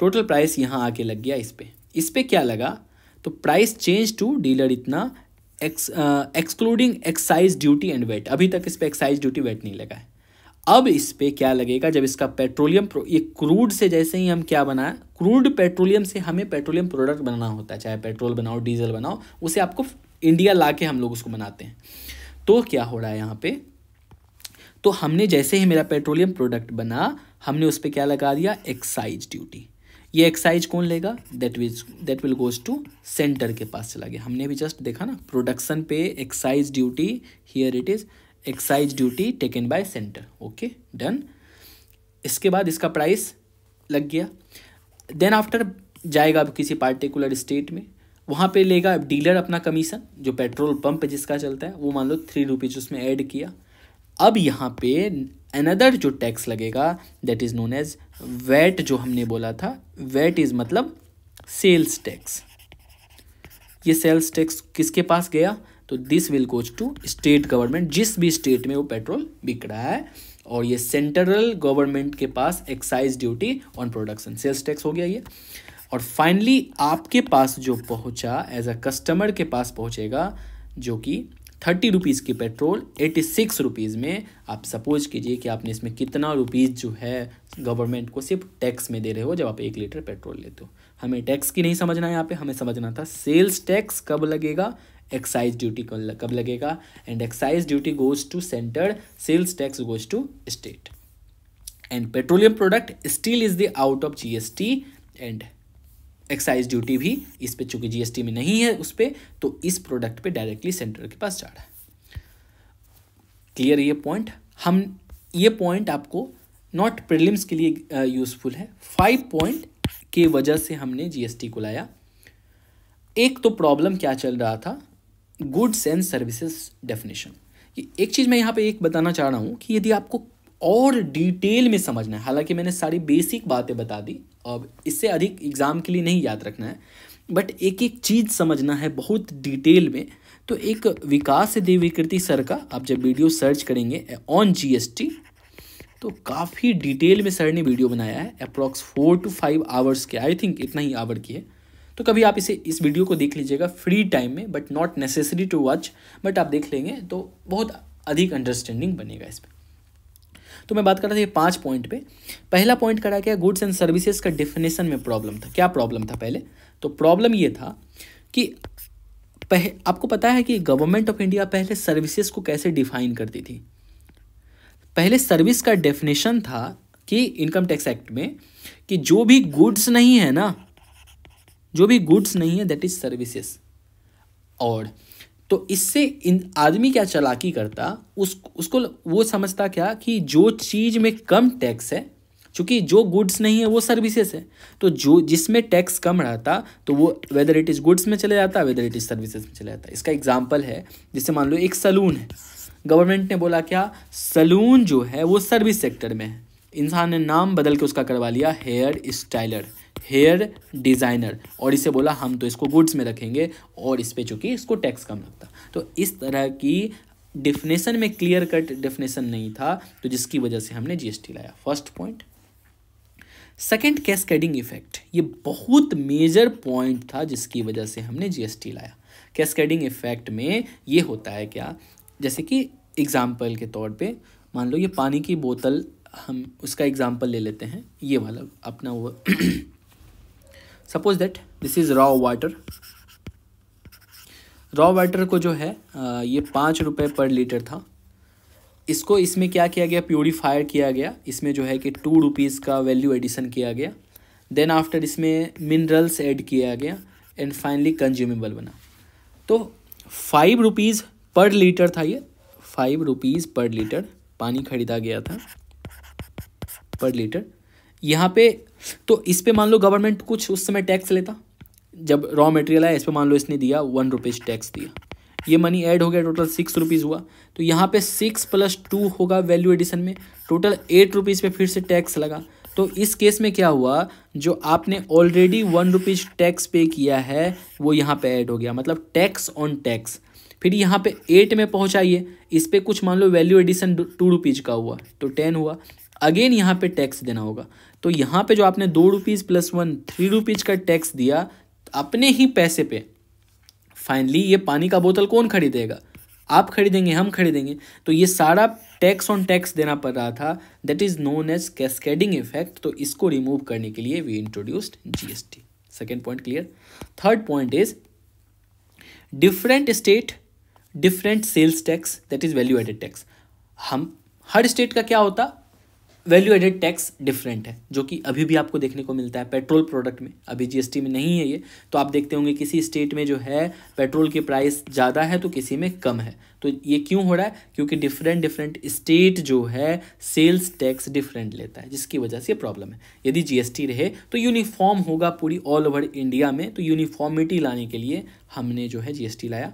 टोटल प्राइस यहाँ आके लग गया इस पर इस पर क्या लगा तो प्राइस चेंज टू डीलर इतना ex excluding excise duty and VAT अभी तक इस पर एक्साइज ड्यूटी वेट नहीं लगा है अब इस पर क्या लगेगा जब इसका पेट्रोलियम ये क्रूड से जैसे ही हम क्या बनाए क्रूड पेट्रोलियम से हमें पेट्रोलियम प्रोडक्ट बनाना होता है चाहे पेट्रोल बनाओ डीजल बनाओ उसे आपको इंडिया ला के हम लोग उसको बनाते हैं तो क्या हो रहा है यहाँ पे तो हमने जैसे ही मेरा पेट्रोलियम प्रोडक्ट बना हमने उस पर क्या लगा दिया एक्साइज ड्यूटी ये एक्साइज कौन लेगा that which that will goes to centre के पास चला गया हमने भी जस्ट देखा ना प्रोडक्शन पे excise duty here it is excise duty taken by centre okay done इसके बाद इसका प्राइस लग गया देन आफ्टर जाएगा किसी पार्टिकुलर स्टेट में वहाँ पे लेगा डीलर अपना कमीशन जो पेट्रोल पंप जिसका चलता है वो मान लो थ्री रुपीज़ उसमें ऐड किया अब यहाँ पे अनदर जो टैक्स लगेगा that is known as VAT जो हमने बोला था वैट इज़ मतलब सेल्स टैक्स ये सेल्स टैक्स किसके पास गया तो this will goes to state government जिस भी स्टेट में वो पेट्रोल बिक रहा है और ये सेंट्रल गवर्नमेंट के पास excise duty on production sales tax हो गया ये और फाइनली आपके पास जो पहुंचा एज अ कस्टमर के पास पहुंचेगा जो कि थर्टी रुपीज़ की पेट्रोल एटी सिक्स रुपीज़ में आप सपोज कीजिए कि आपने इसमें कितना रुपीज़ जो है गवर्नमेंट को सिर्फ टैक्स में दे रहे हो जब आप एक लीटर पेट्रोल लेते हो हमें टैक्स की नहीं समझना है यहाँ पे हमें समझना था सेल्स टैक्स कब लगेगा एक्साइज ड्यूटी कब लगेगा and excise duty goes to centre sales tax goes to state and petroleum product still is the out of GST and excise duty भी इस पर चूंकि जीएसटी में नहीं है उस पर तो इस प्रोडक्ट पे डायरेक्टली सेंटर के पास जा रहा है क्लियर ये पॉइंट हम ये पॉइंट आपको नॉट प्रिलिम्स के लिए यूज़फुल है फाइव पॉइंट के वजह से हमने जीएसटी को लाया एक तो प्रॉब्लम क्या चल रहा था गुड्स एंड सर्विसेज डेफिनेशन एक चीज़ मैं यहाँ पे एक बताना चाह रहा हूँ कि यदि आपको और डिटेल में समझना है हालांकि मैंने सारी बेसिक बातें बता दी अब इससे अधिक एग्ज़ाम के लिए नहीं याद रखना है बट एक एक चीज़ समझना है बहुत डिटेल में तो एक विकास देवीकृति सर का आप जब वीडियो सर्च करेंगे ऑन जीएसटी तो काफ़ी डिटेल में सर ने वीडियो बनाया है approx four to five hours के आई थिंक इतना ही आवर की है तो कभी आप इसे इस वीडियो को देख लीजिएगा फ्री टाइम में but not necessary to watch but आप देख लेंगे तो बहुत अधिक अंडरस्टैंडिंग बनेगा इस पर तो मैं बात कर रहा था ये पांच पॉइंट पे पहला पॉइंट करा गया गुड्स एंड सर्विसेज का डेफिनेशन में प्रॉब्लम था क्या प्रॉब्लम था पहले तो प्रॉब्लम ये था कि पह आपको पता है कि गवर्नमेंट ऑफ इंडिया पहले सर्विसेज को कैसे डिफाइन करती थी पहले सर्विस का डेफिनेशन था कि इनकम टैक्स एक्ट में कि जो भी गुड्स नहीं है ना जो भी गुड्स नहीं है दैट इज सर्विसेस और तो इससे इन आदमी क्या चलाकी करता उस उसको वो समझता क्या कि जो चीज़ में कम टैक्स है चूँकि जो गुड्स नहीं है वो सर्विसेज है तो जो जिसमें टैक्स कम रहता तो वो वेदर इट इज़ गुड्स में चले जाता वेदर इट इज़ सर्विसेज में चले जाता इसका एग्जाम्पल है जैसे मान लो एक सलून है गवर्नमेंट ने बोला क्या सलून जो है वो सर्विस सेक्टर में है इंसान ने नाम बदल के उसका करवा लिया हेयर स्टाइलर हेयर डिज़ाइनर और इसे बोला हम तो इसको गुड्स में रखेंगे और इस पर चूँकि इसको टैक्स कम लगता तो इस तरह की डिफिनेशन में क्लियर कट डिफिनेशन नहीं था तो जिसकी वजह से हमने जीएसटी लाया first point second cascading effect ये बहुत मेजर पॉइंट था जिसकी वजह से हमने जीएसटी लाया कैस्केडिंग इफेक्ट में ये होता है क्या जैसे कि एग्ज़ाम्पल के तौर पे मान लो ये पानी की बोतल हम उसका एग्ज़ाम्पल ले लेते हैं ये वाला अपना वो [clears throat] suppose that this is raw water raw water को जो है ये पाँच रुपये पर लीटर था इसको इसमें क्या किया गया प्योरीफायर किया गया इसमें जो है कि टू रुपीज़ का वैल्यू एडिशन किया गया देन आफ्टर इसमें मिनरल्स ऐड किया गया एंड फाइनली कंज्यूमेबल बना तो फाइव रुपीज़ पर लीटर था ये फाइव रुपीज़ पर लीटर पानी खरीदा गया था पर लीटर यहाँ पे तो इस पर मान लो गवर्नमेंट कुछ उस समय टैक्स लेता जब रॉ मटेरियल आया इस पर मान लो इसने दिया वन रुपीज़ टैक्स दिया ये मनी ऐड हो गया टोटल सिक्स रुपीज़ हुआ तो यहाँ पे सिक्स प्लस टू होगा वैल्यू एडिशन में टोटल एट रुपीज़ पे फिर से टैक्स लगा तो इस केस में क्या हुआ जो आपने ऑलरेडी वन रुपीज़ टैक्स पे किया है वो यहाँ पे ऐड हो गया मतलब टैक्स ऑन टैक्स फिर यहाँ पे एट में पहुँचाइए इस पर कुछ मान लो वैल्यू एडिशन टू रुपीज़ का हुआ तो टेन हुआ अगेन यहाँ पे टैक्स देना होगा तो यहाँ पे जो आपने दो rupees plus one three rupees का टैक्स दिया अपने ही पैसे पे फाइनली ये पानी का बोतल कौन खरीदेगा आप खरीदेंगे हम खरीदेंगे तो ये सारा टैक्स ऑन टैक्स देना पड़ रहा था that is known as cascading effect तो इसको रिमूव करने के लिए we introduced GST second point clear third point is different state different sales tax that is value added tax हम हर स्टेट का क्या होता वैल्यू एडेड टैक्स डिफरेंट है जो कि अभी भी आपको देखने को मिलता है पेट्रोल प्रोडक्ट में अभी जीएसटी में नहीं है ये तो आप देखते होंगे किसी स्टेट में जो है पेट्रोल की प्राइस ज़्यादा है तो किसी में कम है तो ये क्यों हो रहा है क्योंकि डिफरेंट डिफरेंट स्टेट जो है सेल्स टैक्स डिफरेंट लेता है जिसकी वजह से प्रॉब्लम है यदि जीएसटी रहे तो यूनिफॉर्म होगा पूरी ऑल ओवर इंडिया में तो यूनिफॉर्मिटी लाने के लिए हमने जो है जीएसटी लाया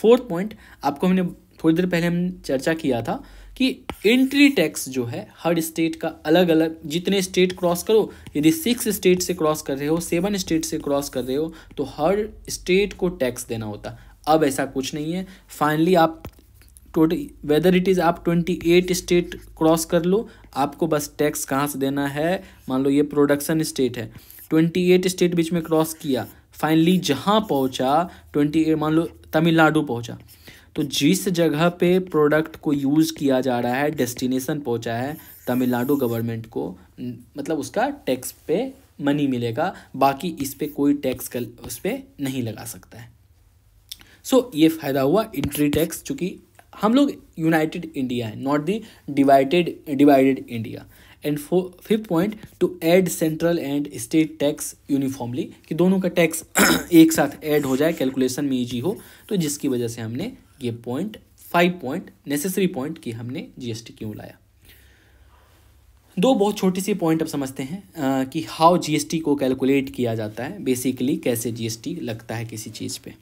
फोर्थ पॉइंट आपको हमने थोड़ी देर पहले हम चर्चा किया था कि एंट्री टैक्स जो है हर स्टेट का अलग अलग जितने स्टेट क्रॉस करो यदि सिक्स स्टेट से क्रॉस कर रहे हो सेवन स्टेट से क्रॉस कर रहे हो तो हर स्टेट को टैक्स देना होता अब ऐसा कुछ नहीं है फाइनली आप टोटल वेदर इट इज़ आप ट्वेंटी एट स्टेट क्रॉस कर लो आपको बस टैक्स कहाँ से देना है मान लो ये प्रोडक्शन स्टेट है ट्वेंटी एट स्टेट बीच में क्रॉस किया फाइनली जहाँ पहुँचा ट्वेंटी एट मान लो तमिलनाडु पहुँचा तो जिस जगह पे प्रोडक्ट को यूज़ किया जा रहा है डेस्टिनेशन पहुंचा है तमिलनाडु गवर्नमेंट को मतलब उसका टैक्स पे मनी मिलेगा बाकी इस पर कोई टैक्स कल उस पर नहीं लगा सकता है सो so, ये फ़ायदा हुआ इंट्री टैक्स चूँकि हम लोग यूनाइटेड इंडिया है not the divided divided India and four fifth point to add central and state tax uniformly कि दोनों का टैक्स [clears throat] एक साथ ऐड हो जाए कैलकुलेशन में ईजी हो तो जिसकी वजह से हमने ये point five point necessary point कि हमने जीएसटी क्यों लाया दो बहुत छोटी सी पॉइंट अब समझते हैं कि हाउ जीएसटी को कैलकुलेट किया जाता है बेसिकली कैसे जीएसटी लगता है किसी चीज़ पे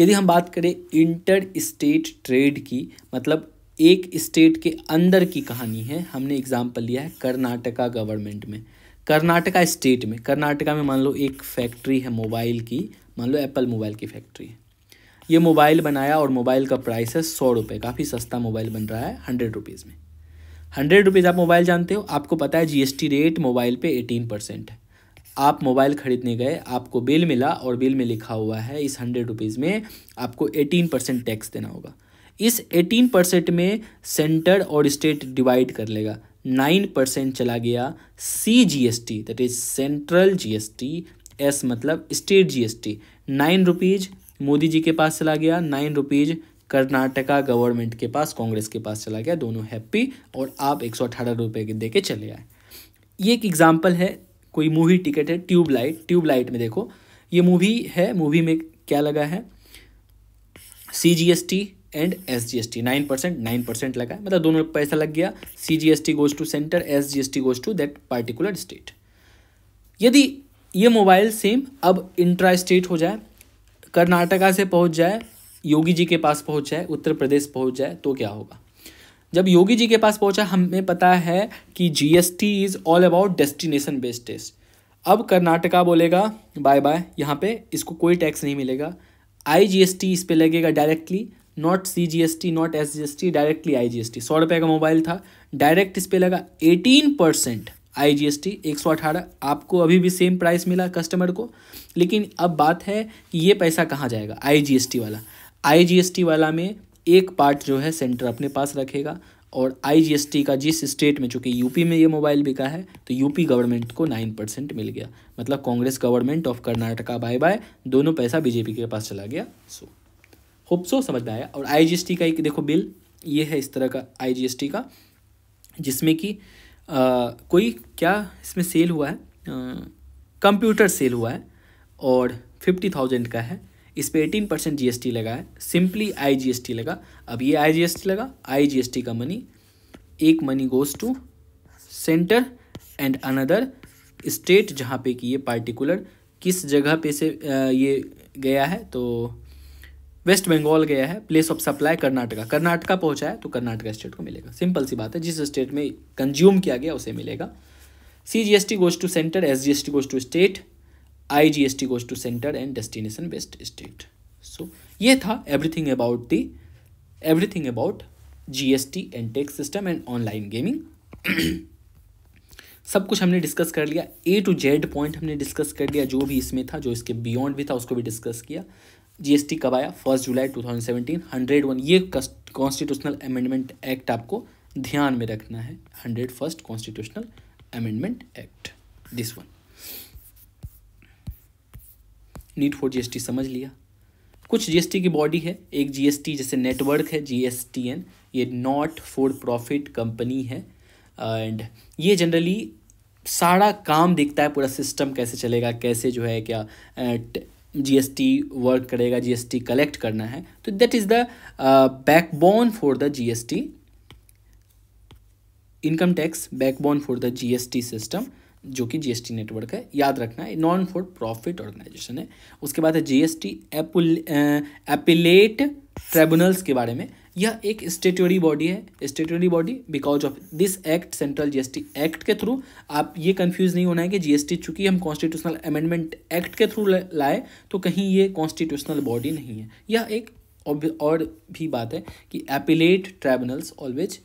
यदि हम बात करें इंटर स्टेट ट्रेड की मतलब एक स्टेट के अंदर की कहानी है हमने एग्ज़ाम्पल लिया है कर्नाटका गवर्नमेंट में कर्नाटका स्टेट में कर्नाटका में मान लो एक फैक्ट्री है मोबाइल की मान लो एप्पल मोबाइल की फैक्ट्री है ये मोबाइल बनाया और मोबाइल का प्राइस है सौ रुपये काफ़ी सस्ता मोबाइल बन रहा है हंड्रेड रुपीज़ में हंड्रेड रुपीज़ आप मोबाइल जानते हो आपको पता है जीएसटी रेट मोबाइल पे एटीन परसेंट है आप मोबाइल ख़रीदने गए आपको बिल मिला और बिल में लिखा हुआ है इस हंड्रेड रुपीज़ में आपको एटीन परसेंट टैक्स देना होगा इस एटीन परसेंट में सेंटर और स्टेट डिवाइड कर लेगा नाइन परसेंट चला गया C G S T that is central G S T S मतलब state G S T nine rupees Modi ji के पास चला गया नाइन रुपीज़ कर्नाटका गवर्नमेंट के पास कांग्रेस के पास चला गया दोनों हैप्पी और आप एक सौ अठारह रुपये के दे के चले आए ये एक एग्जाम्पल है कोई मूवी टिकट है ट्यूबलाइट ट्यूबलाइट में देखो ये मूवी है मूवी में क्या लगा है C G S T and S G S T nine percent nine percent लगा है मतलब दोनों पैसा लग गया C G S T goes to centre S G S T goes to that particular state यदि ये मोबाइल सेम अब इंट्रा स्टेट हो जाए कर्नाटका से पहुंच जाए योगी जी के पास पहुंच जाए उत्तर प्रदेश पहुंच जाए तो क्या होगा जब योगी जी के पास पहुंचा हमें पता है कि GST is all about destination based test अब कर्नाटका बोलेगा बाय बाय यहाँ पे इसको कोई टैक्स नहीं मिलेगा आई जी एस टी इस पर लगेगा directly not C G S T not S G S T directly I G S T सौ रुपये का मोबाइल था डायरेक्ट इस पर लगा eighteen percent I G S T एक सौ अठारह आपको अभी भी सेम प्राइस मिला कस्टमर को लेकिन अब बात है कि ये पैसा कहाँ जाएगा आई जी एस टी वाला आई जी एस टी वाला में एक पार्ट जो है सेंटर अपने पास रखेगा और आईजीएसटी का जिस स्टेट में चूँकि यूपी में ये मोबाइल बिका है तो यूपी गवर्नमेंट को नाइन परसेंट मिल गया मतलब Congress government of Karnataka by by दोनों पैसा बीजेपी के पास चला गया सो होप सो समझ में आया और आईजीएसटी का एक देखो बिल ये है इस तरह का आईजीएसटी का जिसमें कि कोई क्या इसमें सेल हुआ है कंप्यूटर सेल हुआ है और फिफ्टी थाउजेंड का है इस पर एटीन परसेंट जी लगा है सिंपली आई जी लगा अब ये आई जी लगा आई जी का मनी एक money goes to centre and another state जहाँ पे कि ये पार्टिकुलर किस जगह पे से ये गया है तो वेस्ट बंगाल गया है place of supply Karnataka Karnataka पहुंचा है तो कर्नाटका स्टेट को मिलेगा सिंपल सी बात है जिस स्टेट में कंज्यूम किया गया उसे मिलेगा C G S T goes to centre S G S T goes to state I G S T goes to centre and destination based state so ये था everything about the everything about G S T and tax system and online gaming सब कुछ हमने discuss कर लिया A to Z point हमने discuss कर लिया जो भी इसमें था जो इसके बियॉन्ड भी था उसको भी डिस्कस किया जीएसटी कब आया first July two thousand seventeen hundred one ये कॉन्स्टिट्यूशनल अमेंडमेंट एक्ट आपको ध्यान में रखना है hundred first constitutional amendment act this one need for GST समझ लिया कुछ जीएसटी की बॉडी है एक जीएसटी जैसे नेटवर्क है जीएसटीएन ये नॉट फॉर प्रॉफिट कंपनी है एंड ये जनरली सारा काम दिखता है पूरा सिस्टम कैसे चलेगा कैसे जो है क्या जीएसटी वर्क करेगा जीएसटी कलेक्ट करना है तो that is the backbone for the GST income tax backbone for the GST system जो कि जीएसटी नेटवर्क है याद रखना है नॉन फॉर प्रॉफिट ऑर्गेनाइजेशन है उसके बाद है जीएसटी एपुल एपिलेट ट्राइब्यूनल्स के बारे में यह एक स्टेटरी बॉडी है statutory body because of this act central GST act के थ्रू आप ये कंफ्यूज नहीं होना है कि जीएसटी चूंकि हम कॉन्स्टिट्यूशनल अमेंडमेंट एक्ट के थ्रू लाए तो कहीं ये कॉन्स्टिट्यूशनल बॉडी नहीं है यह एक और भी बात है कि appellate tribunals always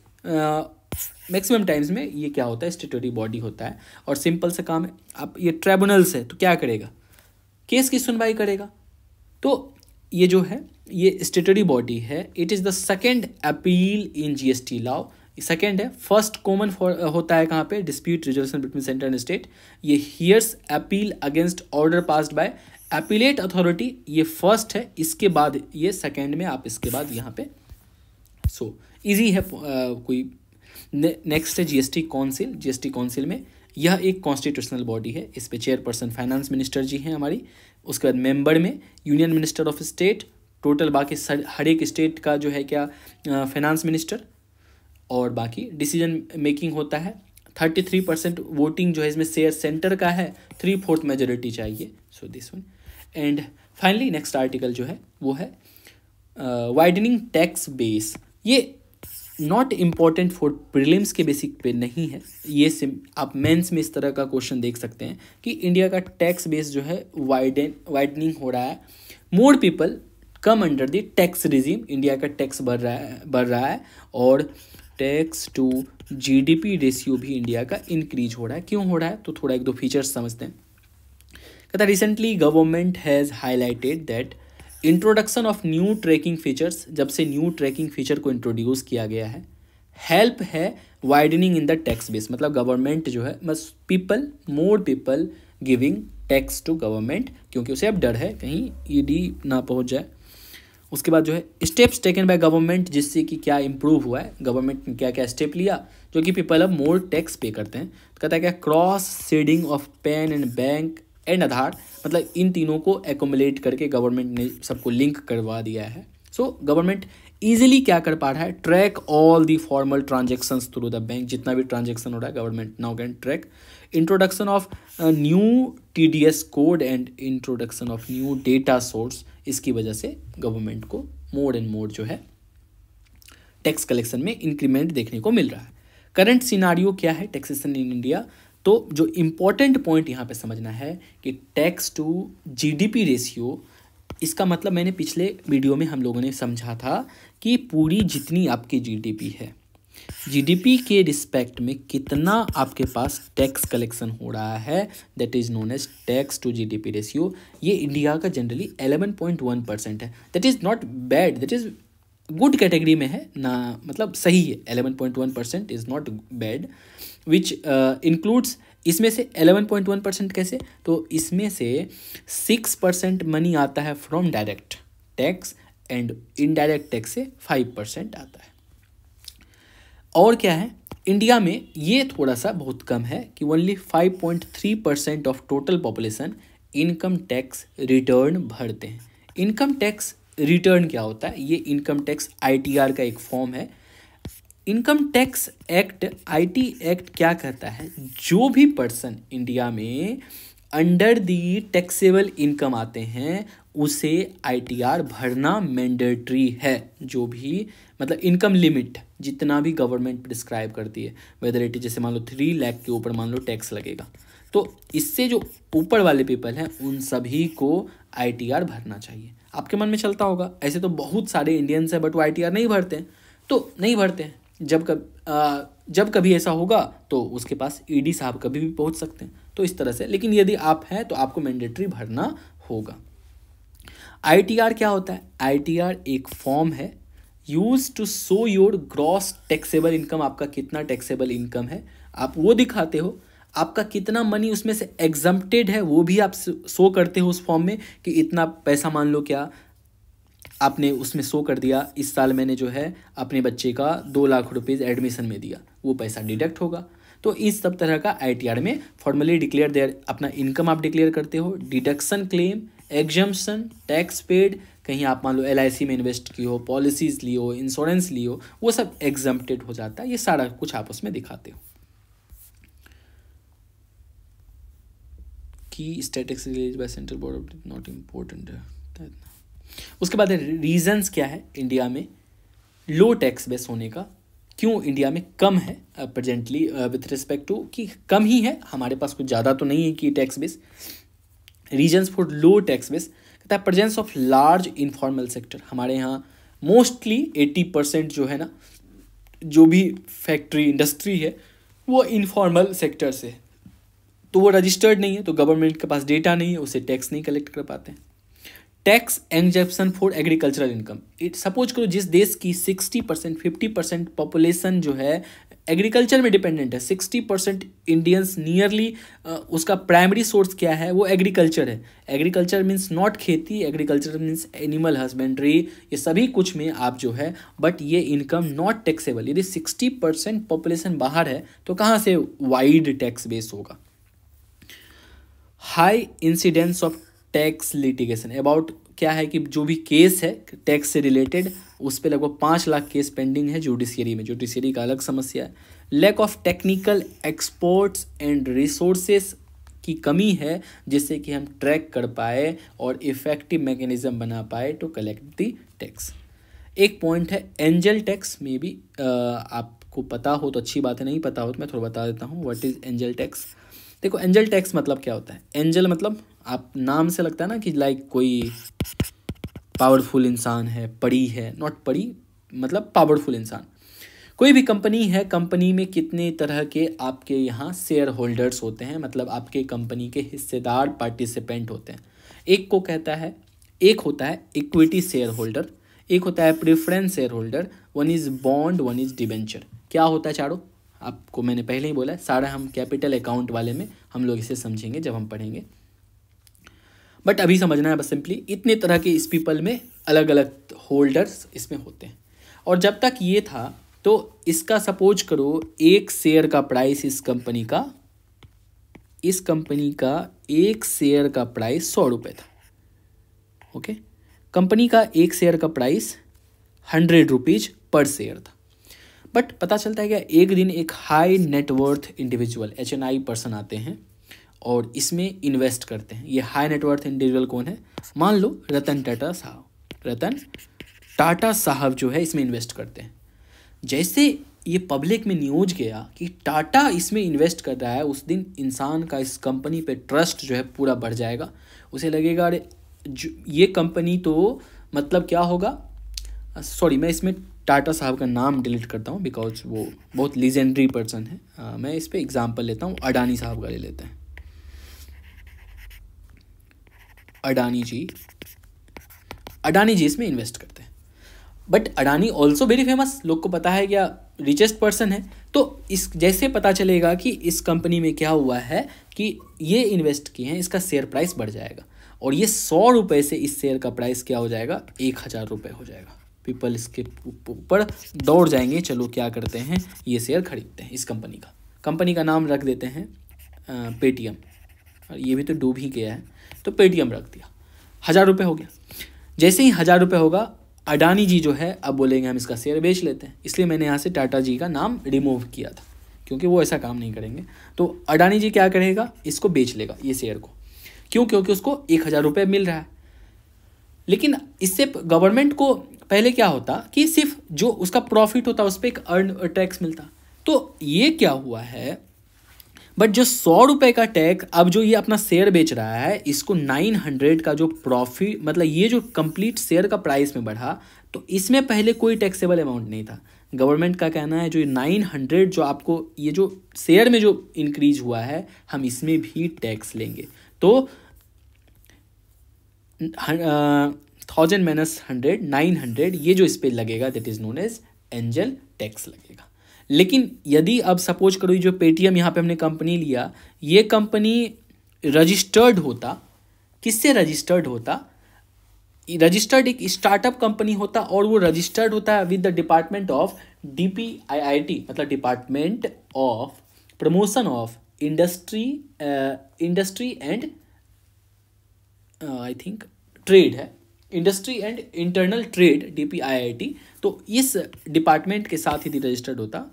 maximum times में ये क्या होता है स्टेटरी बॉडी होता है और सिंपल सा काम है आप ये ट्राइब्यूनल्स है तो क्या करेगा केस की सुनवाई करेगा तो ये जो है ये स्टेटरी बॉडी है it is the second appeal in G S T law second है फर्स्ट कॉमन होता है कहाँ पे dispute resolution between centre and state ये hears appeal against order passed by appellate authority ये फर्स्ट है इसके बाद ये सेकेंड में आप इसके बाद यहाँ पे सो so, इजी है आ, कोई नेक्स्ट है जीएसटी काउंसिल जीएसटी काउंसिल में यह एक कॉन्स्टिट्यूशनल बॉडी है इस पर चेयरपर्सन फाइनेंस मिनिस्टर जी हैं हमारी उसके बाद मेंबर में union minister of state total बाकी हर एक स्टेट का जो है क्या फाइनेंस मिनिस्टर और बाकी डिसीजन मेकिंग होता है थर्टी थ्री परसेंट वोटिंग जो है इसमें शेयर सेंटर का है थ्री फोर्थ मेजोरिटी चाहिए so this one and finally next article जो है वो है वाइडनिंग टैक्स बेस ये नॉट इम्पॉर्टेंट फॉर प्रिलिम्स के बेसिक पे नहीं है ये सिम आप मेंस में इस तरह का क्वेश्चन देख सकते हैं कि इंडिया का टैक्स बेस जो है वाइडन वाइडनिंग हो रहा है more people come under the tax regime India का टैक्स बढ़ रहा है बढ़ रहा है और टैक्स टू जीडीपी रेशियो भी इंडिया का इंक्रीज हो रहा है क्यों हो रहा है तो थोड़ा एक दो फीचर्स समझते हैं कहता recently government has highlighted that introduction of new tracking features जब से न्यू ट्रैकिंग फीचर को इंट्रोड्यूस किया गया है हेल्प है widening in the tax base मतलब गवर्नमेंट जो है बस people more people giving tax to government क्योंकि उसे अब डर है कहीं ईडी e ना पहुंच जाए उसके बाद जो है स्टेप्स टेकन बाय गवर्नमेंट जिससे कि क्या इम्प्रूव हुआ है गवर्नमेंट ने क्या क्या स्टेप लिया जो कि पीपल अब मोर टैक्स पे करते हैं तो कहता है क्या cross seeding of PAN and bank and Aadhaar मतलब इन तीनों को एकोमोलेट करके गवर्नमेंट ने सबको लिंक करवा दिया है सो गवर्नमेंट ईजिली क्या कर पा रहा है track all the formal transaction through the bank जितना भी ट्रांजेक्शन हो रहा है government now can track introduction of new new code and introduction of new data source इसकी वजह से गवर्नमेंट को मोर एंड मोर जो है टैक्स कलेक्शन में इंक्रीमेंट देखने को मिल रहा है करंट सिनारियो क्या है टैक्सेशन इन इंडिया तो जो इम्पोर्टेंट पॉइंट यहाँ पे समझना है कि टैक्स टू जीडीपी रेशियो इसका मतलब मैंने पिछले वीडियो में हम लोगों ने समझा था कि पूरी जितनी आपकी जीडीपी है जीडीपी के रिस्पेक्ट में कितना आपके पास टैक्स कलेक्शन हो रहा है that is known as tax to GDP ratio ये इंडिया का जनरली 11.1 परसेंट है that is not bad that is good category में है ना मतलब सही है 11.1 percent is not bad which includes इसमें से 11.1 परसेंट कैसे तो इसमें से सिक्स परसेंट मनी आता है from direct tax and indirect tax से फाइव परसेंट आता है और क्या है इंडिया में ये थोड़ा सा बहुत कम है कि only 5.3 percent of total population income tax return भरते हैं इनकम टैक्स रिटर्न क्या होता है ये इनकम टैक्स आईटीआर का एक फॉर्म है income tax act IT act क्या कहता है जो भी पर्सन इंडिया में अंडर दी टैक्सेबल इनकम आते हैं उसे आईटीआर भरना मैंडेटरी है जो भी मतलब इनकम लिमिट जितना भी गवर्नमेंट प्रिस्क्राइब करती है वेदर इट जैसे मान लो थ्री लैख के ऊपर मान लो टैक्स लगेगा तो इससे जो ऊपर वाले पीपल हैं उन सभी को आईटीआर भरना चाहिए आपके मन में चलता होगा ऐसे तो बहुत सारे इंडियंस हैं बट वो आईटीआर नहीं भरते हैं तो नहीं भरते हैं जब कब जब कभी ऐसा होगा तो उसके पास ईडी e साहब कभी भी पहुंच सकते हैं तो इस तरह से लेकिन यदि आप हैं तो आपको मैंडेटरी भरना होगा आईटीआर क्या होता है आईटीआर एक फॉर्म है use to show your gross taxable income आपका कितना टैक्सेबल इनकम है आप वो दिखाते हो आपका कितना मनी उसमें से एग्जम्प्टेड है वो भी आप शो करते हो उस फॉर्म में कि इतना पैसा मान लो क्या आपने उसमें शो कर दिया इस साल मैंने जो है अपने बच्चे का दो लाख रुपीज़ एडमिशन में दिया वो पैसा डिडक्ट होगा तो इस सब तरह का आई में फॉर्मली डिक्लेयर देयर अपना इनकम आप डिक्लेयर करते हो deduction claim exemption tax paid कहीं आप मान लो एल में इन्वेस्ट की हो पॉलिसीज़ ली हो इंश्योरेंस ली हो वो सब एग्जम्प्टेड हो जाता है ये सारा कुछ आप उसमें दिखाते हो की statistics release by central board of not important उसके बाद रीजंस क्या है इंडिया में लो टैक्स बेस होने का क्यों इंडिया में कम है प्रेजेंटली विथ रिस्पेक्ट टू कि कम ही है हमारे पास कुछ ज़्यादा तो नहीं है कि tax base reasons for low tax base कहता है presence of large informal sector हमारे यहाँ मोस्टली एटी परसेंट जो है ना जो भी फैक्ट्री इंडस्ट्री है वो इनफॉर्मल सेक्टर से तो वो रजिस्टर्ड नहीं है तो गवर्नमेंट के पास डेटा नहीं है उसे टैक्स नहीं कलेक्ट कर पाते हैं tax exemption for agricultural income it suppose करो जिस देश की sixty percent fifty percent population जो है एग्रीकल्चर में डिपेंडेंट है सिक्सटी परसेंट इंडियंस नियरली उसका प्राइमरी सोर्स क्या है वो एग्रीकल्चर है एग्रीकल्चर मीन्स नॉट खेती एग्रीकल्चर मीन्स एनिमल हस्बेंड्री ये सभी कुछ में आप जो है बट ये इनकम नॉट टैक्सेबल यदि सिक्सटी परसेंट पॉपुलेशन बाहर है तो कहाँ से वाइड टैक्स बेस होगा high incidence of tax litigation about क्या है कि जो भी केस है टैक्स से रिलेटेड उस पर लगभग पाँच लाख केस पेंडिंग है जुडिशियरी में जुडिशियरी का अलग समस्या है lack of technical experts and resources की कमी है जिससे कि हम ट्रैक कर पाए और इफ़ेक्टिव मैकेनिज़्म बना पाए टू कलेक्ट दी टैक्स एक पॉइंट है एंजल टैक्स में भी आपको पता हो तो अच्छी बात है नहीं पता हो तो मैं थोड़ा बता देता हूँ व्हाट इज़ एंजल टैक्स देखो एंजल टैक्स मतलब क्या होता है एंजल मतलब आप नाम से लगता है ना कि लाइक कोई पावरफुल इंसान है पड़ी है नॉट पड़ी मतलब पावरफुल इंसान कोई भी कंपनी है कंपनी में कितने तरह के आपके यहाँ शेयर होल्डर्स होते हैं मतलब आपके कंपनी के हिस्सेदार पार्टिसिपेंट होते हैं एक को कहता है एक होता है इक्विटी शेयर होल्डर एक होता है preference share holder one is bond one is debenture क्या होता है चारों आपको मैंने पहले ही बोला है सारा हम कैपिटल अकाउंट वाले में हम लोग इसे समझेंगे जब हम पढ़ेंगे बट अभी समझना है बस सिंपली इतने तरह के इस पीपल में अलग अलग होल्डर्स इसमें होते हैं और जब तक ये था तो इसका सपोज करो एक शेयर का प्राइस इस कंपनी का इस कंपनी का एक शेयर का प्राइस सौ रुपये था ओके कंपनी का एक शेयर का price hundred rupees per share था बट पता चलता है क्या एक दिन एक high net worth individual H N I person आते हैं और इसमें इन्वेस्ट करते हैं ये हाई नेटवर्थ इंडिविजुअल कौन है मान लो रतन टाटा साहब रतन टाटा साहब जो है इसमें इन्वेस्ट करते हैं जैसे ये पब्लिक में न्यूज गया कि टाटा इसमें इन्वेस्ट कर रहा है उस दिन इंसान का इस कंपनी पे ट्रस्ट जो है पूरा बढ़ जाएगा उसे लगेगा अरे ये कंपनी तो मतलब क्या होगा सॉरी मैं इसमें टाटा साहब का नाम डिलीट करता हूँ बिकॉज वो बहुत लीजेंडरी पर्सन है आ, मैं इस पर एग्ज़ाम्पल लेता हूँ अडानी साहब का ले लेते हैं अडानी जी अडानी जी इसमें इन्वेस्ट करते हैं but Adani also very famous लोग को पता है क्या रिचेस्ट पर्सन है तो इस जैसे पता चलेगा कि इस कंपनी में क्या हुआ है कि ये इन्वेस्ट किए हैं इसका शेयर प्राइस बढ़ जाएगा और ये सौ रुपये से इस शेयर का प्राइस क्या हो जाएगा एक हज़ार रुपये हो जाएगा पीपल इसके ऊपर दौड़ जाएंगे चलो क्या करते हैं ये शेयर खरीदते हैं इस कंपनी का कंपनी का नाम रख देते हैं पेटीएम और ये भी तो डूब ही गया है तो पेटीएम रख दिया हज़ार रुपये हो गया जैसे ही हज़ार रुपये होगा अडानी जी जो है अब बोलेंगे हम इसका शेयर बेच लेते हैं इसलिए मैंने यहाँ से टाटा जी का नाम रिमूव किया था क्योंकि वो ऐसा काम नहीं करेंगे तो अडानी जी क्या करेगा इसको बेच लेगा ये शेयर को क्यों क्योंकि उसको एक हज़ार रुपये मिल रहा है लेकिन इससे गवर्नमेंट को पहले क्या होता कि सिर्फ जो उसका प्रॉफिट होता उस पर एक अर्न टैक्स मिलता तो ये क्या हुआ है बट जो सौ रुपये का टैग अब जो ये अपना शेयर बेच रहा है इसको नाइन हंड्रेड का जो प्रॉफिट मतलब ये जो कंप्लीट शेयर का प्राइस में बढ़ा तो इसमें पहले कोई टैक्सेबल अमाउंट नहीं था गवर्नमेंट का कहना है जो नाइन हंड्रेड जो आपको ये जो शेयर में जो इंक्रीज हुआ है हम इसमें भी टैक्स लेंगे तो thousand minus hundred nine hundred ये जो इस पर लगेगा that is known as angel tax लगेगा लेकिन यदि अब सपोज करो जो पेटीएम यहाँ पे हमने कंपनी लिया ये कंपनी रजिस्टर्ड होता किससे रजिस्टर्ड होता रजिस्टर्ड एक स्टार्टअप कंपनी होता और वो रजिस्टर्ड होता है with the department of D P I I T मतलब department of promotion of industry industry and I think trade है industry and internal trade D P I I T तो इस department के साथ यदि रजिस्टर्ड होता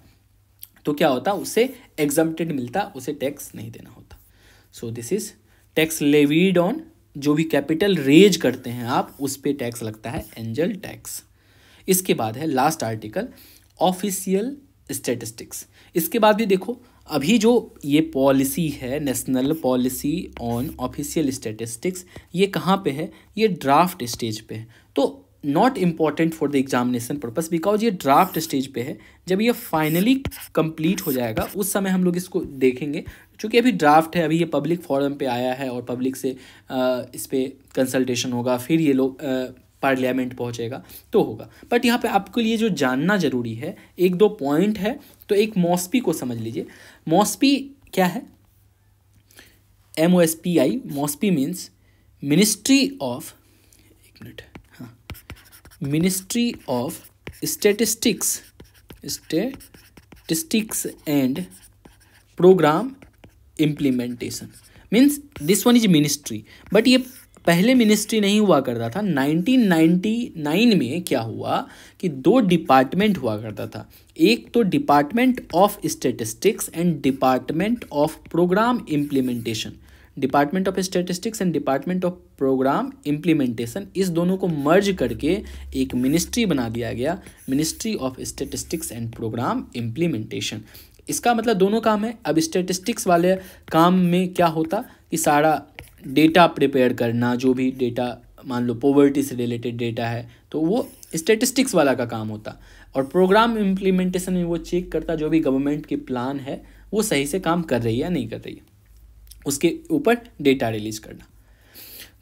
तो क्या होता उसे एग्जम्प्टेड मिलता उसे टैक्स नहीं देना होता so this is tax levied on जो भी कैपिटल रेज करते हैं आप उस पर टैक्स लगता है एंजल टैक्स इसके बाद है लास्ट आर्टिकल ऑफिशियल स्टेटिस्टिक्स इसके बाद भी देखो अभी जो ये पॉलिसी है national policy on official statistics ये कहाँ पे है ये ड्राफ्ट स्टेज पे है तो not important for the examination purpose because ये ड्राफ्ट स्टेज पे है जब ये फाइनली कंप्लीट हो जाएगा उस समय हम लोग इसको देखेंगे चूँकि अभी ड्राफ्ट है अभी ये पब्लिक फॉरम पे आया है और पब्लिक से आ, इस पर कंसल्टेशन होगा फिर ये लोग पार्लियामेंट पहुँचेगा तो होगा बट यहाँ पे आपके लिए जो जानना ज़रूरी है एक दो पॉइंट है तो एक मॉस्पी को समझ लीजिए मॉस्पी क्या है M O S P I MoSPI means ministry of एक मिनट है ministry of statistics statistics and programme implementation means this one is ministry but ये पहले मिनिस्ट्री नहीं हुआ करता था 1999 में क्या हुआ कि दो डिपार्टमेंट हुआ करता था एक तो department of statistics and department of programme implementation department of statistics and department of programme implementation इस दोनों को मर्ज करके एक मिनिस्ट्री बना दिया गया ministry of statistics and programme implementation इसका मतलब दोनों काम है अब स्टेटिस्टिक्स वाले काम में क्या होता कि सारा डेटा प्रिपेयर करना जो भी डेटा मान लो पॉवर्टी से रिलेटेड डेटा है तो वो स्टेटिस्टिक्स वाला का काम होता और प्रोग्राम इम्प्लीमेंटेशन में वो चेक करता जो भी गवर्नमेंट की प्लान है वो सही से काम कर रही है या नहीं कर रही है उसके ऊपर डेटा रिलीज करना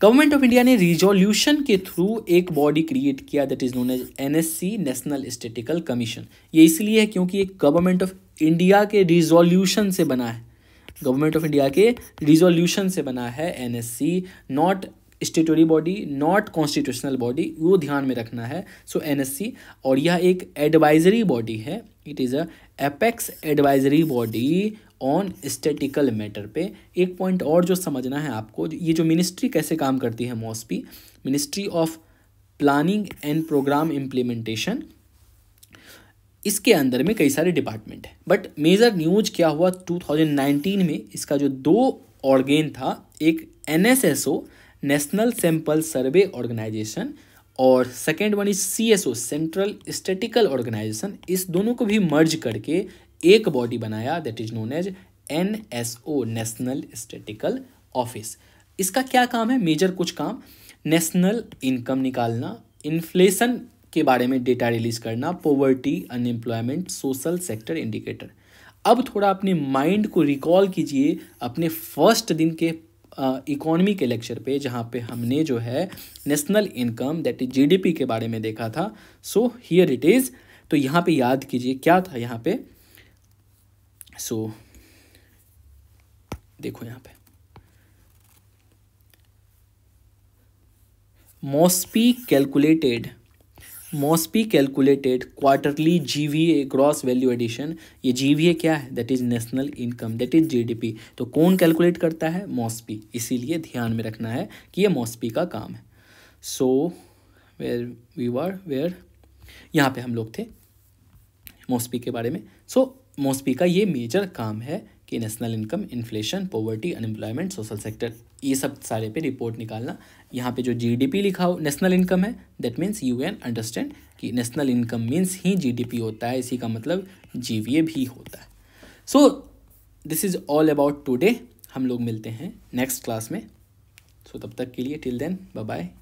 गवर्नमेंट ऑफ इंडिया ने रिजोल्यूशन के थ्रू एक बॉडी क्रिएट किया that is known as N S C national statistical commission ये इसलिए है क्योंकि ये गवर्नमेंट ऑफ इंडिया के रिजोल्यूशन से बना है गवर्नमेंट ऑफ इंडिया के रिजोल्यूशन से बना है N S C not statutory body not constitutional body वो ध्यान में रखना है सो एन एस सी और यह एक एडवाइजरी बॉडी है it is a apex advisory body on statistical matter पे एक पॉइंट और जो समझना है आपको ये जो मिनिस्ट्री कैसे काम करती है MoSPI ministry of planning and programme implementation इसके अंदर में कई सारे डिपार्टमेंट हैं बट मेजर न्यूज क्या हुआ 2019 में इसका जो दो ऑर्गेन था एक N national sample survey organisation और second one is C central statistical organisation इस दोनों को भी मर्ज करके एक बॉडी बनाया that is known as N S O national statistical office इसका क्या काम है मेजर कुछ काम नेशनल इनकम निकालना इन्फ्लेशन के बारे में डेटा रिलीज करना poverty unemployment social sector indicator अब थोड़ा अपने माइंड को रिकॉल कीजिए अपने फर्स्ट दिन के इकोनॉमी के लेक्चर पे जहाँ पे हमने जो है national income that is GDP के बारे में देखा था सो हियर इट इज़ तो यहाँ पे याद कीजिए क्या था यहाँ पे सो so, देखो यहाँ पे MoSPI calculated MoSPI calculated quarterly a gross value addition ये जीवीए क्या है that is national income that is G D P तो कौन कैलकुलेट करता है मोस्पी इसीलिए ध्यान में रखना है कि ये मोस्पी का काम है so where we were where यहाँ पे हम लोग थे मोस्पी के बारे में सो so, मोस्पी का ये मेजर काम है कि national income inflation poverty unemployment social sector ये सब सारे पे रिपोर्ट निकालना यहाँ पे जो जीडीपी लिखा हो नेशनल इनकम है that means you can understand कि नेशनल इनकम मीन्स ही जीडीपी होता है इसी का मतलब जीवीए भी होता है so this is all about today हम लोग मिलते हैं नेक्स्ट क्लास में सो so, तब तक के लिए टिल देन बाय